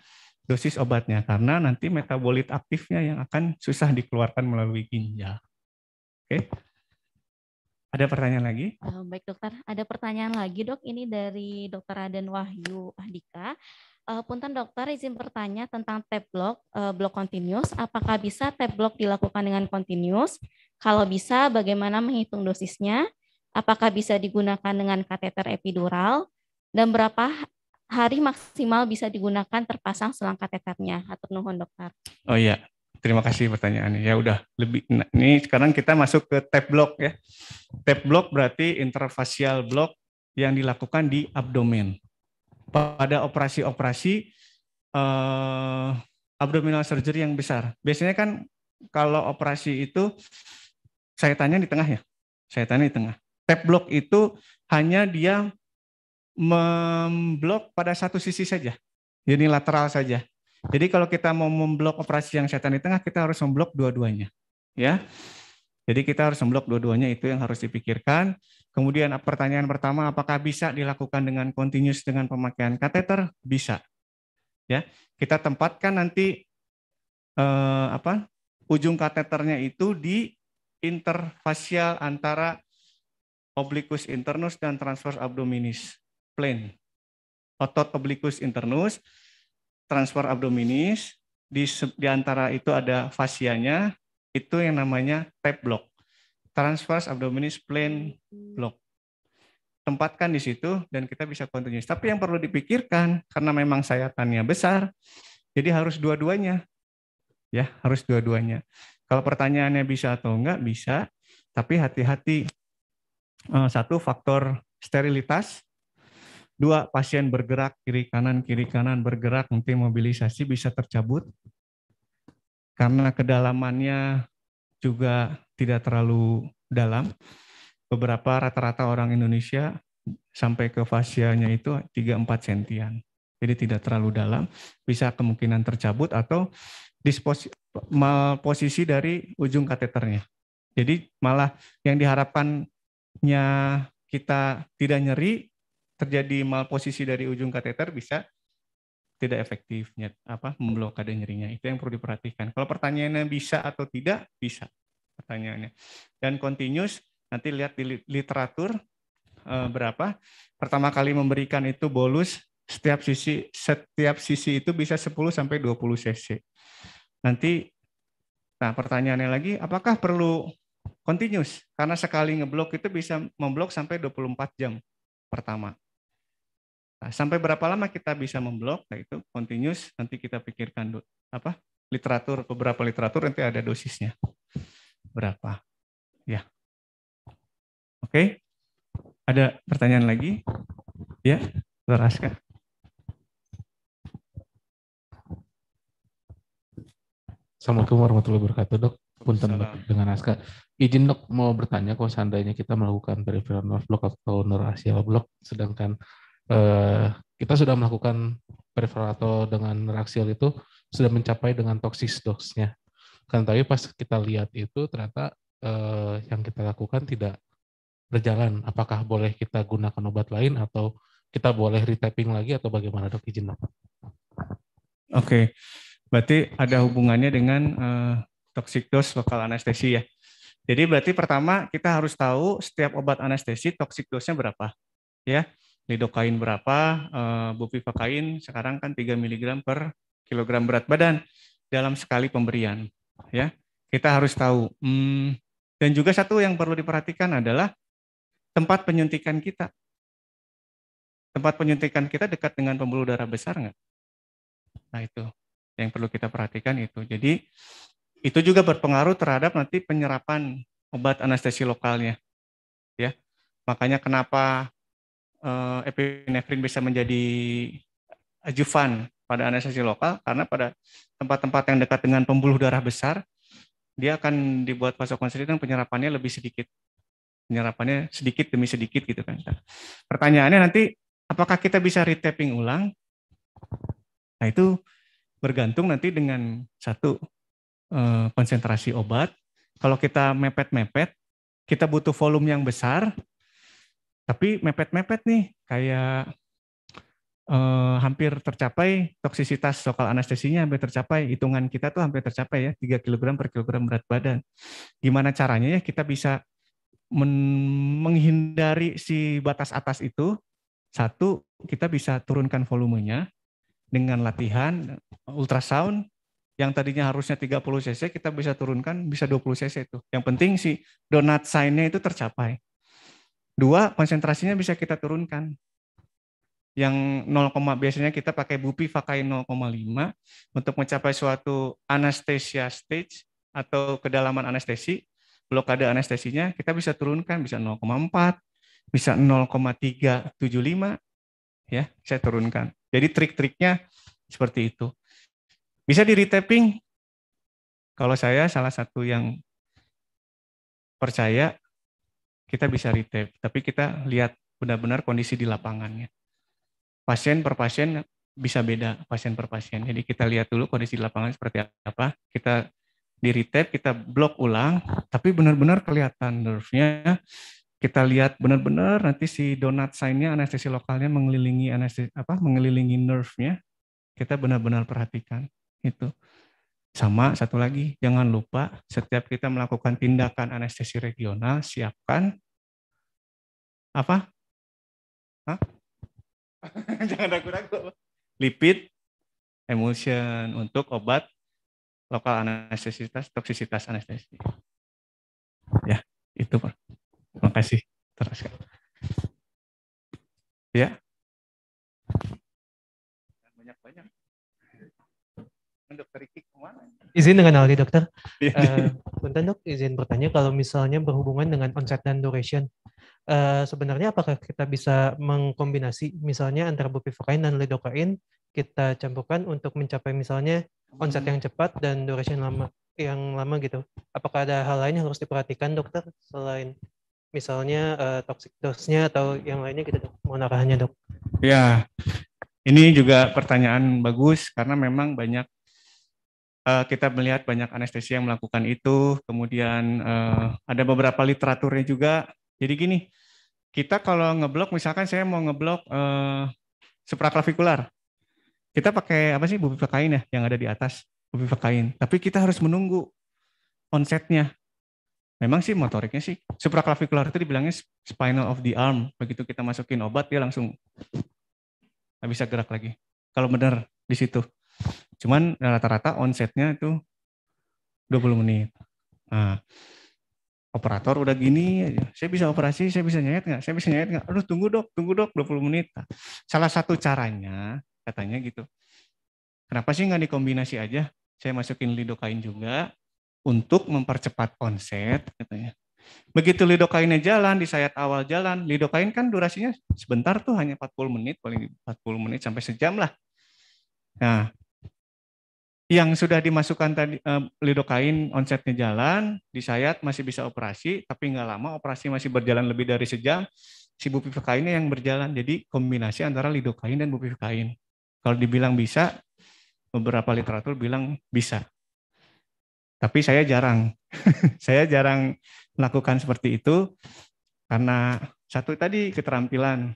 Speaker 5: dosis obatnya karena nanti metabolit aktifnya yang akan susah dikeluarkan melalui ginjal. Oke. Ada
Speaker 2: pertanyaan lagi? Eh, baik dokter, ada pertanyaan lagi dok. Ini dari dokter Aden Wahyu Ahdika. Eh, punten dokter izin bertanya tentang tap block, eh, block continuous. Apakah bisa tap block dilakukan dengan continuous? Kalau bisa, bagaimana menghitung dosisnya? Apakah bisa digunakan dengan kateter epidural? Dan berapa hari maksimal bisa digunakan terpasang selang kateternya? Atau nuhun dokter.
Speaker 6: Oh iya,
Speaker 5: terima kasih pertanyaannya. Ya udah lebih. Nah, ini sekarang kita masuk ke tap block ya. Tap block berarti interfasial block yang dilakukan di abdomen. Pada operasi-operasi eh, abdominal surgery yang besar. Biasanya kan kalau operasi itu saya tanya di tengah ya. Saya tanya di tengah. Tab block itu hanya dia memblok pada satu sisi saja. Jadi lateral saja. Jadi kalau kita mau memblok operasi yang saya tanya di tengah, kita harus memblok dua-duanya. Ya. Jadi kita harus memblok dua-duanya itu yang harus dipikirkan. Kemudian pertanyaan pertama, apakah bisa dilakukan dengan continuous dengan pemakaian kateter? Bisa. Ya, kita tempatkan nanti eh, apa? Ujung kateternya itu di interfasial antara obliquus internus dan transverse abdominis, plane. Otot obliquus internus, transverse abdominis, di, di antara itu ada fasianya, itu yang namanya tap block. Transverse abdominis plane block. Tempatkan di situ dan kita bisa continuous. Tapi yang perlu dipikirkan, karena memang sayatannya besar, jadi harus dua-duanya. Ya, harus dua-duanya. Kalau pertanyaannya bisa atau enggak, bisa. Tapi hati-hati. Eh, satu, faktor sterilitas. Dua, pasien bergerak kiri kanan, kiri kanan bergerak, nanti mobilisasi bisa tercabut. Karena kedalamannya juga tidak terlalu dalam. Beberapa rata-rata orang Indonesia sampai ke fasianya itu 3-4 sentian. Jadi tidak terlalu dalam, bisa kemungkinan tercabut atau disposisi posisi dari ujung kateternya. Jadi malah yang diharapkannya kita tidak nyeri terjadi mal posisi dari ujung kateter bisa tidak efektif apa memblokade nyerinya itu yang perlu diperhatikan kalau pertanyaannya bisa atau tidak bisa pertanyaannya dan continuous nanti lihat di literatur e, berapa pertama kali memberikan itu bolus setiap sisi setiap sisi itu bisa 10 sampai 20 cc Nanti, nah pertanyaannya lagi, apakah perlu continuous? Karena sekali ngeblok itu bisa memblok sampai 24 jam pertama. Nah, sampai berapa lama kita bisa memblok? Nah, itu continuous nanti kita pikirkan apa literatur beberapa literatur nanti ada dosisnya
Speaker 1: berapa ya oke ada pertanyaan lagi ya Laraska Assalamualaikum
Speaker 4: warahmatullahi wabarakatuh dok. Punten dok, dengan Aska. Izin dok mau bertanya kalau seandainya kita melakukan peripheral nerve block atau neurasial block, sedangkan eh, kita sudah melakukan peripheral atau dengan neurasial itu sudah mencapai dengan toksis dosnya. Kan tapi pas kita lihat itu ternyata eh, yang kita lakukan tidak berjalan. Apakah boleh kita gunakan obat lain atau kita boleh retaping lagi atau bagaimana dok izin dok? Oke.
Speaker 5: Okay. Berarti ada hubungannya dengan uh, toxic dose lokal anestesi ya. Jadi berarti pertama kita harus tahu setiap obat anestesi toxic dose-nya berapa. Ya, lidokain berapa, uh, eh, bupivakain sekarang kan 3 mg per kilogram berat badan dalam sekali pemberian. Ya, kita harus tahu. Hmm, dan juga satu yang perlu diperhatikan adalah tempat penyuntikan kita. Tempat penyuntikan kita dekat dengan pembuluh darah besar nggak? Nah itu yang perlu kita perhatikan itu. Jadi itu juga berpengaruh terhadap nanti penyerapan obat anestesi lokalnya. Ya. Makanya kenapa uh, epinefrin bisa menjadi ajuvan pada anestesi lokal karena pada tempat-tempat yang dekat dengan pembuluh darah besar dia akan dibuat vasokonstriktor dan penyerapannya lebih sedikit. Penyerapannya sedikit demi sedikit gitu kan. Pertanyaannya nanti apakah kita bisa retaping ulang? Nah, itu bergantung nanti dengan satu eh, konsentrasi obat. Kalau kita mepet-mepet, kita butuh volume yang besar, tapi mepet-mepet nih kayak eh, hampir tercapai toksisitas lokal anestesinya hampir tercapai, hitungan kita tuh hampir tercapai ya 3 kg per kilogram berat badan. Gimana caranya ya kita bisa men- menghindari si batas atas itu? Satu, kita bisa turunkan volumenya dengan latihan ultrasound yang tadinya harusnya 30 cc kita bisa turunkan bisa 20 cc itu. Yang penting si donat sign-nya itu tercapai. Dua, konsentrasinya bisa kita turunkan. Yang 0, biasanya kita pakai bupi pakai 0,5 untuk mencapai suatu anestesia stage atau kedalaman anestesi, blokade anestesinya kita bisa turunkan bisa 0,4, bisa 0,375, ya saya turunkan jadi trik-triknya seperti itu bisa di retapping kalau saya salah satu yang percaya kita bisa retap tapi kita lihat benar-benar kondisi di lapangannya pasien per pasien bisa beda pasien per pasien jadi kita lihat dulu kondisi di lapangan seperti apa kita di retap kita blok ulang tapi benar-benar kelihatan nerve-nya kita lihat benar-benar nanti si donat sign-nya anestesi lokalnya mengelilingi anestesi apa mengelilingi nerve-nya kita benar-benar perhatikan itu sama satu lagi jangan lupa setiap kita melakukan tindakan anestesi regional siapkan
Speaker 1: apa Hah?
Speaker 5: jangan ragu-ragu lipid emulsion untuk obat lokal anestesitas
Speaker 1: toksisitas anestesi ya itu pak kasih. Terus. Ya. Banyak-banyak. Dokter Riki kemana? Izin dengan Aldi, dokter.
Speaker 4: uh, bentar dok, izin bertanya kalau misalnya berhubungan dengan onset dan duration, uh, sebenarnya apakah kita bisa mengkombinasi misalnya antara bupivacain dan lidocain kita campurkan untuk mencapai misalnya onset yang cepat dan duration lama yang lama gitu. Apakah ada hal lain yang harus diperhatikan dokter selain misalnya uh, toxic dose-nya atau yang lainnya kita gitu, dok, mohon arahannya dok.
Speaker 5: Ya, ini juga pertanyaan bagus karena memang banyak uh, kita melihat banyak anestesi yang melakukan itu, kemudian uh, ada beberapa literaturnya juga. Jadi gini, kita kalau ngeblok, misalkan saya mau ngeblok uh, supraklavikular, kita pakai apa sih bubifakain ya yang ada di atas bubifakain. Tapi kita harus menunggu onsetnya memang sih motoriknya sih supraclavicular itu dibilangnya spinal of the arm. Begitu kita masukin obat dia langsung nggak bisa gerak lagi. Kalau benar di situ. Cuman eh, rata-rata onsetnya itu 20 menit. Nah, operator udah gini aja. Saya bisa operasi, saya bisa nyayat nggak? Saya bisa nyayat nggak? Aduh, tunggu dok, tunggu dok 20 menit. Nah, salah satu caranya katanya gitu. Kenapa sih nggak dikombinasi aja? Saya masukin lidokain juga, untuk mempercepat onset gitu ya. Begitu lidokainnya jalan, di sayat awal jalan, lidokain kan durasinya sebentar tuh hanya 40 menit, paling 40 menit sampai sejam lah. Nah, yang sudah dimasukkan tadi eh, lidokain onsetnya jalan, di sayat masih bisa operasi, tapi nggak lama operasi masih berjalan lebih dari sejam, si bupivakainnya yang berjalan. Jadi kombinasi antara lidokain dan bupivakain. Kalau dibilang bisa, beberapa literatur bilang bisa. Tapi saya jarang. saya jarang melakukan seperti itu karena satu tadi keterampilan.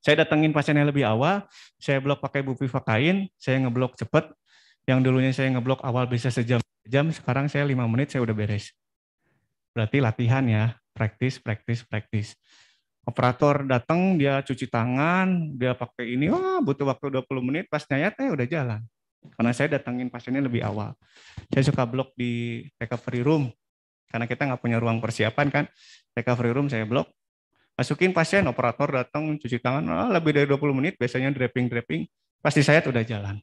Speaker 5: Saya datengin pasien yang lebih awal, saya blok pakai bupivakain, saya ngeblok cepet. Yang dulunya saya ngeblok awal bisa sejam, jam sekarang saya lima menit saya udah beres. Berarti latihan ya, praktis, praktis, praktis operator datang dia cuci tangan dia pakai ini wah butuh waktu 20 menit pas nyayat eh udah jalan karena saya datangin pasiennya lebih awal. Saya suka blok di recovery room karena kita nggak punya ruang persiapan kan. Recovery room saya blok. Masukin pasien, operator datang cuci tangan, oh, lebih dari 20 menit biasanya draping-draping, pasti saya udah jalan.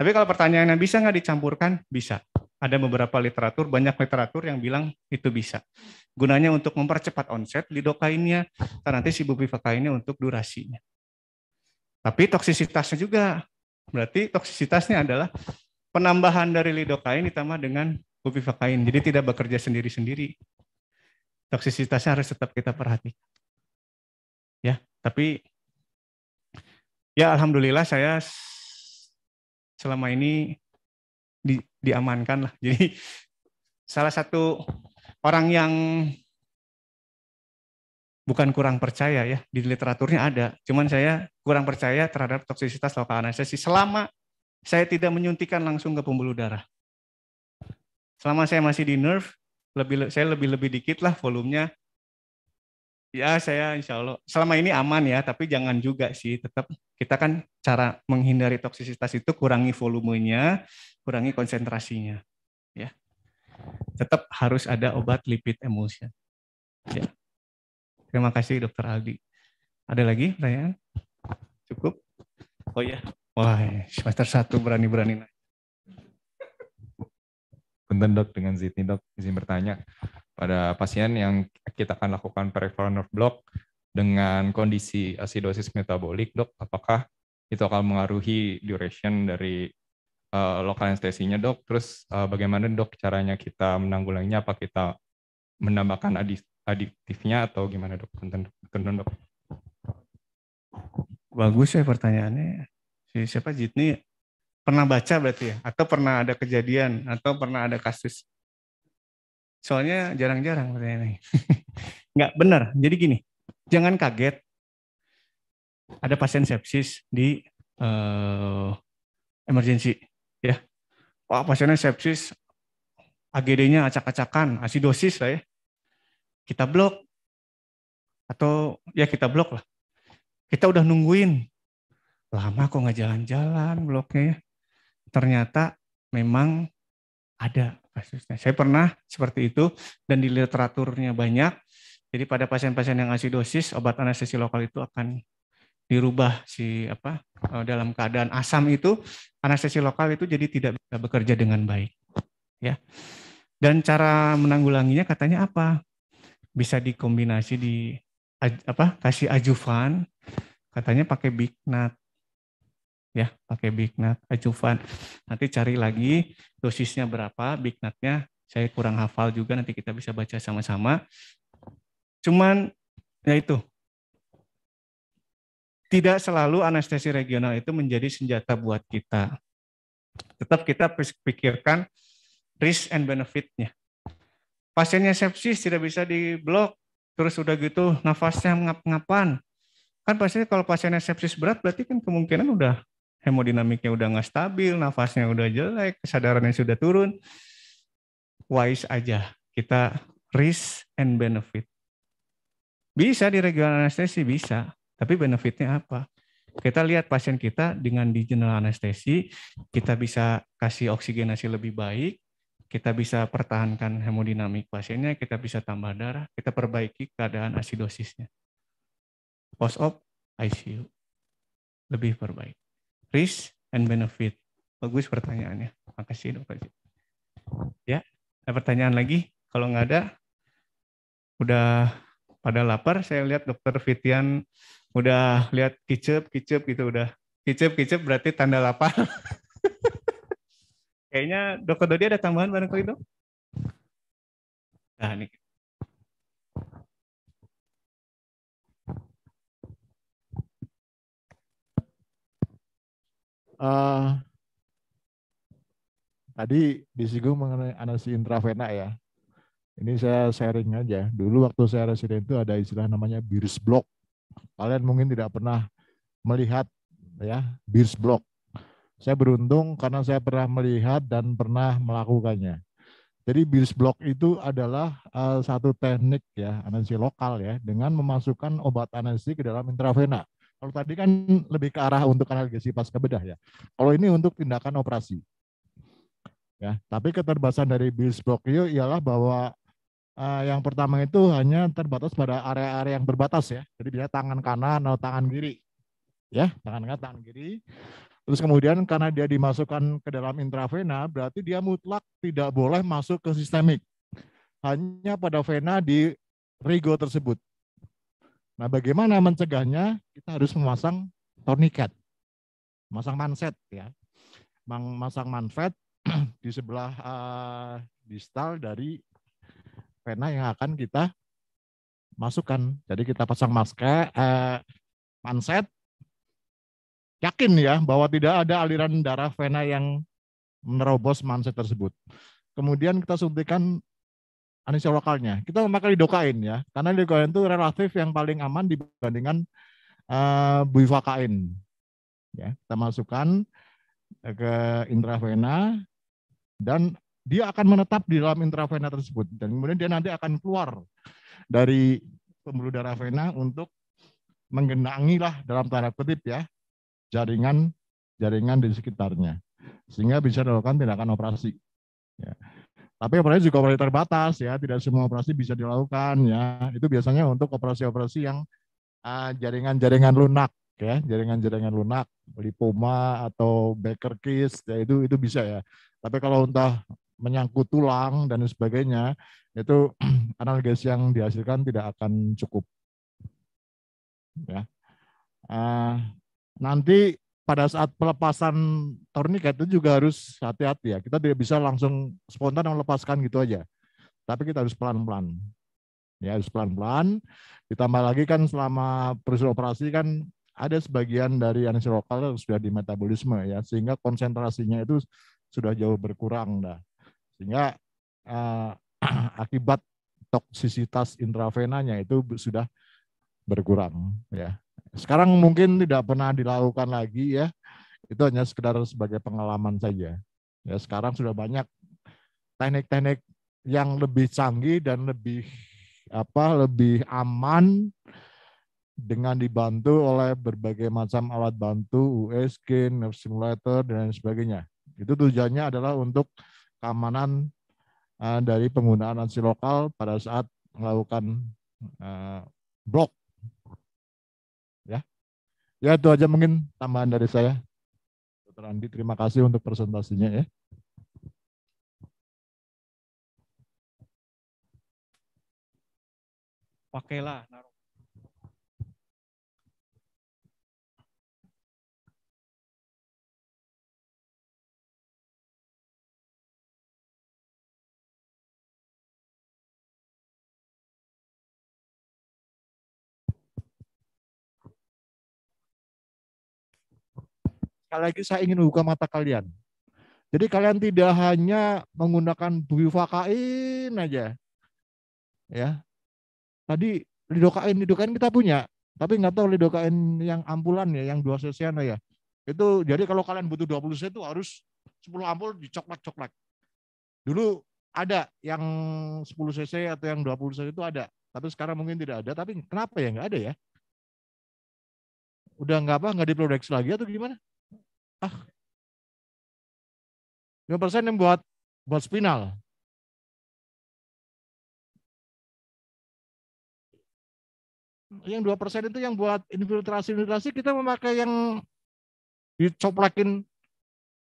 Speaker 5: Tapi kalau pertanyaannya bisa nggak dicampurkan? Bisa. Ada beberapa literatur, banyak literatur yang bilang itu bisa. Gunanya untuk mempercepat onset lidokainnya, dan nanti si bupivakainnya untuk durasinya. Tapi toksisitasnya juga Berarti toksisitasnya adalah penambahan dari lidokain ditambah dengan bupivakain. Jadi tidak bekerja sendiri-sendiri. Toksisitasnya harus tetap kita perhatikan. Ya, tapi ya alhamdulillah saya selama ini di, diamankan lah. Jadi salah satu orang yang bukan kurang percaya ya, di literaturnya ada. Cuman saya kurang percaya terhadap toksisitas lokal anestesi selama saya tidak menyuntikkan langsung ke pembuluh darah. Selama saya masih di nerve, lebih saya lebih lebih dikit lah volumenya. Ya saya insya Allah selama ini aman ya, tapi jangan juga sih tetap kita kan cara menghindari toksisitas itu kurangi volumenya, kurangi konsentrasinya, ya. Tetap harus ada obat lipid emulsion. Ya. Terima kasih Dokter Aldi. Ada lagi pertanyaan?
Speaker 1: Cukup? Oh ya.
Speaker 5: Wah, semester satu berani-berani. Punten dok dengan Zidni dok izin bertanya pada pasien yang kita akan lakukan peripheral nerve block dengan kondisi asidosis metabolik dok apakah itu akan mengaruhi duration dari uh, lokal anestesinya dok terus uh, bagaimana dok caranya kita menanggulanginya apa kita menambahkan adiktifnya atau gimana dok? Tentang dok. Bagus ya pertanyaannya. Si siapa Jitni pernah baca berarti ya? Atau pernah ada kejadian atau pernah ada kasus? Soalnya jarang-jarang pertanyaan ini. Nggak benar. Jadi gini, jangan kaget ada pasien sepsis di uh, emergency. ya wah pasiennya sepsis AGD-nya acak-acakan asidosis lah ya kita blok atau ya kita blok lah. Kita udah nungguin lama kok nggak jalan-jalan bloknya ya. Ternyata memang ada kasusnya. Saya pernah seperti itu dan di literaturnya banyak. Jadi pada pasien-pasien yang asidosis obat anestesi lokal itu akan dirubah si apa eh, dalam keadaan asam itu anestesi lokal itu jadi tidak bisa bekerja dengan baik ya dan cara menanggulanginya katanya apa bisa dikombinasi di apa kasih ajuvan katanya pakai bignat ya pakai bignat ajuvan nanti cari lagi dosisnya berapa bignatnya saya kurang hafal juga nanti kita bisa baca sama-sama cuman ya itu tidak selalu anestesi regional itu menjadi senjata buat kita tetap kita pikirkan risk and benefitnya Pasiennya sepsis tidak bisa diblok, terus udah gitu nafasnya ngap-ngapan. Kan pasti kalau pasiennya sepsis berat berarti kan kemungkinan udah hemodinamiknya udah nggak stabil, nafasnya udah jelek, kesadarannya sudah turun. Wise aja, kita risk and benefit. Bisa di regional anestesi, bisa. Tapi benefitnya apa? Kita lihat pasien kita dengan di general anestesi, kita bisa kasih oksigenasi lebih baik, kita bisa pertahankan hemodinamik pasiennya, kita bisa tambah darah, kita perbaiki keadaan asidosisnya. Post-op, ICU. Lebih perbaik. Risk and benefit. Bagus pertanyaannya. Makasih dokter. Ya, ada pertanyaan lagi? Kalau nggak ada, udah pada lapar. Saya lihat dokter Fitian udah lihat kicep, kicep gitu udah. Kicep, kicep berarti tanda lapar.
Speaker 1: Kayaknya dokter Dodi ada tambahan barangkali itu. Nah, ini.
Speaker 3: Uh, tadi disinggung mengenai analisis intravena ya. Ini saya sharing aja. Dulu waktu saya residen itu ada istilah namanya birs block. Kalian mungkin tidak pernah melihat ya birs block. Saya beruntung karena saya pernah melihat dan pernah melakukannya. Jadi bilis block itu adalah uh, satu teknik ya anestesi lokal ya dengan memasukkan obat anestesi ke dalam intravena. Kalau tadi kan lebih ke arah untuk analgesi pasca bedah ya. Kalau ini untuk tindakan operasi. Ya, tapi keterbatasan dari bilis block itu ialah bahwa uh, yang pertama itu hanya terbatas pada area-area yang berbatas ya. Jadi dia tangan kanan atau tangan kiri. Ya, tangan kanan, tangan kiri. Terus kemudian karena dia dimasukkan ke dalam intravena, berarti dia mutlak tidak boleh masuk ke sistemik. Hanya pada vena di rigo tersebut. Nah, bagaimana mencegahnya? Kita harus memasang tourniquet, ya. Masang manset ya. Masang manset di sebelah uh, distal dari vena yang akan kita masukkan. Jadi kita pasang masker, uh, eh, manset, yakin ya bahwa tidak ada aliran darah vena yang menerobos manset tersebut. Kemudian kita suntikan anestesi lokalnya. Kita memakai lidokain ya, karena lidokain itu relatif yang paling aman dibandingkan uh, eh, buivakain. Ya, kita masukkan ke intravena dan dia akan menetap di dalam intravena tersebut dan kemudian dia nanti akan keluar dari pembuluh darah vena untuk menggenangi lah dalam tanda kutip ya jaringan jaringan di sekitarnya sehingga bisa dilakukan tindakan operasi. Ya. Tapi operasi juga operasi terbatas ya, tidak semua operasi bisa dilakukan ya. Itu biasanya untuk operasi-operasi yang ah, jaringan-jaringan uh, lunak ya, jaringan-jaringan lunak, lipoma atau Baker Kiss ya itu itu bisa ya. Tapi kalau untuk menyangkut tulang dan sebagainya itu analgesi yang dihasilkan tidak akan cukup. Ya. Uh, nanti pada saat pelepasan tourniquet itu juga harus hati-hati ya. Kita tidak bisa langsung spontan melepaskan gitu aja. Tapi kita harus pelan-pelan. Ya, harus pelan-pelan. Ditambah lagi kan selama proses operasi kan ada sebagian dari anestesi lokal yang sudah di metabolisme ya, sehingga konsentrasinya itu sudah jauh berkurang dah. Sehingga eh, akibat toksisitas intravenanya itu sudah berkurang ya. Sekarang mungkin tidak pernah dilakukan lagi ya. Itu hanya sekedar sebagai pengalaman saja. Ya, sekarang sudah banyak teknik-teknik yang lebih canggih dan lebih apa lebih aman dengan dibantu oleh berbagai macam alat bantu USG, nerve simulator dan lain sebagainya. Itu tujuannya adalah untuk keamanan uh, dari penggunaan ansi lokal pada saat melakukan uh, blok Ya itu aja mungkin tambahan dari saya.
Speaker 1: Dr. Andi, terima kasih untuk presentasinya ya. Pakailah Sekali lagi
Speaker 3: saya ingin membuka mata kalian. Jadi kalian tidak hanya menggunakan bufakain aja. Ya. Tadi lidokain, lidokain kita punya, tapi nggak tahu lidokain yang ampulan ya, yang dua cc ya. Itu jadi kalau kalian butuh 20 cc itu harus 10 ampul dicoklat-coklat. Dulu ada yang 10 cc atau yang 20 cc itu ada, tapi sekarang mungkin tidak ada. Tapi kenapa ya nggak
Speaker 1: ada ya? Udah nggak apa nggak diproduksi lagi atau gimana? ah persen yang buat buat spinal. Yang persen itu yang buat infiltrasi-infiltrasi kita memakai yang dicoplakin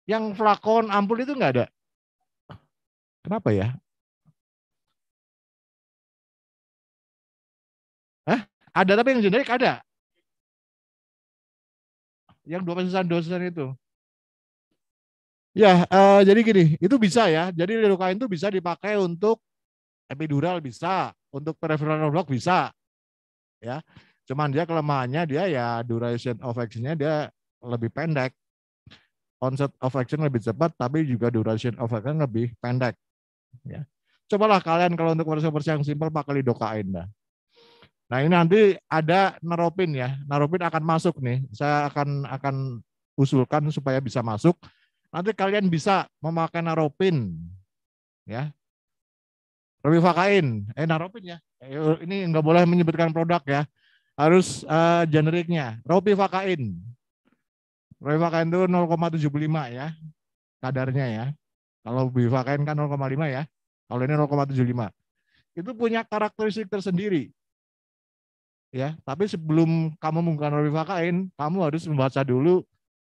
Speaker 1: yang flakon ampul itu nggak ada. Kenapa ya? Hah? Ada tapi yang generik ada. Yang dua persen dosen itu.
Speaker 3: Ya, uh, jadi gini, itu bisa ya. Jadi lidokain itu bisa dipakai untuk epidural bisa, untuk peripheral block bisa. Ya. Cuman dia kelemahannya dia ya duration of action-nya dia lebih pendek. Onset of action lebih cepat tapi juga duration of action lebih pendek. Ya. Cobalah kalian kalau untuk versi-versi yang simpel pakai lidokain dah. Nah, ini nanti ada naropin ya. Naropin akan masuk nih. Saya akan akan usulkan supaya bisa masuk Nanti kalian bisa memakai naropin, ya. Revivakain, eh naropin ya. Eh, ini nggak boleh menyebutkan produk ya. Harus uh, generiknya, ropivakain. Revivakain itu 0,75 ya kadarnya ya. Kalau bivakain kan 0,5 ya. Kalau ini 0,75. Itu punya karakteristik tersendiri. Ya, tapi sebelum kamu menggunakan revivakain, kamu harus membaca dulu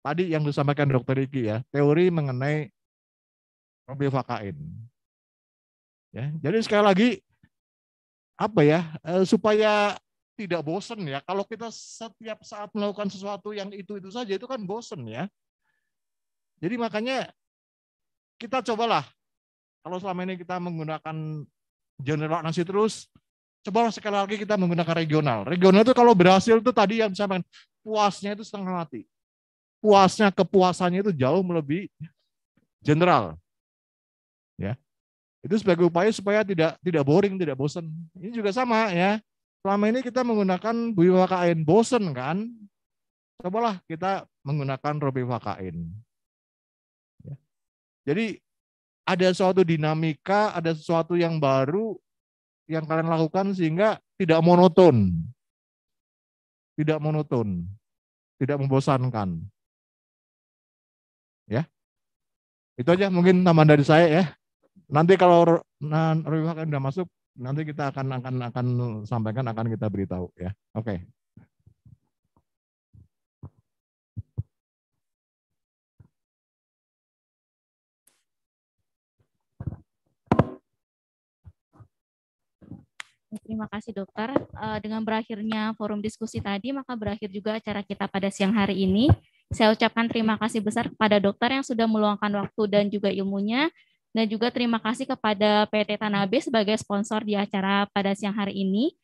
Speaker 3: tadi yang disampaikan dokter Iki ya, teori mengenai rubefakain. Ya, jadi sekali lagi apa ya eh, supaya tidak bosen ya. Kalau kita setiap saat melakukan sesuatu yang itu-itu saja itu kan bosen ya. Jadi makanya kita cobalah kalau selama ini kita menggunakan general nasi terus, coba sekali lagi kita menggunakan regional. Regional itu kalau berhasil itu tadi yang disampaikan puasnya itu setengah mati puasnya kepuasannya itu jauh melebihi general. Ya. Itu sebagai upaya supaya tidak tidak boring, tidak bosen. Ini juga sama ya. Selama ini kita menggunakan bivakain bosen kan? Cobalah kita menggunakan robivakain. Ya. Jadi ada suatu dinamika, ada sesuatu yang baru yang kalian lakukan sehingga tidak monoton.
Speaker 1: Tidak monoton, tidak membosankan. Itu aja mungkin tambahan dari saya ya. Nanti kalau
Speaker 3: nah, kan akan udah masuk, nanti kita akan akan akan sampaikan akan kita beritahu ya.
Speaker 1: Oke. Okay.
Speaker 2: Terima kasih dokter. Eh, dengan berakhirnya forum diskusi tadi, maka berakhir juga acara kita pada siang hari ini. Saya ucapkan terima kasih besar kepada dokter yang sudah meluangkan waktu dan juga ilmunya, dan juga terima kasih kepada PT Tanabe sebagai sponsor di acara pada siang hari ini.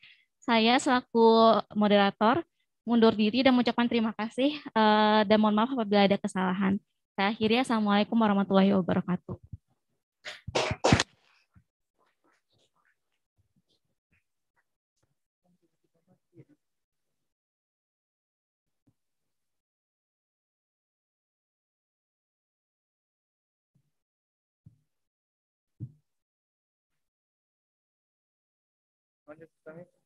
Speaker 2: Saya selaku moderator mundur diri dan mengucapkan terima kasih eh, dan mohon maaf apabila ada kesalahan. Saya akhiri, Assalamualaikum warahmatullahi wabarakatuh.
Speaker 1: One just a